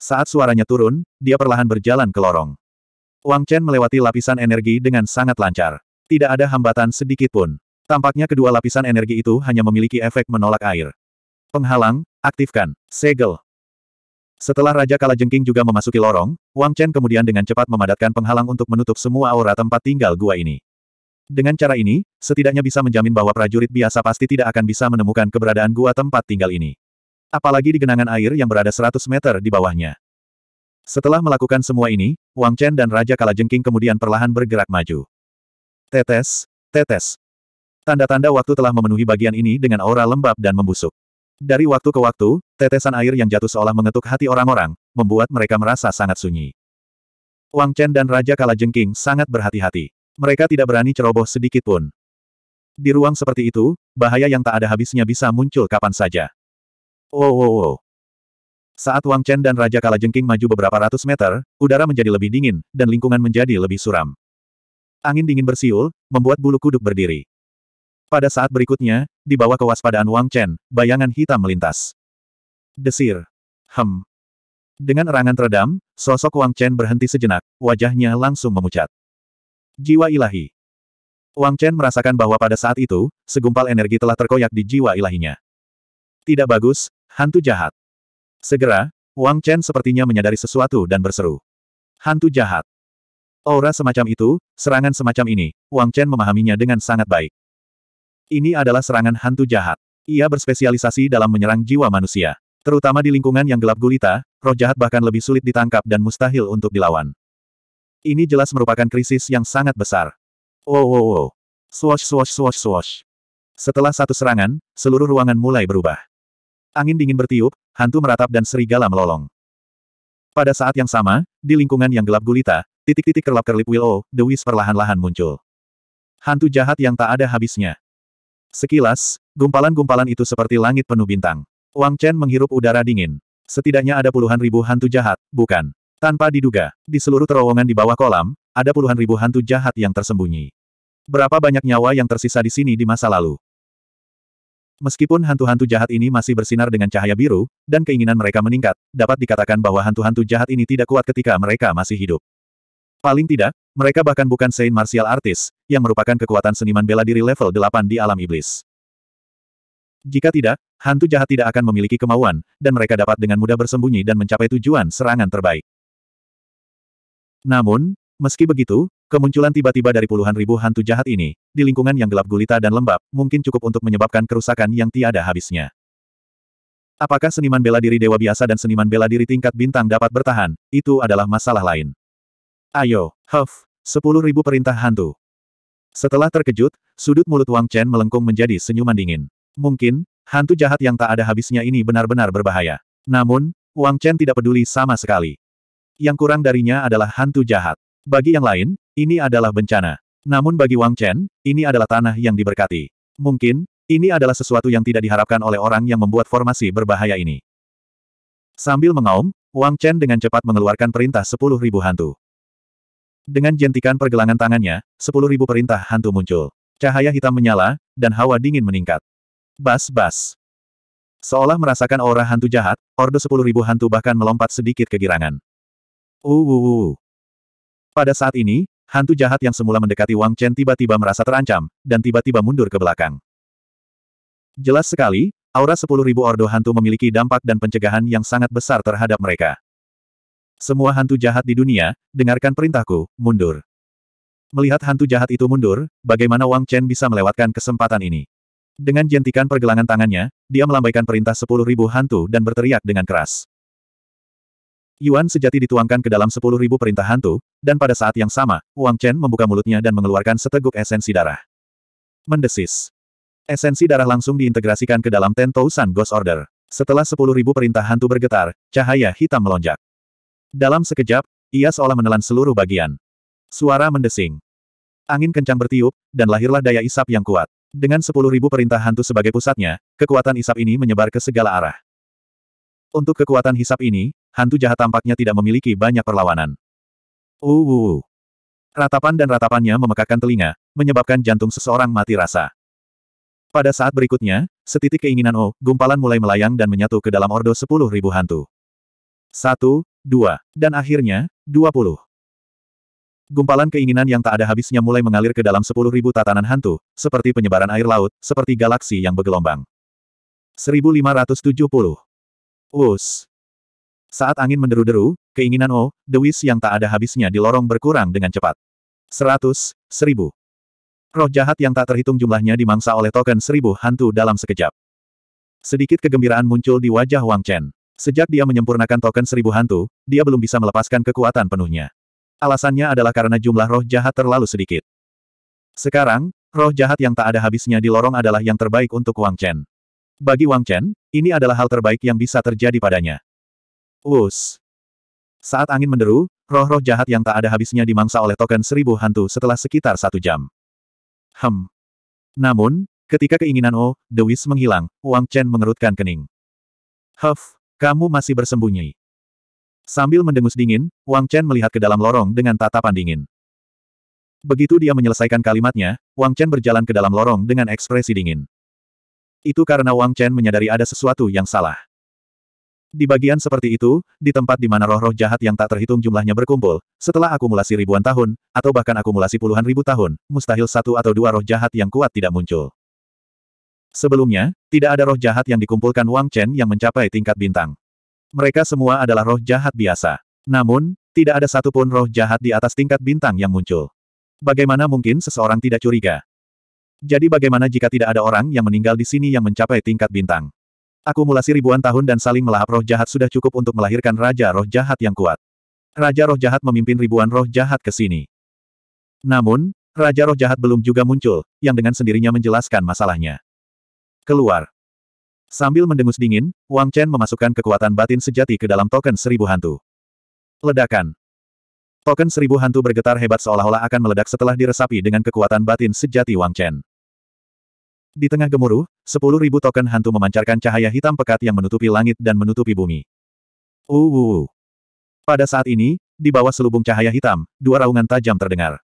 Saat suaranya turun, dia perlahan berjalan ke lorong. Wang Chen melewati lapisan energi dengan sangat lancar. Tidak ada hambatan sedikit pun. Tampaknya kedua lapisan energi itu hanya memiliki efek menolak air. Penghalang, aktifkan. Segel. Setelah Raja Kalajengking juga memasuki lorong, Wang Chen kemudian dengan cepat memadatkan penghalang untuk menutup semua aura tempat tinggal gua ini. Dengan cara ini, setidaknya bisa menjamin bahwa prajurit biasa pasti tidak akan bisa menemukan keberadaan gua tempat tinggal ini. Apalagi di genangan air yang berada 100 meter di bawahnya. Setelah melakukan semua ini, Wang Chen dan Raja Kalajengking kemudian perlahan bergerak maju. Tetes, tetes. Tanda-tanda waktu telah memenuhi bagian ini dengan aura lembab dan membusuk. Dari waktu ke waktu, tetesan air yang jatuh seolah mengetuk hati orang-orang, membuat mereka merasa sangat sunyi. Wang Chen dan Raja Kalajengking sangat berhati-hati. Mereka tidak berani ceroboh sedikit pun. Di ruang seperti itu, bahaya yang tak ada habisnya bisa muncul kapan saja. Wow oh, wow oh, wow. Oh. Saat Wang Chen dan Raja Kalajengking maju beberapa ratus meter, udara menjadi lebih dingin, dan lingkungan menjadi lebih suram. Angin dingin bersiul, membuat bulu kuduk berdiri. Pada saat berikutnya, di bawah kewaspadaan Wang Chen, bayangan hitam melintas. Desir. Hem. Dengan erangan teredam, sosok Wang Chen berhenti sejenak, wajahnya langsung memucat. Jiwa ilahi. Wang Chen merasakan bahwa pada saat itu, segumpal energi telah terkoyak di jiwa ilahinya. Tidak bagus, hantu jahat. Segera, Wang Chen sepertinya menyadari sesuatu dan berseru. Hantu jahat. Aura semacam itu, serangan semacam ini, Wang Chen memahaminya dengan sangat baik. Ini adalah serangan hantu jahat. Ia berspesialisasi dalam menyerang jiwa manusia. Terutama di lingkungan yang gelap gulita, roh jahat bahkan lebih sulit ditangkap dan mustahil untuk dilawan. Ini jelas merupakan krisis yang sangat besar. Wow oh, wow oh, wow. Oh. Swash swash swash swash. Setelah satu serangan, seluruh ruangan mulai berubah. Angin dingin bertiup, hantu meratap dan serigala melolong. Pada saat yang sama, di lingkungan yang gelap gulita, titik-titik kerlap-kerlip Willow, The Wiz perlahan-lahan muncul. Hantu jahat yang tak ada habisnya. Sekilas, gumpalan-gumpalan itu seperti langit penuh bintang. Wang Chen menghirup udara dingin. Setidaknya ada puluhan ribu hantu jahat, bukan? Tanpa diduga, di seluruh terowongan di bawah kolam, ada puluhan ribu hantu jahat yang tersembunyi. Berapa banyak nyawa yang tersisa di sini di masa lalu? Meskipun hantu-hantu jahat ini masih bersinar dengan cahaya biru, dan keinginan mereka meningkat, dapat dikatakan bahwa hantu-hantu jahat ini tidak kuat ketika mereka masih hidup. Paling tidak, mereka bahkan bukan Saint Martial Artist, yang merupakan kekuatan seniman bela diri level 8 di alam iblis. Jika tidak, hantu jahat tidak akan memiliki kemauan, dan mereka dapat dengan mudah bersembunyi dan mencapai tujuan serangan terbaik. Namun, meski begitu, kemunculan tiba-tiba dari puluhan ribu hantu jahat ini, di lingkungan yang gelap gulita dan lembab, mungkin cukup untuk menyebabkan kerusakan yang tiada habisnya. Apakah seniman bela diri dewa biasa dan seniman bela diri tingkat bintang dapat bertahan? Itu adalah masalah lain. Ayo, huff, sepuluh ribu perintah hantu. Setelah terkejut, sudut mulut Wang Chen melengkung menjadi senyuman dingin. Mungkin, hantu jahat yang tak ada habisnya ini benar-benar berbahaya. Namun, Wang Chen tidak peduli sama sekali. Yang kurang darinya adalah hantu jahat. Bagi yang lain, ini adalah bencana. Namun bagi Wang Chen, ini adalah tanah yang diberkati. Mungkin, ini adalah sesuatu yang tidak diharapkan oleh orang yang membuat formasi berbahaya ini. Sambil mengaum, Wang Chen dengan cepat mengeluarkan perintah sepuluh ribu hantu. Dengan jentikan pergelangan tangannya, sepuluh ribu perintah hantu muncul. Cahaya hitam menyala, dan hawa dingin meningkat. Bas-bas. Seolah merasakan aura hantu jahat, ordo sepuluh ribu hantu bahkan melompat sedikit kegirangan. Uwuwu. Pada saat ini, hantu jahat yang semula mendekati Wang Chen tiba-tiba merasa terancam, dan tiba-tiba mundur ke belakang. Jelas sekali, aura sepuluh ribu ordo hantu memiliki dampak dan pencegahan yang sangat besar terhadap mereka. Semua hantu jahat di dunia, dengarkan perintahku, mundur. Melihat hantu jahat itu mundur, bagaimana Wang Chen bisa melewatkan kesempatan ini? Dengan jentikan pergelangan tangannya, dia melambaikan perintah sepuluh ribu hantu dan berteriak dengan keras. Yuan sejati dituangkan ke dalam sepuluh ribu perintah hantu, dan pada saat yang sama, Wang Chen membuka mulutnya dan mengeluarkan seteguk esensi darah. Mendesis. Esensi darah langsung diintegrasikan ke dalam Ten San Ghost Order. Setelah sepuluh ribu perintah hantu bergetar, cahaya hitam melonjak. Dalam sekejap, ia seolah menelan seluruh bagian. Suara mendesing. Angin kencang bertiup, dan lahirlah daya isap yang kuat. Dengan sepuluh ribu perintah hantu sebagai pusatnya, kekuatan isap ini menyebar ke segala arah. Untuk kekuatan hisap ini, hantu jahat tampaknya tidak memiliki banyak perlawanan. Uwu. Ratapan dan ratapannya memekakkan telinga, menyebabkan jantung seseorang mati rasa. Pada saat berikutnya, setitik keinginan O, oh, gumpalan mulai melayang dan menyatu ke dalam ordo sepuluh ribu hantu. Satu, 2, dan akhirnya, 20. Gumpalan keinginan yang tak ada habisnya mulai mengalir ke dalam sepuluh ribu tatanan hantu, seperti penyebaran air laut, seperti galaksi yang bergelombang. 1570. Us. Saat angin menderu-deru, keinginan O, oh, dewis yang tak ada habisnya di lorong berkurang dengan cepat. 100, 1000. Roh jahat yang tak terhitung jumlahnya dimangsa oleh token seribu hantu dalam sekejap. Sedikit kegembiraan muncul di wajah Wang Chen. Sejak dia menyempurnakan token seribu hantu, dia belum bisa melepaskan kekuatan penuhnya. Alasannya adalah karena jumlah roh jahat terlalu sedikit. Sekarang, roh jahat yang tak ada habisnya di lorong adalah yang terbaik untuk Wang Chen. Bagi Wang Chen, ini adalah hal terbaik yang bisa terjadi padanya. Wus. Saat angin menderu, roh-roh jahat yang tak ada habisnya dimangsa oleh token seribu hantu setelah sekitar satu jam. Hem. Namun, ketika keinginan O. Oh, Dewis menghilang, Wang Chen mengerutkan kening. Huff, kamu masih bersembunyi. Sambil mendengus dingin, Wang Chen melihat ke dalam lorong dengan tatapan dingin. Begitu dia menyelesaikan kalimatnya, Wang Chen berjalan ke dalam lorong dengan ekspresi dingin. Itu karena Wang Chen menyadari ada sesuatu yang salah. Di bagian seperti itu, di tempat di mana roh-roh jahat yang tak terhitung jumlahnya berkumpul, setelah akumulasi ribuan tahun, atau bahkan akumulasi puluhan ribu tahun, mustahil satu atau dua roh jahat yang kuat tidak muncul. Sebelumnya, tidak ada roh jahat yang dikumpulkan Wang Chen yang mencapai tingkat bintang. Mereka semua adalah roh jahat biasa. Namun, tidak ada satupun roh jahat di atas tingkat bintang yang muncul. Bagaimana mungkin seseorang tidak curiga? Jadi bagaimana jika tidak ada orang yang meninggal di sini yang mencapai tingkat bintang? Akumulasi ribuan tahun dan saling melahap roh jahat sudah cukup untuk melahirkan Raja Roh Jahat yang kuat. Raja Roh Jahat memimpin ribuan roh jahat ke sini. Namun, Raja Roh Jahat belum juga muncul, yang dengan sendirinya menjelaskan masalahnya. Keluar. Sambil mendengus dingin, Wang Chen memasukkan kekuatan batin sejati ke dalam token seribu hantu. Ledakan. Token seribu hantu bergetar hebat seolah-olah akan meledak setelah diresapi dengan kekuatan batin sejati Wang Chen. Di tengah gemuruh, sepuluh ribu token hantu memancarkan cahaya hitam pekat yang menutupi langit dan menutupi bumi. uh. Pada saat ini, di bawah selubung cahaya hitam, dua raungan tajam terdengar.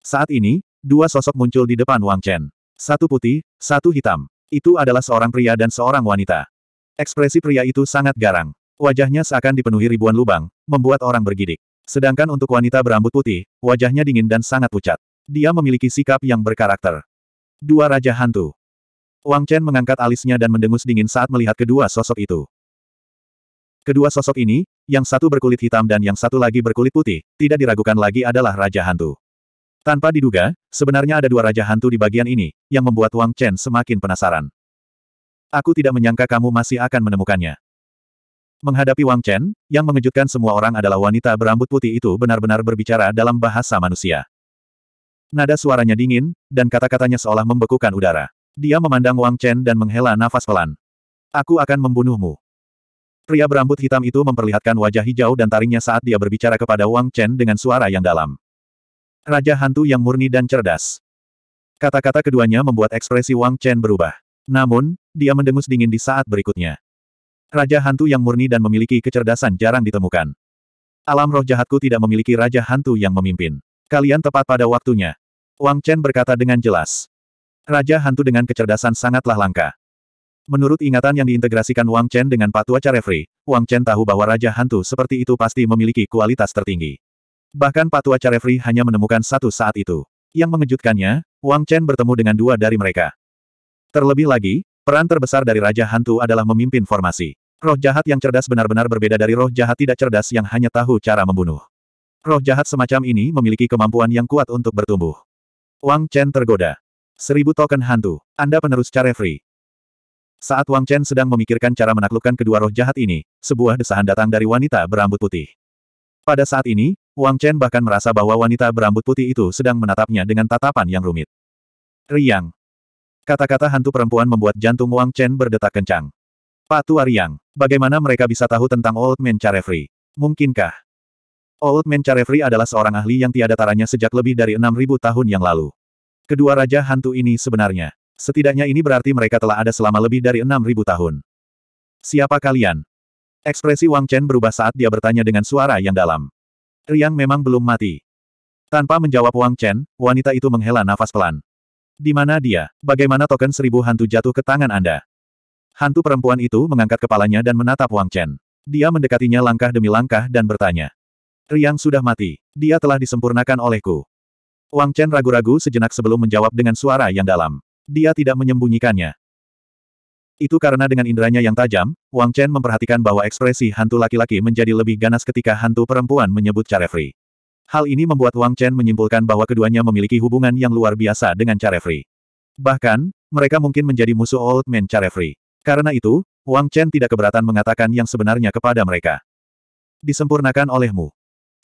Saat ini, dua sosok muncul di depan Wang Chen. Satu putih, satu hitam. Itu adalah seorang pria dan seorang wanita. Ekspresi pria itu sangat garang. Wajahnya seakan dipenuhi ribuan lubang, membuat orang bergidik. Sedangkan untuk wanita berambut putih, wajahnya dingin dan sangat pucat. Dia memiliki sikap yang berkarakter. Dua Raja Hantu Wang Chen mengangkat alisnya dan mendengus dingin saat melihat kedua sosok itu. Kedua sosok ini, yang satu berkulit hitam dan yang satu lagi berkulit putih, tidak diragukan lagi adalah Raja Hantu. Tanpa diduga, sebenarnya ada dua raja hantu di bagian ini, yang membuat Wang Chen semakin penasaran. Aku tidak menyangka kamu masih akan menemukannya. Menghadapi Wang Chen, yang mengejutkan semua orang adalah wanita berambut putih itu benar-benar berbicara dalam bahasa manusia. Nada suaranya dingin, dan kata-katanya seolah membekukan udara. Dia memandang Wang Chen dan menghela nafas pelan. Aku akan membunuhmu. Pria berambut hitam itu memperlihatkan wajah hijau dan taringnya saat dia berbicara kepada Wang Chen dengan suara yang dalam. Raja hantu yang murni dan cerdas. Kata-kata keduanya membuat ekspresi Wang Chen berubah. Namun, dia mendengus dingin di saat berikutnya. Raja hantu yang murni dan memiliki kecerdasan jarang ditemukan. Alam roh jahatku tidak memiliki raja hantu yang memimpin. Kalian tepat pada waktunya. Wang Chen berkata dengan jelas. Raja hantu dengan kecerdasan sangatlah langka. Menurut ingatan yang diintegrasikan Wang Chen dengan Patua Carefree, Wang Chen tahu bahwa Raja Hantu seperti itu pasti memiliki kualitas tertinggi. Bahkan Patua Carefree hanya menemukan satu saat itu. Yang mengejutkannya, Wang Chen bertemu dengan dua dari mereka. Terlebih lagi, peran terbesar dari Raja Hantu adalah memimpin formasi. Roh jahat yang cerdas benar-benar berbeda dari roh jahat tidak cerdas yang hanya tahu cara membunuh. Roh jahat semacam ini memiliki kemampuan yang kuat untuk bertumbuh. Wang Chen tergoda. Seribu token hantu, Anda penerus Carefree. Saat Wang Chen sedang memikirkan cara menaklukkan kedua roh jahat ini, sebuah desahan datang dari wanita berambut putih. Pada saat ini, Wang Chen bahkan merasa bahwa wanita berambut putih itu sedang menatapnya dengan tatapan yang rumit. Riang. Kata-kata hantu perempuan membuat jantung Wang Chen berdetak kencang. Patu Riang, bagaimana mereka bisa tahu tentang Old Man Charefri? Mungkinkah? Old Man Charefri adalah seorang ahli yang tiada taranya sejak lebih dari 6.000 tahun yang lalu. Kedua raja hantu ini sebenarnya. Setidaknya ini berarti mereka telah ada selama lebih dari 6.000 tahun. Siapa kalian? Ekspresi Wang Chen berubah saat dia bertanya dengan suara yang dalam. Riang memang belum mati. Tanpa menjawab Wang Chen, wanita itu menghela nafas pelan. Di mana dia? Bagaimana token seribu hantu jatuh ke tangan Anda? Hantu perempuan itu mengangkat kepalanya dan menatap Wang Chen. Dia mendekatinya langkah demi langkah dan bertanya. Riang sudah mati. Dia telah disempurnakan olehku. Wang Chen ragu-ragu sejenak sebelum menjawab dengan suara yang dalam. Dia tidak menyembunyikannya. Itu karena dengan inderanya yang tajam, Wang Chen memperhatikan bahwa ekspresi hantu laki-laki menjadi lebih ganas ketika hantu perempuan menyebut Carefree. Hal ini membuat Wang Chen menyimpulkan bahwa keduanya memiliki hubungan yang luar biasa dengan Carefree. Bahkan, mereka mungkin menjadi musuh Old Man Carefree. Karena itu, Wang Chen tidak keberatan mengatakan yang sebenarnya kepada mereka. Disempurnakan olehmu.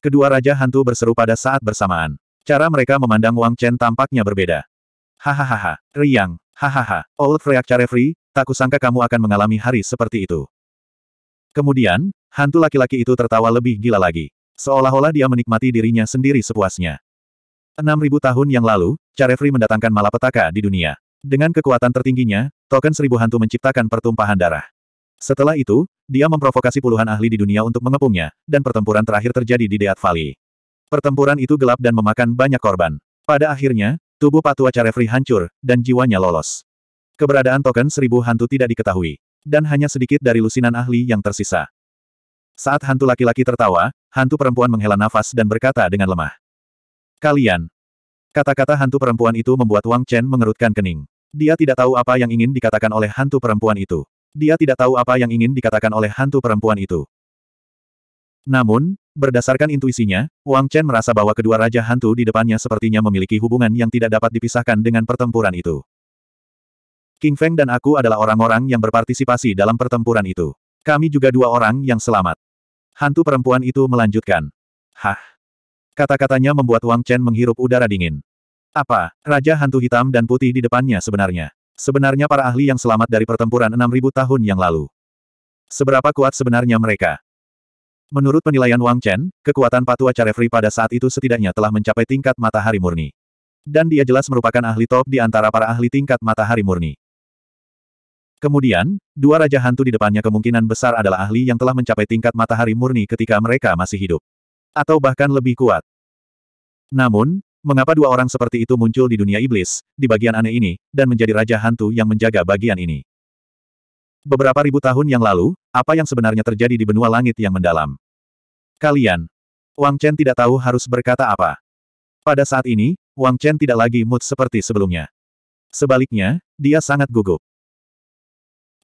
Kedua raja hantu berseru pada saat bersamaan. Cara mereka memandang Wang Chen tampaknya berbeda. Hahaha, riang, hahaha, Old Freak Carefree, tak kusangka kamu akan mengalami hari seperti itu. Kemudian, hantu laki-laki itu tertawa lebih gila lagi. Seolah-olah dia menikmati dirinya sendiri sepuasnya. 6.000 tahun yang lalu, Carefree mendatangkan malapetaka di dunia. Dengan kekuatan tertingginya, token seribu hantu menciptakan pertumpahan darah. Setelah itu, dia memprovokasi puluhan ahli di dunia untuk mengepungnya, dan pertempuran terakhir terjadi di Deat Valley. Pertempuran itu gelap dan memakan banyak korban. Pada akhirnya, tubuh Patua Carefree hancur, dan jiwanya lolos. Keberadaan token seribu hantu tidak diketahui. Dan hanya sedikit dari lusinan ahli yang tersisa. Saat hantu laki-laki tertawa, hantu perempuan menghela nafas dan berkata dengan lemah. Kalian. Kata-kata hantu perempuan itu membuat Wang Chen mengerutkan kening. Dia tidak tahu apa yang ingin dikatakan oleh hantu perempuan itu. Dia tidak tahu apa yang ingin dikatakan oleh hantu perempuan itu. Namun, berdasarkan intuisinya, Wang Chen merasa bahwa kedua raja hantu di depannya sepertinya memiliki hubungan yang tidak dapat dipisahkan dengan pertempuran itu. King Feng dan aku adalah orang-orang yang berpartisipasi dalam pertempuran itu. Kami juga dua orang yang selamat. Hantu perempuan itu melanjutkan. Hah. Kata-katanya membuat Wang Chen menghirup udara dingin. Apa, Raja Hantu Hitam dan Putih di depannya sebenarnya? Sebenarnya para ahli yang selamat dari pertempuran 6.000 tahun yang lalu. Seberapa kuat sebenarnya mereka? Menurut penilaian Wang Chen, kekuatan Patua Carefree pada saat itu setidaknya telah mencapai tingkat matahari murni. Dan dia jelas merupakan ahli top di antara para ahli tingkat matahari murni. Kemudian, dua raja hantu di depannya kemungkinan besar adalah ahli yang telah mencapai tingkat matahari murni ketika mereka masih hidup. Atau bahkan lebih kuat. Namun, mengapa dua orang seperti itu muncul di dunia iblis, di bagian aneh ini, dan menjadi raja hantu yang menjaga bagian ini? Beberapa ribu tahun yang lalu, apa yang sebenarnya terjadi di benua langit yang mendalam? Kalian. Wang Chen tidak tahu harus berkata apa. Pada saat ini, Wang Chen tidak lagi mood seperti sebelumnya. Sebaliknya, dia sangat gugup.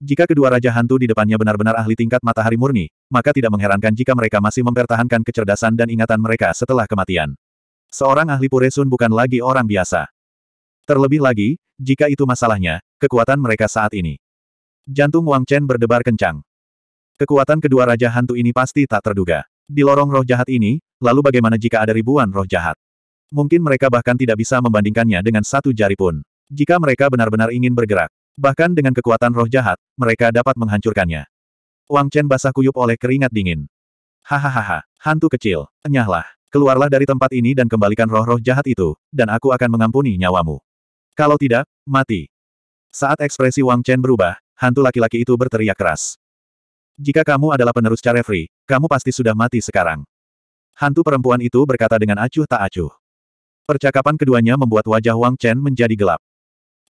Jika kedua Raja Hantu di depannya benar-benar ahli tingkat matahari murni, maka tidak mengherankan jika mereka masih mempertahankan kecerdasan dan ingatan mereka setelah kematian. Seorang ahli Puresun bukan lagi orang biasa. Terlebih lagi, jika itu masalahnya, kekuatan mereka saat ini. Jantung Wang Chen berdebar kencang. Kekuatan kedua Raja Hantu ini pasti tak terduga. Di lorong roh jahat ini, lalu bagaimana jika ada ribuan roh jahat? Mungkin mereka bahkan tidak bisa membandingkannya dengan satu jari pun. Jika mereka benar-benar ingin bergerak, Bahkan dengan kekuatan roh jahat, mereka dapat menghancurkannya. Wang Chen basah kuyup oleh keringat dingin. Hahaha, hantu kecil, enyahlah. Keluarlah dari tempat ini dan kembalikan roh-roh jahat itu, dan aku akan mengampuni nyawamu. Kalau tidak, mati. Saat ekspresi Wang Chen berubah, hantu laki-laki itu berteriak keras. Jika kamu adalah penerus Carefree, kamu pasti sudah mati sekarang. Hantu perempuan itu berkata dengan acuh tak acuh. Percakapan keduanya membuat wajah Wang Chen menjadi gelap.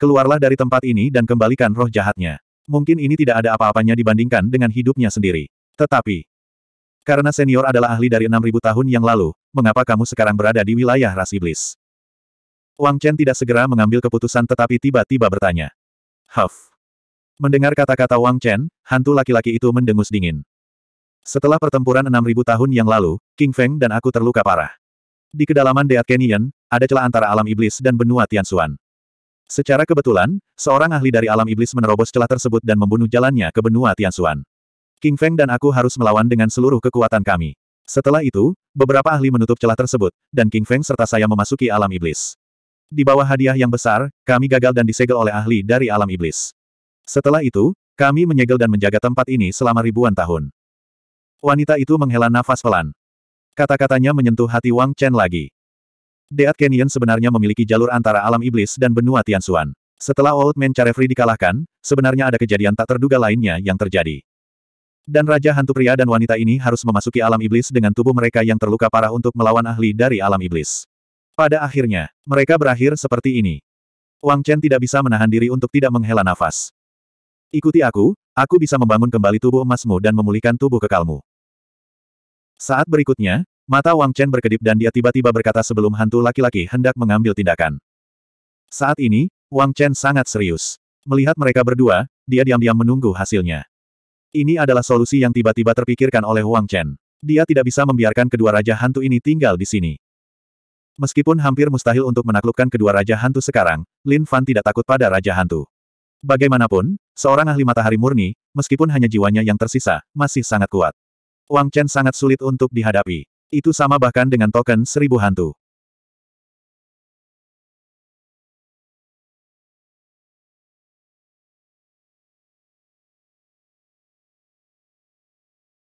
Keluarlah dari tempat ini dan kembalikan roh jahatnya. Mungkin ini tidak ada apa-apanya dibandingkan dengan hidupnya sendiri. Tetapi, karena senior adalah ahli dari 6.000 tahun yang lalu, mengapa kamu sekarang berada di wilayah ras iblis? Wang Chen tidak segera mengambil keputusan tetapi tiba-tiba bertanya. Huff. Mendengar kata-kata Wang Chen, hantu laki-laki itu mendengus dingin. Setelah pertempuran 6.000 tahun yang lalu, King Feng dan aku terluka parah. Di kedalaman Deat Canyon, ada celah antara alam iblis dan benua Tianxuan. Secara kebetulan, seorang ahli dari alam iblis menerobos celah tersebut dan membunuh jalannya ke benua Tianxuan. King Feng dan aku harus melawan dengan seluruh kekuatan kami. Setelah itu, beberapa ahli menutup celah tersebut, dan King Feng serta saya memasuki alam iblis. Di bawah hadiah yang besar, kami gagal dan disegel oleh ahli dari alam iblis. Setelah itu, kami menyegel dan menjaga tempat ini selama ribuan tahun. Wanita itu menghela nafas pelan. Kata-katanya menyentuh hati Wang Chen lagi. Deat Canyon sebenarnya memiliki jalur antara alam iblis dan benua Tianxuan. Setelah Old Man Charefree dikalahkan, sebenarnya ada kejadian tak terduga lainnya yang terjadi. Dan Raja Hantu Pria dan Wanita ini harus memasuki alam iblis dengan tubuh mereka yang terluka parah untuk melawan ahli dari alam iblis. Pada akhirnya, mereka berakhir seperti ini. Wang Chen tidak bisa menahan diri untuk tidak menghela nafas. Ikuti aku, aku bisa membangun kembali tubuh emasmu dan memulihkan tubuh kekalmu. Saat berikutnya, mata Wang Chen berkedip dan dia tiba-tiba berkata sebelum hantu laki-laki hendak mengambil tindakan. Saat ini, Wang Chen sangat serius. Melihat mereka berdua, dia diam-diam menunggu hasilnya. Ini adalah solusi yang tiba-tiba terpikirkan oleh Wang Chen. Dia tidak bisa membiarkan kedua raja hantu ini tinggal di sini. Meskipun hampir mustahil untuk menaklukkan kedua raja hantu sekarang, Lin Fan tidak takut pada raja hantu. Bagaimanapun, seorang ahli matahari murni, meskipun hanya jiwanya yang tersisa, masih sangat kuat. Wang Chen sangat sulit untuk dihadapi. Itu sama bahkan dengan token seribu hantu.